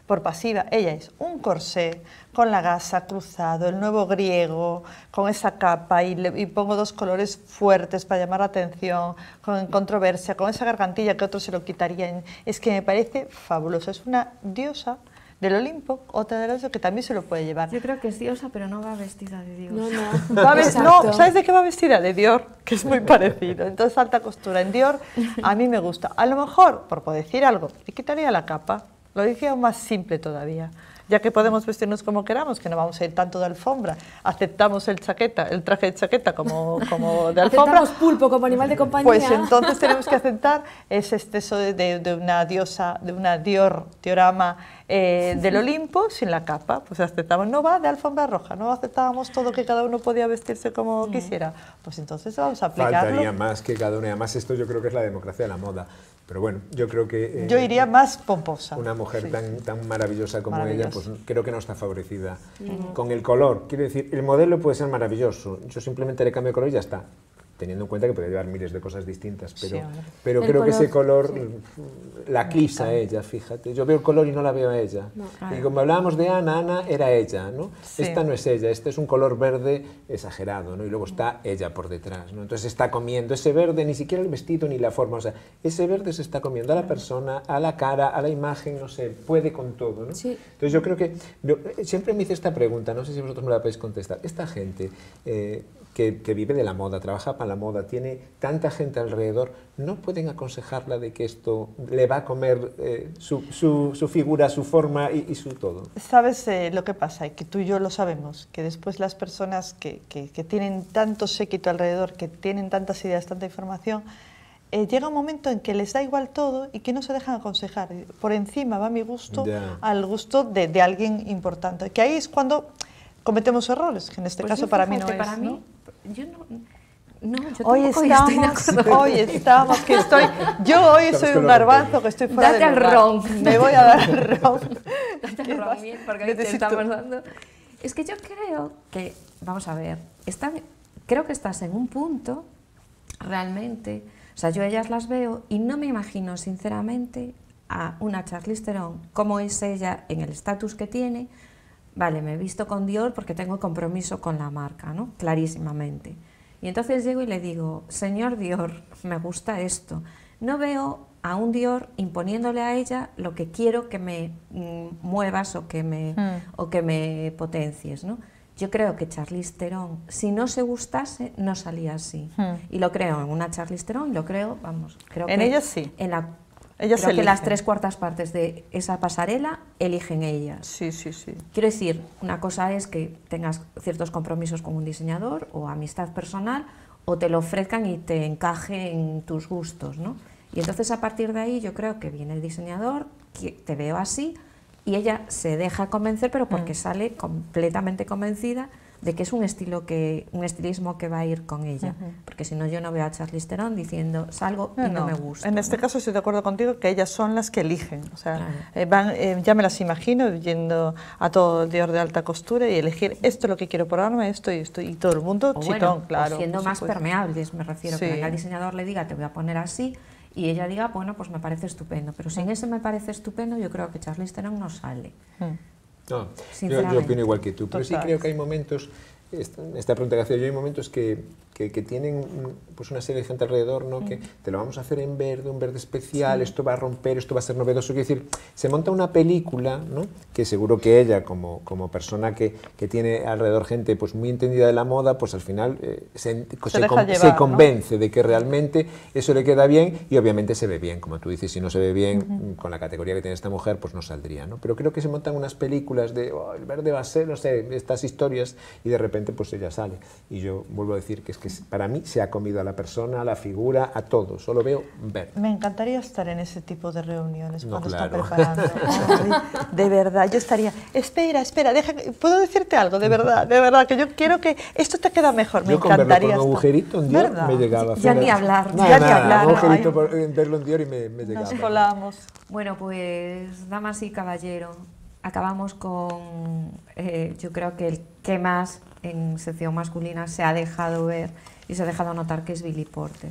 por pasiva. Ella es un corsé con la gasa cruzado, el nuevo griego, con esa capa y, le, y pongo dos colores fuertes para llamar la atención, con controversia, con esa gargantilla que otros se lo quitarían. Es que me parece fabulosa Es una diosa del Olimpo, otra de las que también se lo puede llevar. Yo
creo que es diosa, pero no va vestida de dios. No, no. no, ¿sabes
de qué va vestida? De Dior, que es muy parecido. Entonces, alta costura en Dior, a mí me gusta. A lo mejor, por decir algo, y quitaría la capa. Lo decía más simple todavía ya que podemos vestirnos como queramos, que no vamos a ir tanto de alfombra, aceptamos el chaqueta, el traje de chaqueta como, como de alfombra. Aceptamos
pulpo como animal de compañía. Pues entonces tenemos que
aceptar ese exceso de, de, una diosa, de una dior, diorama eh, del Olimpo sin la capa, pues aceptamos, no va de alfombra roja, no aceptábamos todo que cada uno podía vestirse como mm. quisiera, pues entonces vamos a aplicarlo. Faltaría
más que cada uno, además esto yo creo que es la democracia de la moda, pero bueno, yo creo que... Eh, yo iría
más pomposa.
Una mujer tan, tan maravillosa como ella, pues creo que no está favorecida. Con el color, quiero decir, el modelo puede ser maravilloso. Yo simplemente le cambio el color y ya está teniendo en cuenta que puede llevar miles de cosas distintas, pero, pero creo que ese color la la a ella, fíjate. Yo veo el color y no la veo a ella. Y como hablábamos de Ana, Ana era ella, ¿no? Esta no es ella, este es un color verde exagerado, ¿no? Y luego está ella por detrás, ¿no? Entonces está comiendo ese verde, ni siquiera el vestido ni la forma, o sea, ese verde se está comiendo a la persona, a la cara, a la imagen, no sé, puede con todo, ¿no? Entonces yo creo que, eh, siempre me hice esta pregunta, no sé si vosotros me la podéis contestar, esta gente, eh, que, vive de la moda, trabaja para la moda, tiene tanta gente alrededor, no pueden aconsejarla de que esto le va a comer eh, su, figura, su forma y, su todo.
Sabes eh, lo que pasa, y que tú y yo lo sabemos, que después las personas que, tienen tanto séquito alrededor, que tienen tantas ideas, tanta información, eh, llega un momento en que les da igual todo y que no se dejan aconsejar. Por encima va mi gusto al gusto de, de alguien importante. Que ahí es cuando cometemos errores, que en este pues caso para mí no para es. Mí, ¿no?
Yo no, no, yo hoy
estamos, estoy hoy
estamos, que estoy,
yo hoy soy un garbanzo que estoy fuera Date de Date al ron. Me voy a dar el
ron.
Date el ron, bien, porque te estamos
dando. Es que yo creo que, vamos a ver, está, creo que estás en un punto realmente, o sea, yo ellas las veo y no me imagino sinceramente a una Charlize Theron como es ella en el estatus que tiene, vale, me he visto con Dior porque tengo compromiso con la marca, ¿no? Clarísimamente. Y entonces llego y le digo, señor Dior, me gusta esto. No veo a un Dior imponiéndole a ella lo que quiero que me mm, muevas o que me, hmm. o que me potencies, ¿no? Yo creo que Charlize Theron, si no se gustase, no salía así. Hmm. Y lo creo en una Charlize Theron, lo creo, vamos, creo que... En ellos sí. En la Creo que las tres cuartas partes de esa pasarela eligen ellas. Sí, sí, sí. Quiero decir, una cosa es que tengas ciertos compromisos con un diseñador o amistad personal o te lo ofrezcan y te encaje en tus gustos, ¿no? Y entonces a partir de ahí yo creo que viene el diseñador, que te veo así, y ella se deja convencer, pero porque mm. sale completamente convencida de que es un estilo que un estilismo que va a ir con ella, porque si no yo no veo a Charlize Theron diciendo salgo
y no, me gusta.
En este caso estoy de acuerdo contigo
que ellas son las que eligen, o sea, eh, van, eh, ya me las imagino yendo a todo el dior de alta costura y elegir esto es lo que quiero probarme, esto y esto y todo el mundo chitón, claro. siendo más
permeables, me refiero que al diseñador le diga te voy a poner así y ella diga, bueno, pues me parece estupendo, pero sin ese me parece estupendo, yo creo que Charlize Theron no sale.
Mm yo,
yo, opino igual que tú, pero sí creo que hay momentos, esta pregunta que hacía yo, hay momentos que que, tienen mm, pues una serie de gente alrededor, ¿no? Que te lo vamos a hacer en verde, un verde especial, esto va a romper, esto va a ser novedoso. Quiero decir, se monta una película, ¿no? Que seguro que ella, como, como persona que, que tiene alrededor gente pues muy entendida de la moda, pues al final eh, se, se, convence de que realmente eso le queda bien y obviamente se ve bien, como tú dices, si no se ve bien mm, con la categoría que tiene esta mujer, pues no saldría, ¿no? Pero creo que se montan unas películas de, oh, el verde va a ser, no sé, estas historias y de repente pues ella sale. Y yo vuelvo a decir que es que para mí se ha comido a la persona, a la figura, a todo. Solo veo ver.
Me encantaría estar en ese tipo de reuniones cuando está preparando. de verdad, yo estaría. Espera, espera, déjame. puedo decirte algo, de verdad, de verdad, que yo quiero que esto te queda mejor. Me encantaría. Con con un agujerito
en Dior me llegaba. Ya ni hablar, ya ni hablar. Un agujerito por, verlo en Dior y me, me llegaba. Nos
colamos. Bueno, pues, damas y caballero, acabamos con, eh, yo creo que el que más en sección masculina se ha dejado ver y se ha dejado notar que es Billy Porter.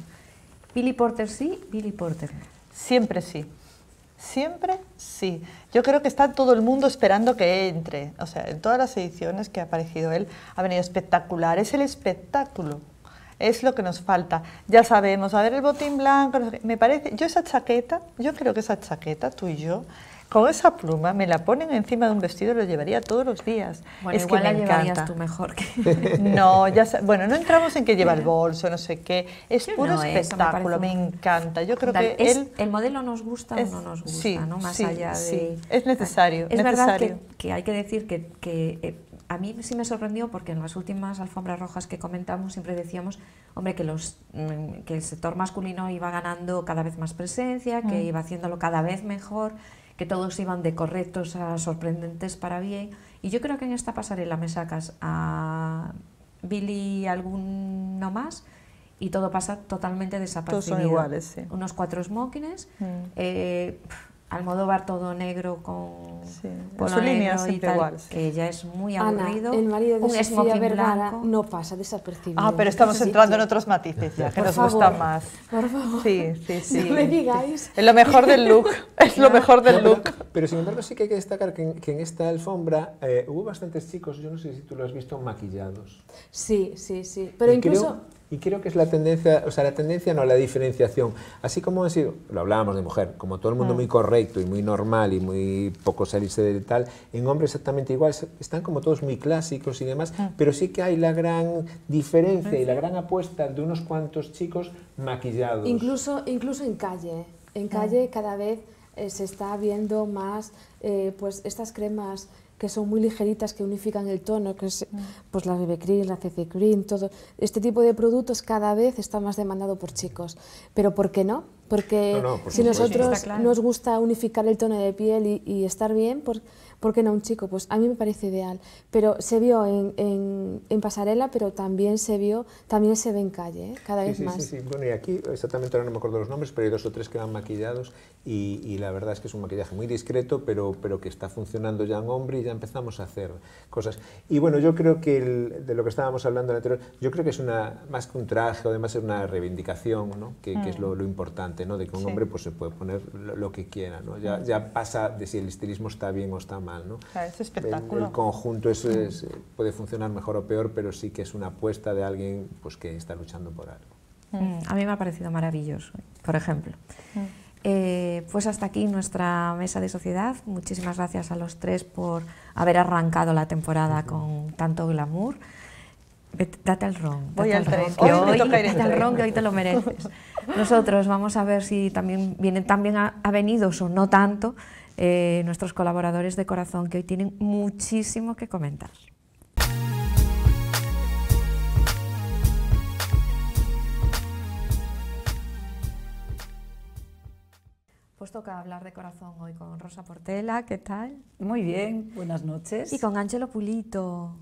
Billy Porter sí, Billy Porter. Siempre sí.
Siempre sí. Yo creo que está todo el mundo esperando que entre. O sea, en todas las ediciones que ha aparecido él, ha venido espectacular. Es el espectáculo. Es lo que nos falta. Ya sabemos, a ver el botín blanco. Me parece, yo esa chaqueta, yo creo que esa chaqueta, tú y yo, con esa pluma me la ponen encima de un vestido y lo llevaría todos los días. Bueno, es que me encanta. tú mejor No, ya bueno, no entramos en que lleva el bolso, no sé qué. Es puro espectáculo, me, encanta. Yo creo que él...
El modelo nos gusta o no nos gusta, Más allá de... es necesario. Es necesario. verdad que, hay que decir que, eh, a mí sí me sorprendió porque en las últimas alfombras rojas que comentamos siempre decíamos, hombre, que, los, mm, que el sector masculino iba ganando cada vez más presencia, que mm. iba haciéndolo cada vez mejor que todos iban de correctos a sorprendentes para bien. Y yo creo que en esta pasarela me sacas a Billy y alguno más y todo pasa totalmente desaparecido. Todos son iguales, sí. Unos cuatro smokings, mm. eh, bar todo negro con sí. Pues su línea y igual, que ya es muy aburrido. el marido de
no pasa desapercibido.
Ah, pero estamos entrando en
otros matices ya, que nos gustan más. Por favor. Sí, sí, sí. No me
digáis. Es lo mejor del look,
es lo mejor del look. Pero, sin embargo sí que hay que destacar que en, esta alfombra eh, hubo bastantes chicos, yo no sé si tú lo has visto, maquillados. Sí, sí, sí. Pero incluso... Y creo que es la tendencia, o sea, la tendencia no, la diferenciación. Así como han sido, lo hablábamos de mujer, como todo el mundo mm. muy correcto y muy normal y muy poco salirse de tal, en hombre exactamente igual, están como todos muy clásicos y demás, mm. pero sí que hay la gran diferencia y mm. la gran apuesta de unos cuantos chicos maquillados.
Incluso, incluso en calle, ¿eh? en calle cada vez eh, se está viendo más eh, pues estas cremas que son muy ligeritas, que unifican el tono, que es mm. pues la BB Cream, la CC Cream, todo. Este tipo de productos cada vez está más demandado por chicos. Pero ¿por qué no? Porque si nosotros nos gusta unificar el tono de piel y, y estar bien, pues ¿por qué no un chico? Pues a mí me parece ideal, pero se vio en, en, pasarela, pero también se vio, también se ve en calle, ¿eh? cada vez más. Sí, sí,
bueno, y aquí exactamente ahora no me acuerdo los nombres, pero hay dos o tres que van maquillados y, la verdad es que es un maquillaje muy discreto, pero, pero que está funcionando ya en hombre y ya empezamos a hacer cosas. Y bueno, yo creo que de lo que estábamos hablando anterior, yo creo que es una, más que un traje, además es una reivindicación, ¿no? que, es mm. lo, importante, ¿no? de que un hombre pues, se puede poner lo, que quiera, ¿no? ya, mm. ya pasa de si el estilismo está bien o está mal.
El, conjunto
eh, puede funcionar mejor o peor, pero sí que es una apuesta de alguien pues, que está luchando por algo.
Mm, a mí me ha parecido maravilloso, por ejemplo. Mm. Eh, pues hasta aquí nuestra mesa de sociedad. Muchísimas gracias a los tres por haber arrancado la temporada con tanto glamour. date el ron. Voy al Hoy, date ron que hoy te lo mereces. Nosotros vamos a ver si también vienen venido o no tanto eh, nuestros colaboradores de corazón que hoy tienen muchísimo que comentar. Pues toca hablar de corazón hoy con Rosa Portela, ¿qué tal? Muy bien, buenas noches. Y con Ángelo Pulito.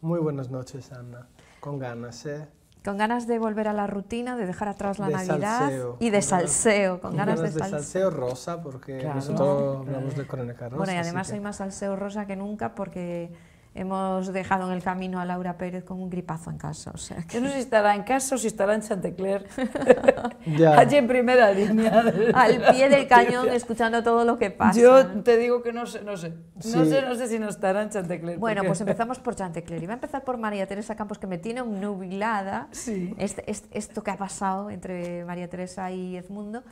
Muy buenas noches, Ana. Con ganas, ¿eh?
Con ganas de volver a la rutina, de dejar atrás la Navidad y de salseo, con ganas, de, salseo.
rosa, porque
nosotros hablamos de Corona
Rosa. Bueno, y además soy
más salseo rosa que nunca porque hemos dejado en el camino a Laura Pérez con un gripazo en casa. O sea que... Yo
no sé si estará en casa o si estará en Chantecler. Allí en primera línea. Al pie del cañón, escuchando todo lo que pasa. Yo te digo que no sé, no sé. No, sé no sé si no estará en Chantecler.
Bueno, pues empezamos por Chantecler. Iba a empezar por María Teresa Campos, que me tiene nubilada este, esto que ha pasado entre María Teresa y Edmundo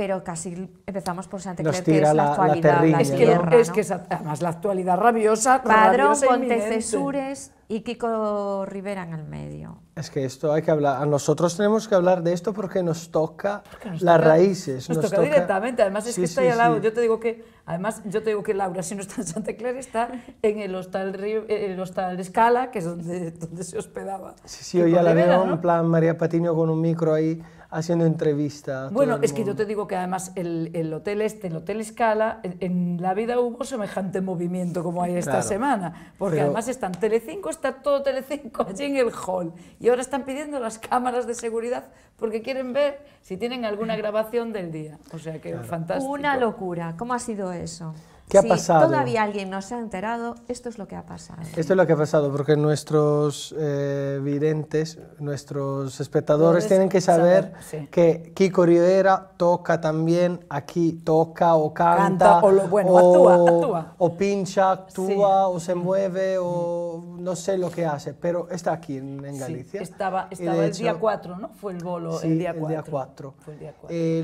pero casi empezamos por Santa Claire, que es la,
actualidad. es, que, es que además la actualidad rabiosa. Padrón, Pontecesures
e y Kiko Rivera en el medio.
Es que esto hay que hablar, a nosotros tenemos que hablar de esto porque nos toca las raíces. Nos, toca, directamente, además es que está al lado, yo te
digo que, además yo te digo que Laura si no está en Santa Clara está en el hostal, eh, el hostal Escala, que es donde, donde se hospedaba. Sí, sí, yo ya la veo en
plan María Patiño con un micro ahí haciendo entrevistas. Bueno, es que yo te
digo que además el, el hotel este, el hotel Escala, en, la vida hubo semejante movimiento como hay esta semana, porque además están Telecinco, está todo Telecinco allí en el hall, y ahora están pidiendo las cámaras de seguridad porque quieren ver si tienen alguna grabación del día. O sea que fantástico. Una
locura, ¿cómo ha sido eso? ¿Qué ha si todavía alguien no se ha enterado, esto es lo que ha pasado.
Esto es lo que ha pasado, porque nuestros eh, videntes, nuestros espectadores tienen que saber, que Kiko Rivera toca también aquí, toca o canta, o, bueno, actúa, o pincha, actúa, o se mueve, o no sé lo que hace, pero está aquí en, Galicia.
Sí, estaba, el día 4, ¿no? Fue el bolo el día 4. El día 4. el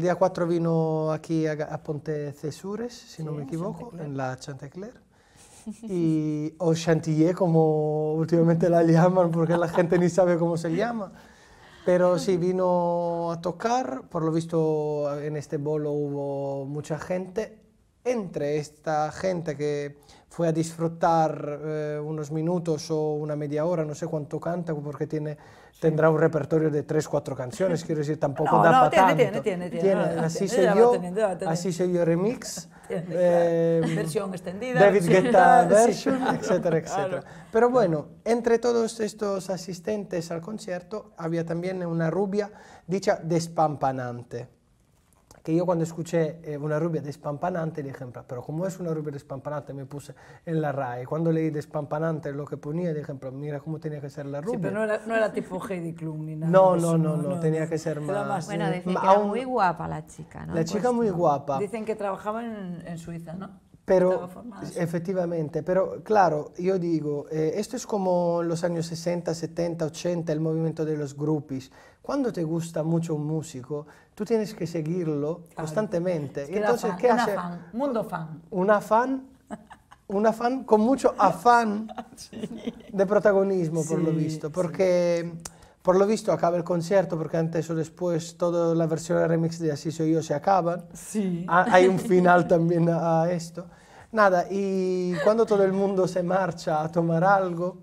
día 4. Eh, vino aquí a Ponte Cesures, si no me equivoco en La Chantecler Y, o Chantilly, como últimamente la llaman, porque la gente ni sabe cómo se llama. Pero sí, vino a tocar. Por lo visto, en este bolo hubo mucha gente. Entre esta gente que fue a disfrutar eh, unos minutos o una media hora, no sé cuánto canta, porque tiene tendrá un repertorio de tres, cuatro canciones, quiero decir, tampoco da no, para tiene, tanto. Tiene, tiene, tiene. así, se yo, así se yo remix. Em, versión extendida. David Guetta version, etcétera, etcétera. Pero bueno, entre todos estos asistentes al concierto había también una rubia dicha despampanante que yo cuando escuché eh, una rubia despampanante dije, pero ¿cómo es una rubia despampanante? Me puse en la RAE. Cuando leí despampanante lo que ponía, dije, mira cómo tenía que ser la rubia. Sí, pero no
era, tipo Heidi Klum ni nada. No, no, no, no, tenía que ser más... bueno, era muy guapa la chica, ¿no? La pues chica
muy guapa.
Dicen que trabajaba en, Suiza, ¿no?
Pero, efectivamente, pero claro, yo digo, eh, esto es como los años 60, 70, 80, el movimiento de los grupos. Cuando te gusta mucho un músico, tú tienes que seguirlo constantemente. Entonces, ¿qué hace?
mundo fan.
Un afán, un afán con mucho afán de protagonismo, por lo visto, porque... Por lo visto acaba el concierto porque antes o después toda la versión de remix de Así soy yo se acaban. Sí. Hay un final también a esto. Nada, y cuando todo el mundo se marcha a tomar algo...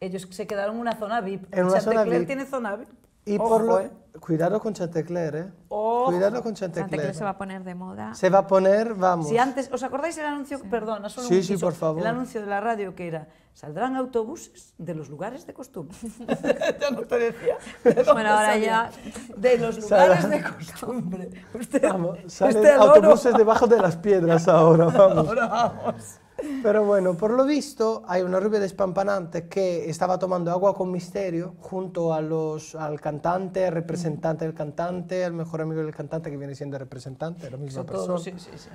Ellos se quedaron en una zona VIP. En una zona VIP. tiene zona VIP. Y por lo, eh.
Cuidado con Chantecler, ¿eh?
Cuidado con Chantecler. Chantecler se va a poner de moda. Se va a poner, vamos. Si antes, ¿os acordáis el anuncio? Perdón, Perdona, solo sí, un sí, por favor. El anuncio de la radio que era, saldrán autobuses de los lugares de costumbre. ya no te decía. bueno, ahora ya... De los lugares de costumbre. vamos, salen autobuses debajo
de las piedras ahora, vamos. Ahora vamos. Pero bueno, por lo visto hay una rubia despampanante que estaba tomando agua con misterio junto a los, al cantante, al representante del cantante, al mejor amigo del cantante que viene siendo representante, la misma persona,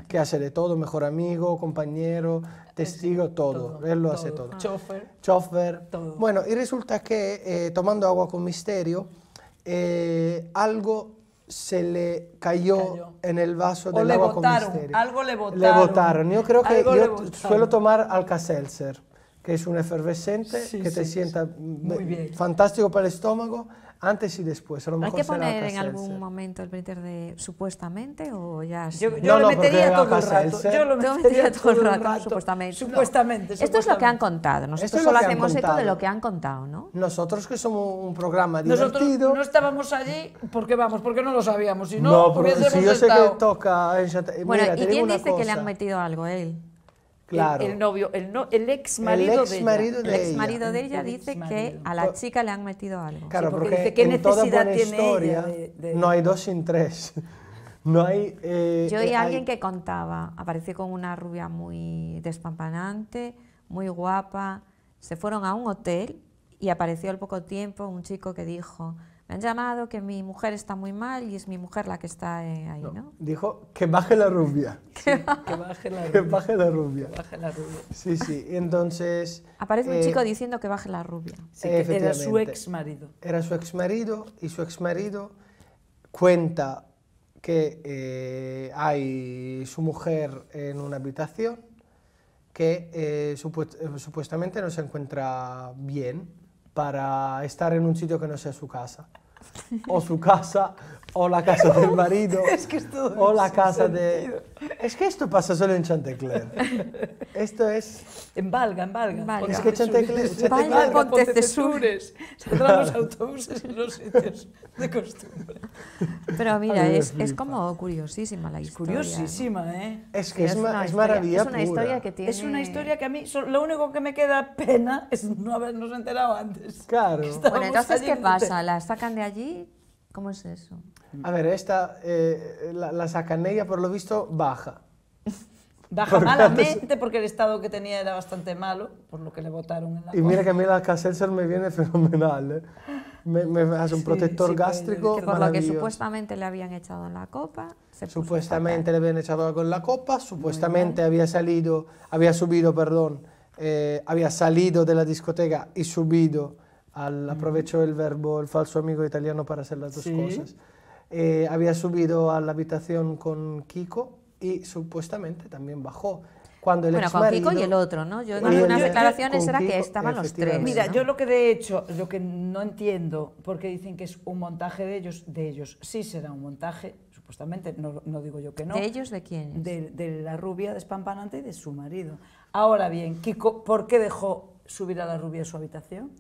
que hace de todo, mejor amigo, compañero, testigo, todo, él lo hace todo. Ah. Chofer. Bueno, y resulta que eh, tomando agua con misterio, eh, algo se le cayó, en el vaso de del agua con misterio. Algo le botaron. Le Yo creo que yo suelo tomar Alka-Seltzer, que es un efervescente que te sienta fantástico para el estómago antes y después.
A ¿Hay que poner en algún momento el printer de supuestamente o ya? Yo, yo lo metería
todo el rato. Yo
lo metería, todo, el rato, supuestamente. Esto es lo que han contado. Nosotros solo hacemos eco de lo que
han contado, ¿no? Nosotros que somos un programa divertido.
Nosotros no estábamos allí ¿Por qué vamos, porque no lo sabíamos. Si no, yo sé que
toca. Bueno, ¿y
quién dice que le han metido algo a él? El, novio, el, ex
marido, de, ella. El de ella dice que a la chica le han metido algo. porque, dice, ¿qué necesidad tiene historia
no hay dos sin tres. No hay. Eh, Yo vi eh, a alguien
que contaba, apareció con una rubia muy despampanante, muy guapa. Se fueron a un hotel y apareció al poco tiempo un chico que dijo han llamado que mi mujer está muy mal y es mi mujer la que está eh, ahí, no,
Dijo que baje la rubia. que baje la rubia. Que baje la rubia. Sí, sí. Entonces.
Aparece un chico eh, diciendo que baje la rubia.
era su ex marido. Era su ex marido y su ex marido cuenta que eh, hay su mujer en una habitación que supuestamente no se encuentra bien para estar en un sitio que no sea su casa o su casa o la casa del marido, es
que o la casa de...
Es que esto pasa solo en Chantecler.
Esto es... En Valga, en Valga. En Valga. Es que Chantecler... Chantecler Valga, los autobuses en los sitios de costumbre.
Pero mira, es, es como curiosísima la historia. Curiosísima,
¿eh? Es que es, es, es una historia que tiene... Es una historia que a mí... Lo único que me queda pena es no habernos enterado antes. Claro. Bueno, entonces, ¿qué pasa?
¿La sacan de allí?
¿Cómo es eso?
A ver, esta, eh, la, sacanella por lo visto baja.
Baja malamente porque el estado que tenía era bastante malo, por lo que le votaron en la...
Y mira que a mí la Alcacelser me viene fenomenal. ¿eh? Me, hace un protector pues, gástrico. Que por lo que
supuestamente le habían echado en la copa.
supuestamente le habían echado en la copa, supuestamente había salido, había subido, perdón, eh, había salido de la discoteca y subido al, aprovecho el verbo el falso amigo italiano para hacer las dos cosas. Eh, había subido a la habitación con Kiko y
supuestamente también bajó. Cuando el bueno, con Kiko y el otro, ¿no? Yo en algunas declaraciones era que estaban los tres. Mira, yo lo que de hecho, lo que no entiendo, porque dicen que es un montaje de ellos, de ellos sí será un montaje, supuestamente, no, no digo yo que no. ¿De ellos de quién? De, la rubia despampanante y de su marido. Ahora bien, Kiko, ¿por qué dejó subir a la rubia a su habitación?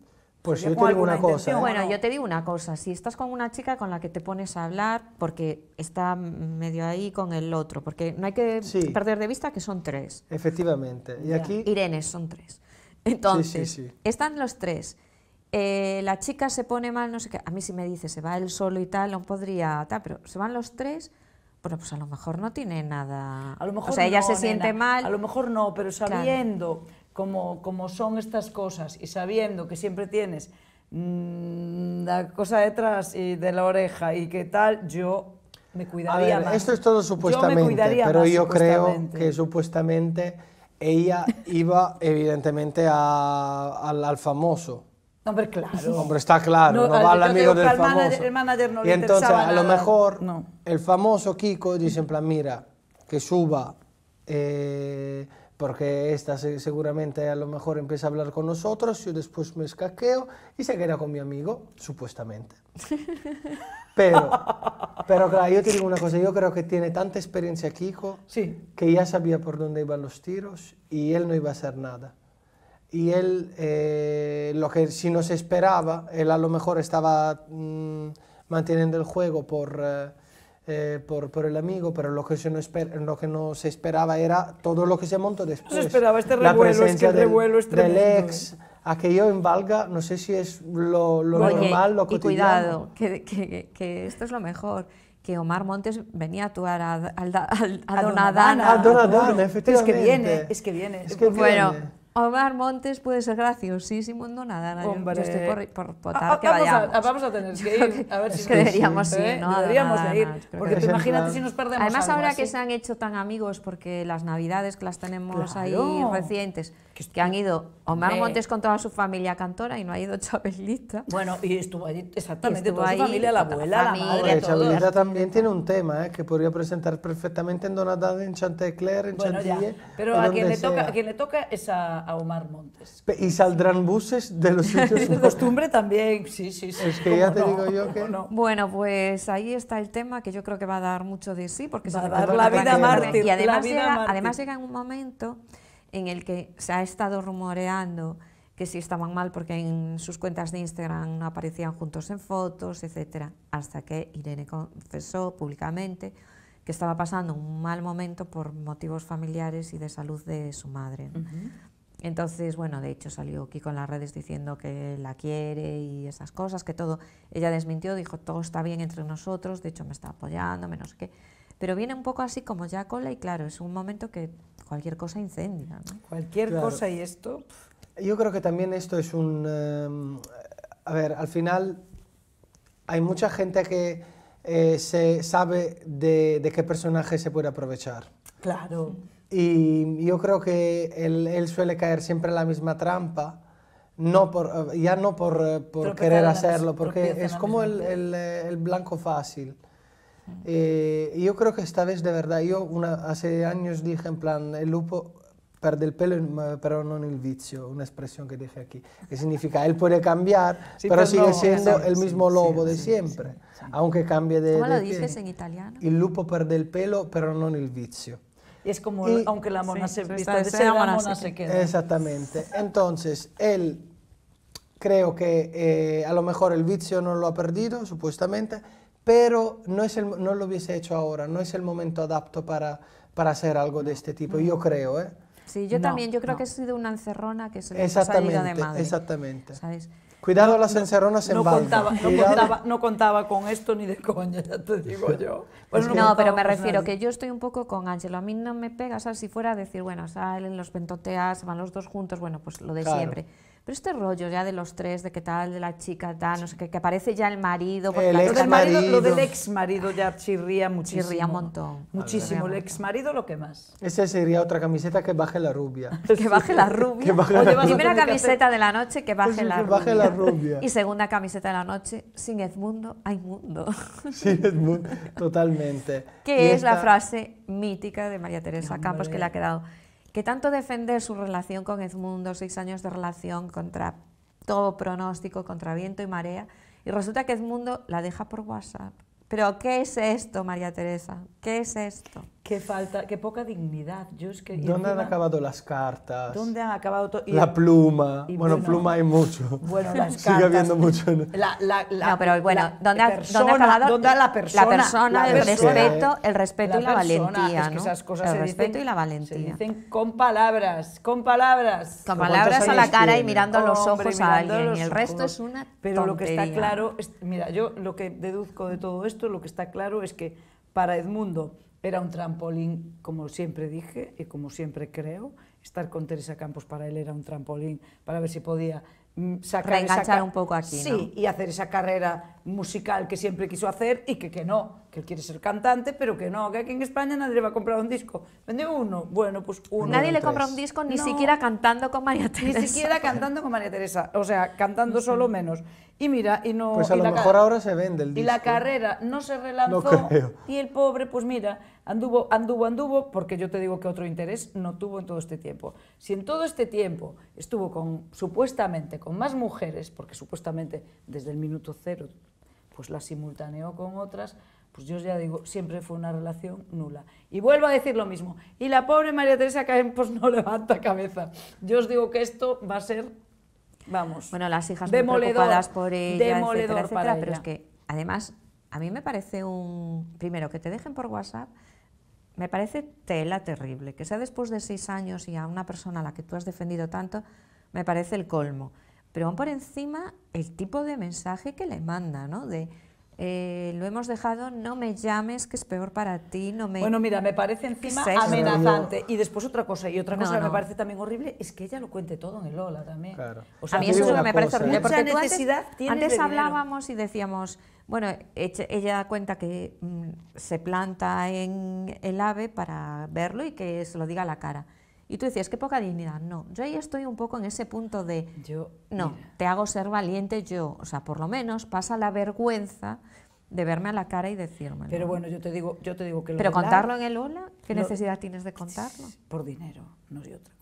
Pues yo te digo una cosa. ¿eh? Bueno, yo te digo una cosa. Si estás con una
chica con la que te pones a hablar, porque está medio ahí con el otro, porque no hay que perder de vista que son tres. Efectivamente. Y aquí. Irene, son tres. Entonces, están los tres. Eh, la chica se pone mal, no sé qué. A mí si me dice se va él solo y tal, no podría tal, pero se van los tres. Bueno, pues a lo mejor no tiene nada. A
lo mejor o sea, ella se siente mal. A lo mejor no, pero sabiendo como, son estas cosas y sabiendo que siempre tienes mm, la cosa detrás y de la oreja y qué tal, yo me cuidaría más. Esto es todo supuestamente, pero yo creo que
supuestamente ella iba evidentemente a, al, famoso.
Hombre, claro. Hombre,
está claro, no, va al amigo del famoso. el manager no y entonces, a lo mejor, el famoso Kiko dice en plan, mira, que suba eh, porque esta seguramente a lo mejor empieza a hablar con nosotros, yo después me escaqueo y se queda con mi amigo, supuestamente. Pero, pero claro, yo te digo una cosa, yo creo que tiene tanta experiencia Kiko sí. que ya sabía por dónde iban los tiros y él no iba a hacer nada. Y él, eh, lo que si nos esperaba, él a lo mejor estaba mm, manteniendo el juego por... Eh, eh, por, por, el amigo, pero lo que, no esper, lo que no se esperaba era todo lo que se montó después. No se esperaba este revuelo, es que el del, revuelo ¿eh? Del ex, aquello en Valga, no sé si es lo, normal, lo cotidiano.
cuidado, que, que, que esto es lo mejor que Omar Montes venía a actuar a, a, Donadana. Ah, es que viene, es que viene. Es que bueno, Omar Montes puede ser graciosísimo sí, nada, Hombre. Yo estoy por, ah, ah, vamos A, ah, vamos a
tener que ir. A ver si
es que deberíamos ¿eh? ir, ¿no? Deberíamos ir. Porque imagínate si nos perdemos Además, ahora que se han hecho tan amigos, porque las navidades que las tenemos ahí recientes que han ido Omar Montes con toda su familia cantora y no ha ido Chabelita. Bueno,
y estuvo allí exactamente toda su familia, la abuela, la, madre, Chávez
también tiene un tema eh, que podría presentar perfectamente en Donatade, en Chantecler, en Chantilly, Pero a quien, le toca,
le toca es a, Omar Montes.
Y saldrán
buses de los sitios. de costumbre también, sí, sí, sí. Es que ya te digo yo que... Bueno,
pues ahí está el tema que yo creo que va a dar mucho de sí, porque va a dar la vida mártir. Y además llega en un momento en el que se ha estado rumoreando que si estaban mal porque en sus cuentas de Instagram no aparecían juntos en fotos, etc. Hasta que Irene confesó públicamente que estaba pasando un mal momento por motivos familiares y de salud de su madre. Entonces, bueno, de hecho salió aquí con las redes diciendo que la quiere y esas cosas, que todo. Ella desmintió, dijo, todo está bien entre nosotros, de hecho me está apoyando, menos que... Pero viene un poco así como ya cola y claro, es un momento que cualquier cosa incendia. ¿no? Cualquier cosa y esto...
Yo creo que también esto es un... Em, a ver, al final hay mucha gente que eh, se sabe de, de, qué personaje se puede aprovechar. Claro. Y yo creo que él, suele caer siempre en la misma trampa, no por, eh, ya no por, eh, querer hacerlo, porque es como el, el, el, blanco fácil. Eh, yo creo que esta vez de verdad, yo hace años dije en plan, el lupo perde el pelo, eh, pero no el vicio, una expresión que dije aquí, que significa, él puede cambiar, pero, pues sigue siendo el mismo lobo de siempre, aunque cambie de... ¿Cómo lo dices
en italiano?
El lupo perde el pelo, pero no el vicio.
Y es como, aunque la mona se vista Exactamente.
Entonces, él creo que eh, a lo mejor el vicio no lo ha perdido, supuestamente, pero no, es el, no lo hubiese hecho ahora, no es el momento adapto para, hacer algo de este tipo, yo creo. ¿eh? Sí, yo también, yo creo
que he sido una encerrona que se nos ha salido de madre.
Exactamente, ¿sabes? Cuidado las encerronas en no
no, contaba, con esto ni de coña, te digo yo. no, pero me refiero que
yo estoy un poco con Ángelo. A mí no me pega, o sea, si fuera a decir, bueno, salen los pentoteas, van los dos juntos, bueno, pues lo de siempre pero este rollo ya de los tres, de qué tal, de la chica, tal, no sé que aparece ya el marido. El marido, Lo del ex
marido ya chirría muchísimo. Chirría un montón. Muchísimo. el ex marido lo que más.
Esa sería otra camiseta que baje la rubia.
que baje la rubia.
la
Primera camiseta de la noche, que baje, la, rubia. Y segunda camiseta de la noche, sin Edmundo hay mundo. sin Edmundo,
totalmente. Que es la
frase mítica de María Teresa Campos que le ha quedado que tanto defender su relación con Edmundo, seis años de relación contra todo pronóstico, contra viento y marea, y resulta que Edmundo la deja por
WhatsApp.
Pero ¿qué es esto, María Teresa? ¿Qué es esto? Qué falta, qué poca dignidad. ¿Dónde han
acabado las cartas? ¿Dónde
han acabado todo? La
pluma. bueno, pluma hay mucho. Bueno, las cartas. habiendo mucho.
La, no, pero bueno, ¿dónde, persona,
¿dónde ha acabado? la persona? La persona, el respeto, el respeto y la valentía, esas cosas el respeto y
la valentía. Se dicen con palabras, con palabras. Con palabras a la cara y mirando los ojos a alguien. Y el resto es una Pero lo que está claro, mira, yo lo que deduzco de todo esto, lo que está claro es que para Edmundo era un trampolín, como siempre dije y como siempre creo, estar con Teresa Campos para él era un trampolín para ver si podía mm, sacar enganchar un poco aquí, sí, y hacer esa carrera musical que siempre quiso hacer y que, que no, que él quiere ser cantante, pero que no, que aquí en España nadie le va a comprar un disco. Vende uno, bueno, pues uno. Nadie le compra un disco ni siquiera cantando con María Teresa. Ni siquiera cantando con María Teresa, o sea, cantando solo menos. Y mira, y no... Pues a lo mejor
ahora se vende el disco. Y la
carrera no se relanzó y el pobre, pues mira, Anduvo, anduvo, anduvo, porque yo te digo que otro interés no tuvo en todo este tiempo. Si en todo este tiempo estuvo con, supuestamente con más mujeres, porque supuestamente desde el minuto cero pues la simultaneó con otras, pues yo ya digo, siempre fue una relación nula. Y vuelvo a decir lo mismo, y la pobre María Teresa pues no levanta cabeza. Yo os digo que esto va a ser, vamos, Bueno, las hijas demoledoras por ella, demoledor para pero es
que, además, a mí me parece un... Primero, que te dejen por WhatsApp me parece tela terrible. Que sea después de seis años y a una persona a la que tú has defendido tanto, me parece el colmo. Pero aún por encima, el tipo de mensaje que le manda, ¿no? De, eh, lo hemos dejado, no me llames, que es peor para ti, no me... Bueno, mira, me parece encima amenazante. Y
después otra cosa, y otra cosa que me parece también horrible, es que ella lo cuente todo en el Lola también. a mí eso es lo que me parece horrible, antes hablábamos
y decíamos, bueno, ella cuenta que mm, se planta en el ave para verlo y que se lo diga a la cara. Y tú decías, qué poca dignidad. No, yo ahí estoy un poco en ese punto de, yo, no, te hago ser valiente yo. O sea, por lo menos pasa la vergüenza de
verme a la cara y decirme. Pero bueno, yo te digo, yo te digo que Pero contarlo en
el hola, ¿qué necesidad tienes de contarlo?
Por dinero, no hay otra.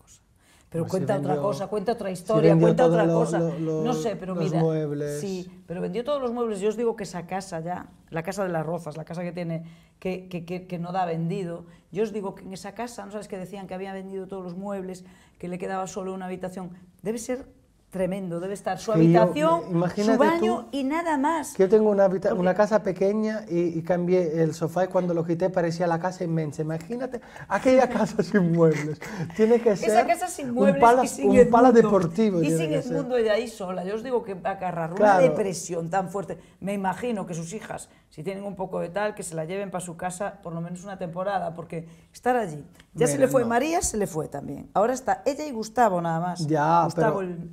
Pero pues cuenta otra cosa, cuenta otra historia, cuenta otra cosa. no sé, pero los mira. Muebles. Sí, pero vendió todos los muebles. Yo os digo que esa casa ya, la casa de las rozas, la casa que tiene, que, que, que, no da vendido, yo os digo que en esa casa, ¿no sabes que decían que había vendido todos los muebles, que le quedaba solo una habitación? Debe ser Tremendo, debe estar su habitación, su baño
y nada más. yo tengo una, una casa pequeña y, cambié el sofá y cuando lo quité parecía la casa inmensa. Imagínate aquella casa sin muebles. Tiene que ser Esa casa sin muebles un pala, sin un deportivo. Y sin el mundo
de ahí sola. Yo os digo que va agarrar una depresión tan fuerte. Me imagino que sus hijas, si tienen un poco de tal, que se la lleven para su casa por lo menos una temporada, porque estar allí ya se le fue María, se le fue también. Ahora está ella y Gustavo nada más. Ya,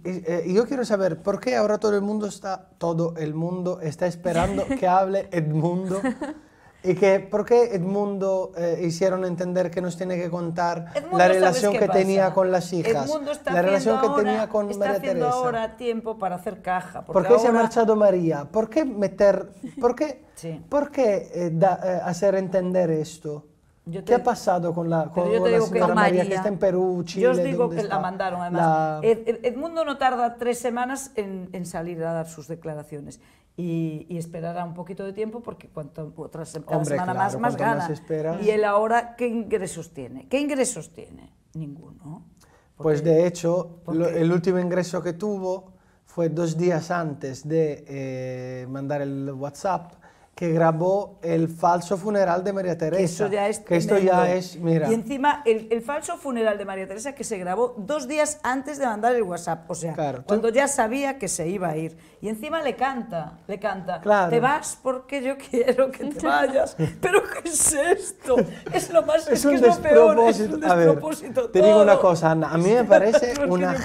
eh,
yo quiero saber por qué ahora todo el mundo está, todo el mundo está esperando que hable Edmundo y que por qué Edmundo eh, hicieron entender que nos tiene que contar la relación que tenía con las hijas, la relación que tenía con está María ahora
tiempo para hacer caja. ¿Por qué se ha
marchado María? ¿Por qué meter? ¿Por qué? ¿Por qué eh, hacer entender esto? ¿Qué ha pasado con la, con, que está en Perú, Chile? Yo os digo que la mandaron, además.
Edmundo no tarda tres semanas en, salir a dar sus declaraciones. Y, esperará un poquito de tiempo porque cuanto otra semana más, más gana. y él ahora, ¿qué ingresos tiene? ¿Qué ingresos tiene?
Ninguno. Pues de hecho, el último ingreso que tuvo fue dos días antes de eh, mandar el WhatsApp que grabó el falso funeral de María Teresa. esto ya es. esto ya es mira. Y
encima, el, falso funeral de María Teresa que se grabó dos días antes de mandar el WhatsApp. O sea, cuando ya sabía que se iba a ir. Y encima le canta, le canta. Claro. Te vas porque yo quiero que te vayas. Pero ¿qué es esto? Es lo más. Es, que es peor, es un despropósito. A ver, te digo una cosa,
Ana. A mí me parece una,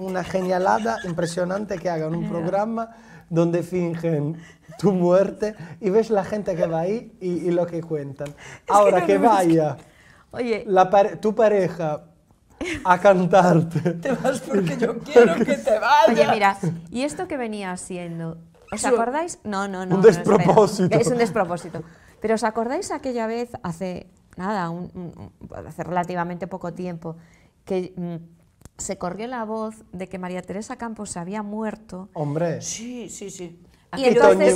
una genialada impresionante que hagan un programa donde fingen tu muerte y ves la gente que va ahí y, lo que cuentan. Ahora que, vaya Oye. tu pareja a cantarte. Te vas
porque yo quiero que te
vayas. Oye, mira, ¿y esto que venía haciendo? ¿Os acordáis? No, no, no. Un despropósito. es un despropósito. Pero ¿os acordáis aquella vez hace nada, hace relativamente poco tiempo, que mm, se corrió la voz de que María Teresa Campos se había muerto. Hombre.
Sí, sí, sí. Y, ah,
entonces,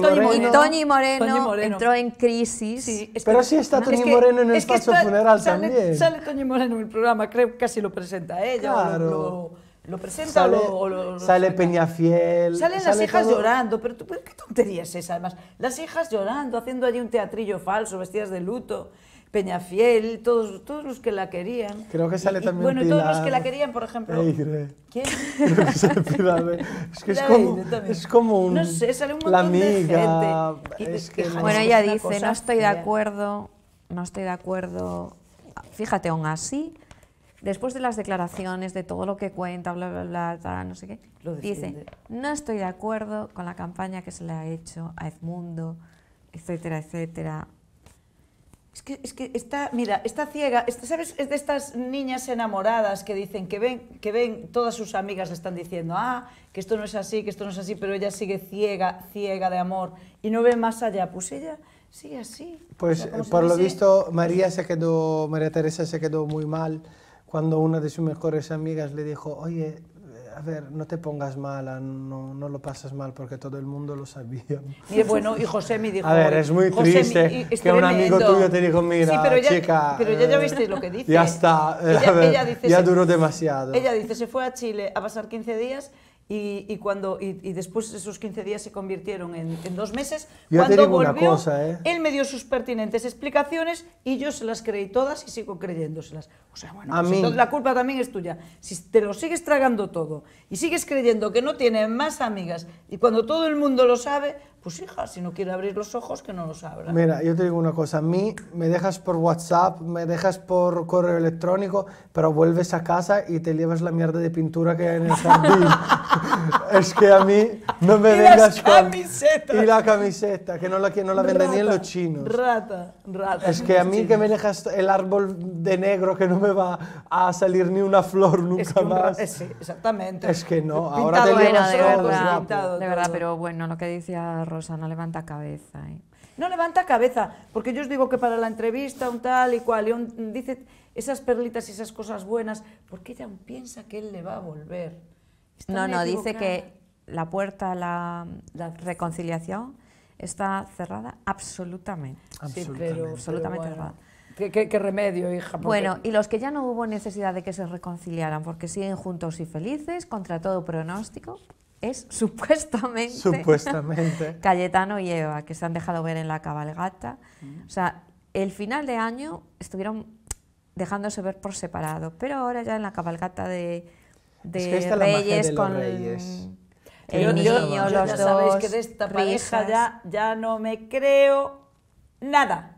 y, Moreno, entró en crisis. Pero sí está Toñi Moreno en el espacio funeral sale, también. Sale
Toñi Moreno en el programa, creo que casi lo presenta ella. Claro. Lo, presenta sale, o lo, Sale
Peñafiel. Salen las hijas llorando,
pero, qué tonterías es esa además. Las hijas llorando, haciendo allí un teatrillo falso, vestidas de luto. Peñafiel, todos, todos los que la querían.
Creo que sale también. bueno, todos los que la
querían, por ejemplo. ¿Quién?
Es que es como, es un. No sé, sale un montón la amiga, de gente. bueno, ella dice: No estoy de
acuerdo, no estoy de acuerdo. Fíjate, aún así, después de las declaraciones, de todo lo que cuenta, bla, bla, bla, no sé qué, dice: No estoy de acuerdo con la campaña que se le ha hecho a Edmundo, etcétera, etcétera
es que, está, mira, está ciega, Es de estas niñas enamoradas que dicen, que ven, que ven, todas sus amigas le están diciendo, ah, que esto no es así, que esto no es así, pero ella sigue ciega, ciega de amor y no ve más allá. Pues ella sigue así. Pues por lo visto María
se quedó, María Teresa se quedó muy mal cuando una de sus mejores amigas le dijo, oye, a ver, no te pongas mala, no, no, lo pasas mal porque todo el mundo lo sabía. Y bueno, y José me dijo... A ver, es muy triste que un amigo tuyo te dijo, mira, sí, pero chica... Pero ya, ya eh, lo que dice. Ya está, ella, ver, ya duró demasiado. Ella
dice, se fue a Chile a pasar 15 días y, y cuando, y, después esos 15 días se convirtieron en, dos meses. cuando volvió, ¿eh? él me dio sus pertinentes explicaciones y yo se las creí todas y sigo creyéndoselas. O sea, bueno, pues la culpa también es tuya. Si te lo sigues tragando todo y sigues creyendo que no tiene más amigas y cuando todo el mundo lo sabe, pues hija, si no quiere abrir los ojos, que no los abra.
Mira, yo te digo una cosa, a mí me dejas por WhatsApp, me dejas por correo electrónico, pero vuelves a casa y te llevas la mierda de pintura que hay en el jardín. es que a mí no me y vengas Y la camiseta, que no la, no la venden ni en los chinos.
Rata, rata. Es que a mí que me
dejas el árbol de negro que no me va a salir ni una flor nunca más. Eh, sí,
exactamente. Es que no,
ahora te
llevas era, de, verdad, de verdad, pero bueno, lo que decía Rosa, no levanta cabeza. Eh.
No levanta cabeza, porque yo os digo que para la entrevista, un tal y cual, y dice esas perlitas y esas cosas buenas, porque ella piensa que él le va a volver. no, no, dice que
la puerta a la, reconciliación está cerrada absolutamente. Absolutamente, sí, pero, absolutamente cerrada.
¿Qué, remedio, hija? Bueno,
y los que ya no hubo necesidad de que se reconciliaran, porque siguen juntos y felices, contra todo pronóstico, es supuestamente, supuestamente. Cayetano y Eva, que se han dejado ver en la cabalgata. Mm. O sea, el final de año estuvieron dejándose ver por separado, pero ahora ya en la cabalgata de, de Reyes con
Reyes.
el niño, yo, los ya sabéis que de esta pareja
ya, no me creo nada.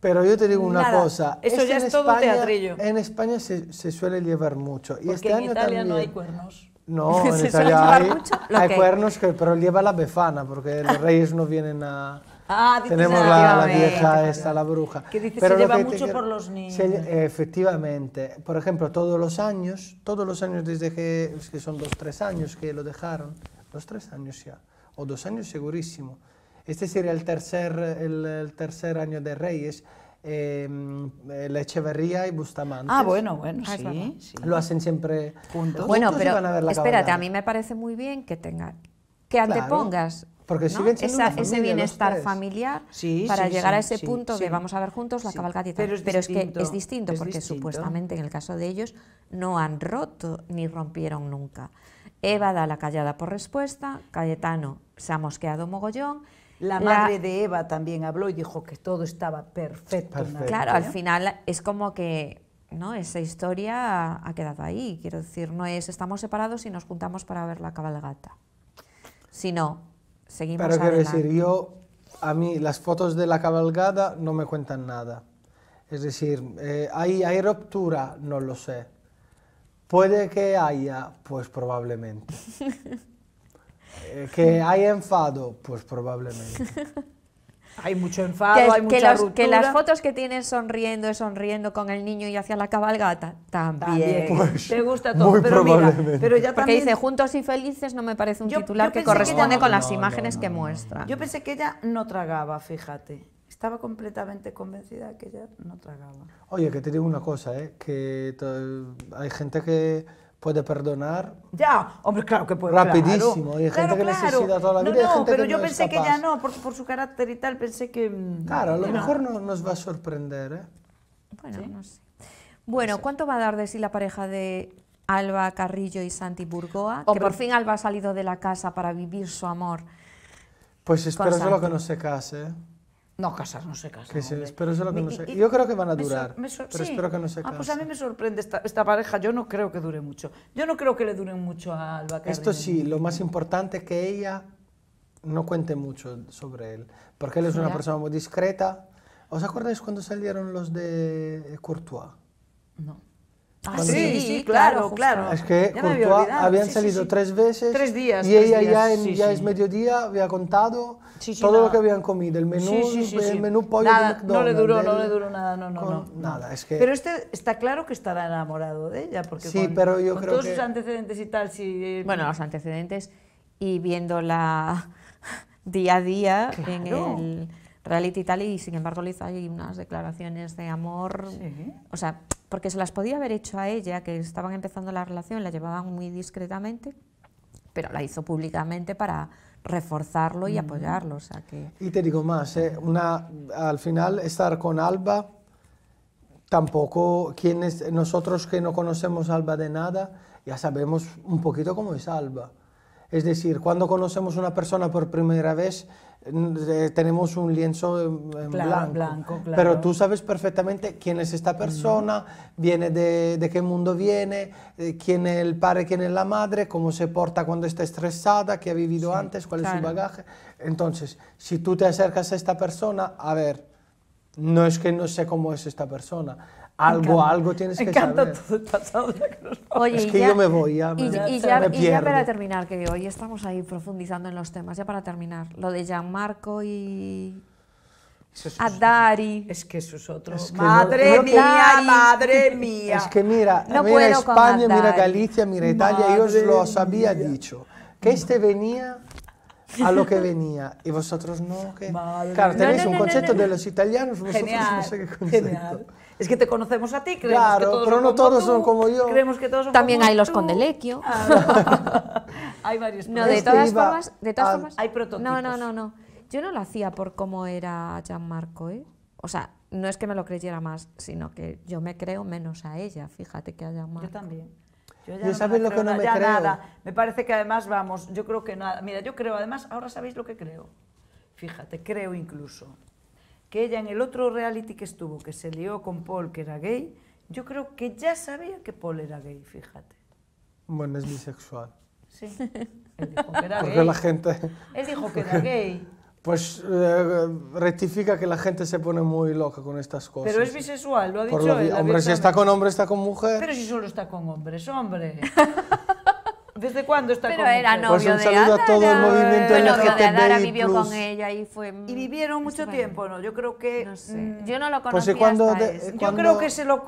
Pero yo te digo una cosa. Eso ya es todo teatrillo. En España se, suele llevar mucho. y este en año Italia no hay
cuernos. No,
hay, cuernos, que, pero lleva la befana, porque los ah. reyes no vienen a...
Ah,
tenemos la, vieja esta,
la bruja. pero se lleva mucho por los niños. efectivamente. Por ejemplo, todos los años, todos los años desde que, son dos tres años que lo dejaron, los tres años ya, o dos años segurísimo. Este sería el tercer, el tercer año de Reyes. Lecheverría em, eh, la Echeverría y Bustamante. Ah, bueno, bueno, ah, sí, Lo hacen siempre juntos. Bueno, pero espérate, a mí
me parece muy bien que tenga, que antepongas porque ese bienestar familiar para llegar a ese punto de vamos a ver juntos la cabalgadita, Pero es, que es distinto porque supuestamente en el caso de ellos no han roto ni rompieron nunca. Eva da la callada por respuesta, Cayetano se ha mosqueado mogollón la madre
de Eva también habló y dijo que todo estaba perfecto. Claro, al
final es como que no esa historia ha quedado ahí. Quiero decir, no es estamos separados y nos juntamos para ver la cabalgata, sino seguimos Pero quiero decir,
yo, a mí las fotos de la cabalgada no me cuentan nada. Es decir, ¿hay, eh, ¿hay ruptura? No lo sé. ¿Puede que haya? Pues probablemente. Eh, ¿Que hay enfado? Pues probablemente.
Hay mucho enfado, que, hay mucha las, Que las
fotos que tienen sonriendo y sonriendo con el niño y hacia la cabalgata, también. Pues, te gusta todo,
pero mira, ya Porque dice,
juntos y felices no me parece un titular que corresponde con las imágenes que muestra. Yo
pensé que ella no tragaba, fíjate. Estaba completamente convencida que ella no tragaba.
Oye, que te digo una cosa, ¿eh? que hay gente que puede perdonar. Ya, hombre, claro que puede. Rapidísimo. Claro. Hay gente que necesita toda la vida. No, no pero yo pensé que ya
no, por, por, su carácter y tal, pensé que... Mm, claro, a lo mejor
no, nos va a sorprender. ¿eh? Bueno, no sé.
Bueno, ¿cuánto va a dar de sí la pareja de Alba Carrillo y Santi Burgoa? Que por fin Alba ha salido de la casa para vivir su amor. Pues espero
solo que no se case. ¿eh?
No, casar no se casar. Yo creo que van a durar, pero espero que no se casen. Ah, pues a mí me sorprende esta, esta, pareja, yo no creo que dure mucho. Yo no creo que le dure mucho a Alba Esto sí,
lo más importante es que ella no cuente mucho sobre él, porque él es una persona muy discreta. ¿Os acordáis cuando salieron los de Courtois? No.
Ah, sí, sí, claro, claro. Es que habían salido tres
veces tres días, y ella ya, ya es mediodía había contado todo lo que habían comido, el menú, el menú pollo de McDonald's. No le duró, no le
duró nada, no, no, no, Nada, es que... Pero este está claro que estará enamorado de ella, porque con, pero yo creo todos sus antecedentes y tal, eh, Bueno, los
antecedentes y viéndola día a día en el reality y tal, y sin embargo le hizo ahí unas declaraciones de amor, o sea porque se las podía haber hecho a ella, que estaban empezando la relación, la llevaban muy discretamente, pero la hizo públicamente para reforzarlo y mm. apoyarlo. O sea que...
Y te digo más, eh, una, al final estar con Alba, tampoco quienes, nosotros que no conocemos a Alba de nada, ya sabemos un poquito cómo es Alba. Es decir, cuando conocemos una persona por primera vez, mm, eh, tenemos un lienzo en blanco, pero tú sabes perfectamente quién es esta mm. persona, viene de, qué mundo viene, eh, quién es el padre, quién es la madre, cómo se porta cuando está estresada, qué ha vivido antes, cuál es su bagaje. Entonces, si tú te acercas a esta persona, a ver, no es que no sé cómo es esta persona. Algo, algo tienes
que saber. Oye, es que yo me voy, y, ya, Y ya para terminar,
que hoy estamos ahí profundizando en los temas, ya para terminar, lo de Gianmarco y...
Adari. Es que sus otros. madre mía, madre mía. Es que
mira, mira España, mira Galicia, mira Italia, yo os lo había dicho. Que este venía a lo que venía. Y vosotros no, que...
Claro, tenéis un concepto de los italianos, vosotros no sé qué concepto. Es que te conocemos a ti, creemos claro, que todos pero no todos son como yo. Creemos que todos son También hay los condelequio.
Ah. hay varios. No, de todas formas, de todas formas, hay prototipos. No, no, no, no. Yo no lo hacía por cómo era Gianmarco, ¿eh? O sea, no es que me lo creyera más, sino que yo me creo menos a
ella, fíjate que a Gianmarco. Yo también. Yo, ya lo que no me ya Nada. Me parece que además, vamos, yo creo que nada. Mira, yo creo, además, ahora sabéis lo que creo. Fíjate, creo incluso que ella en el otro reality que estuvo, que se lió con Paul, que era gay, yo creo que ya sabía que Paul era gay, fíjate.
Bueno, es bisexual.
Sí. Él dijo que era Porque la gente... Él dijo que era gay.
Pues eh, rectifica que la gente se pone muy loca con estas cosas. Pero es bisexual, lo ha dicho lo, Hombre, si está con hombre, está
con mujer. Pero si solo está con hombres, hombre. ¿Desde cuándo está Pero con era pues novio pues un saludo de a todo el movimiento bueno, LGTBI+. Adara vivió con ella y fue... Mm, y vivieron mucho tiempo, ¿no? Yo creo que... Mm, yo no lo pues, conocía Yo creo que se lo...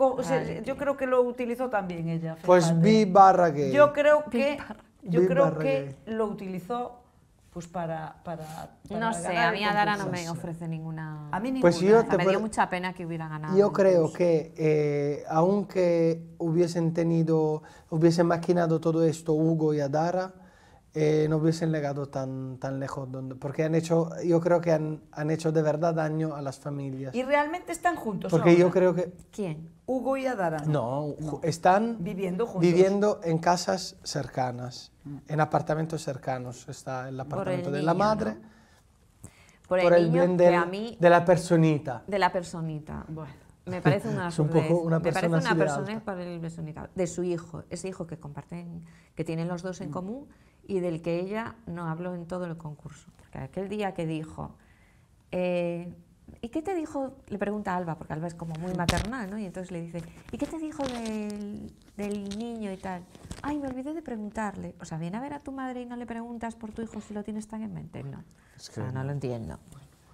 yo creo que lo utilizó también ella. Pues vi barra Yo creo que... Yo creo que lo utilizó pues para, para, no sé, a mí Adara no me ofrece ninguna. A mí ninguna. Pues yo me
dio
mucha pena que
hubiera ganado. Yo
creo que eh, aunque hubiesen tenido, hubiesen maquinado todo esto Hugo y Adara, eh, no hubiesen llegado tan, tan lejos, donde, porque han hecho, yo creo que han, han, hecho de verdad daño a las familias. Y
realmente están juntos. Porque yo creo que quién. Hugo y Adara.
No, no. están viviendo juntos. Viviendo en casas cercanas. Mm. en apartamentos cercanos. Está el apartamento de la madre.
Por, el, bien de la
personita.
De la personita, bueno. Me parece una, es un poco una persona, me parece una persona de de su hijo, ese hijo que comparten, que tienen los dos en mm. común y del que ella no habló en todo el concurso. Porque aquel día que dijo, eh, ¿y qué te dijo? Le pregunta a Alba, porque Alba es como muy maternal, ¿no? Y entonces le dice, ¿y qué te dijo del del niño y tal. Ay, me olvidé de preguntarle. O sea, viene a ver a tu madre y no le preguntas por tu hijo si lo tienes tan en mente. No, no lo entiendo.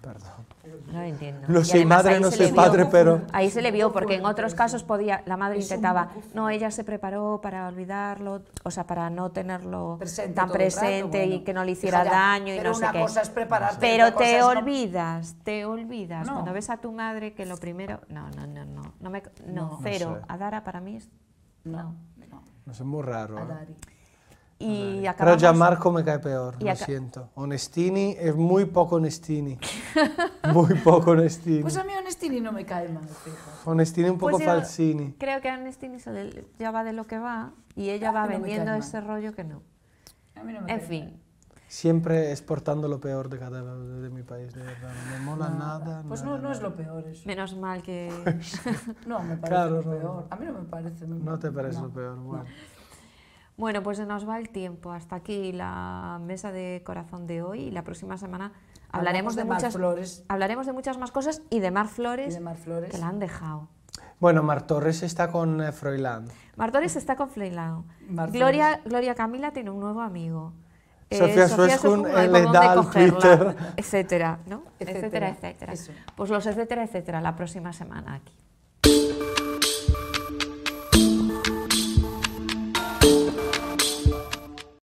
Perdón.
No lo entiendo. No sé madre, no sé padre, pero...
Ahí se le vio, porque en otros casos podía, la madre intentaba, no, ella se preparó para olvidarlo, o sea, para no tenerlo tan presente y que no le hiciera daño y no sé qué. Cosa es pero te olvidas, te olvidas. Cuando ves a tu madre que lo primero... No, no, no, no. No, me, no, Dara cero. para mí es
no,
no. No, es muy raro.
¿eh? Pero Y Marco me cae peor,
lo siento. honestini es muy poco honestini muy poco honestini Pues a
mí honestini no me cae mal. Fijo.
Onestini un poco pues falsini.
Creo que
honestini ya va de lo que va y ella va vendiendo ese rollo que no. en fin
siempre exportando lo peor de cada de mi país, No me mola nada.
Pues no, es lo peor
Menos mal que... no,
parece lo peor.
A mí no
me
parece. No te parece lo peor,
bueno. pues nos va el tiempo. Hasta aquí la mesa de corazón de hoy y la próxima semana hablaremos, de, muchas hablaremos de muchas más cosas y de Mar Flores, que la han dejado.
Bueno, Mar Torres está con eh,
Mar Torres está con Froilán. Gloria, Gloria Camila tiene un nuevo amigo. Eh, Sofía, Sofía Suescun, le da Twitter. Etcétera, ¿no?
Etcétera, etcétera.
etcétera. Pues los etcétera, etcétera, la próxima semana aquí.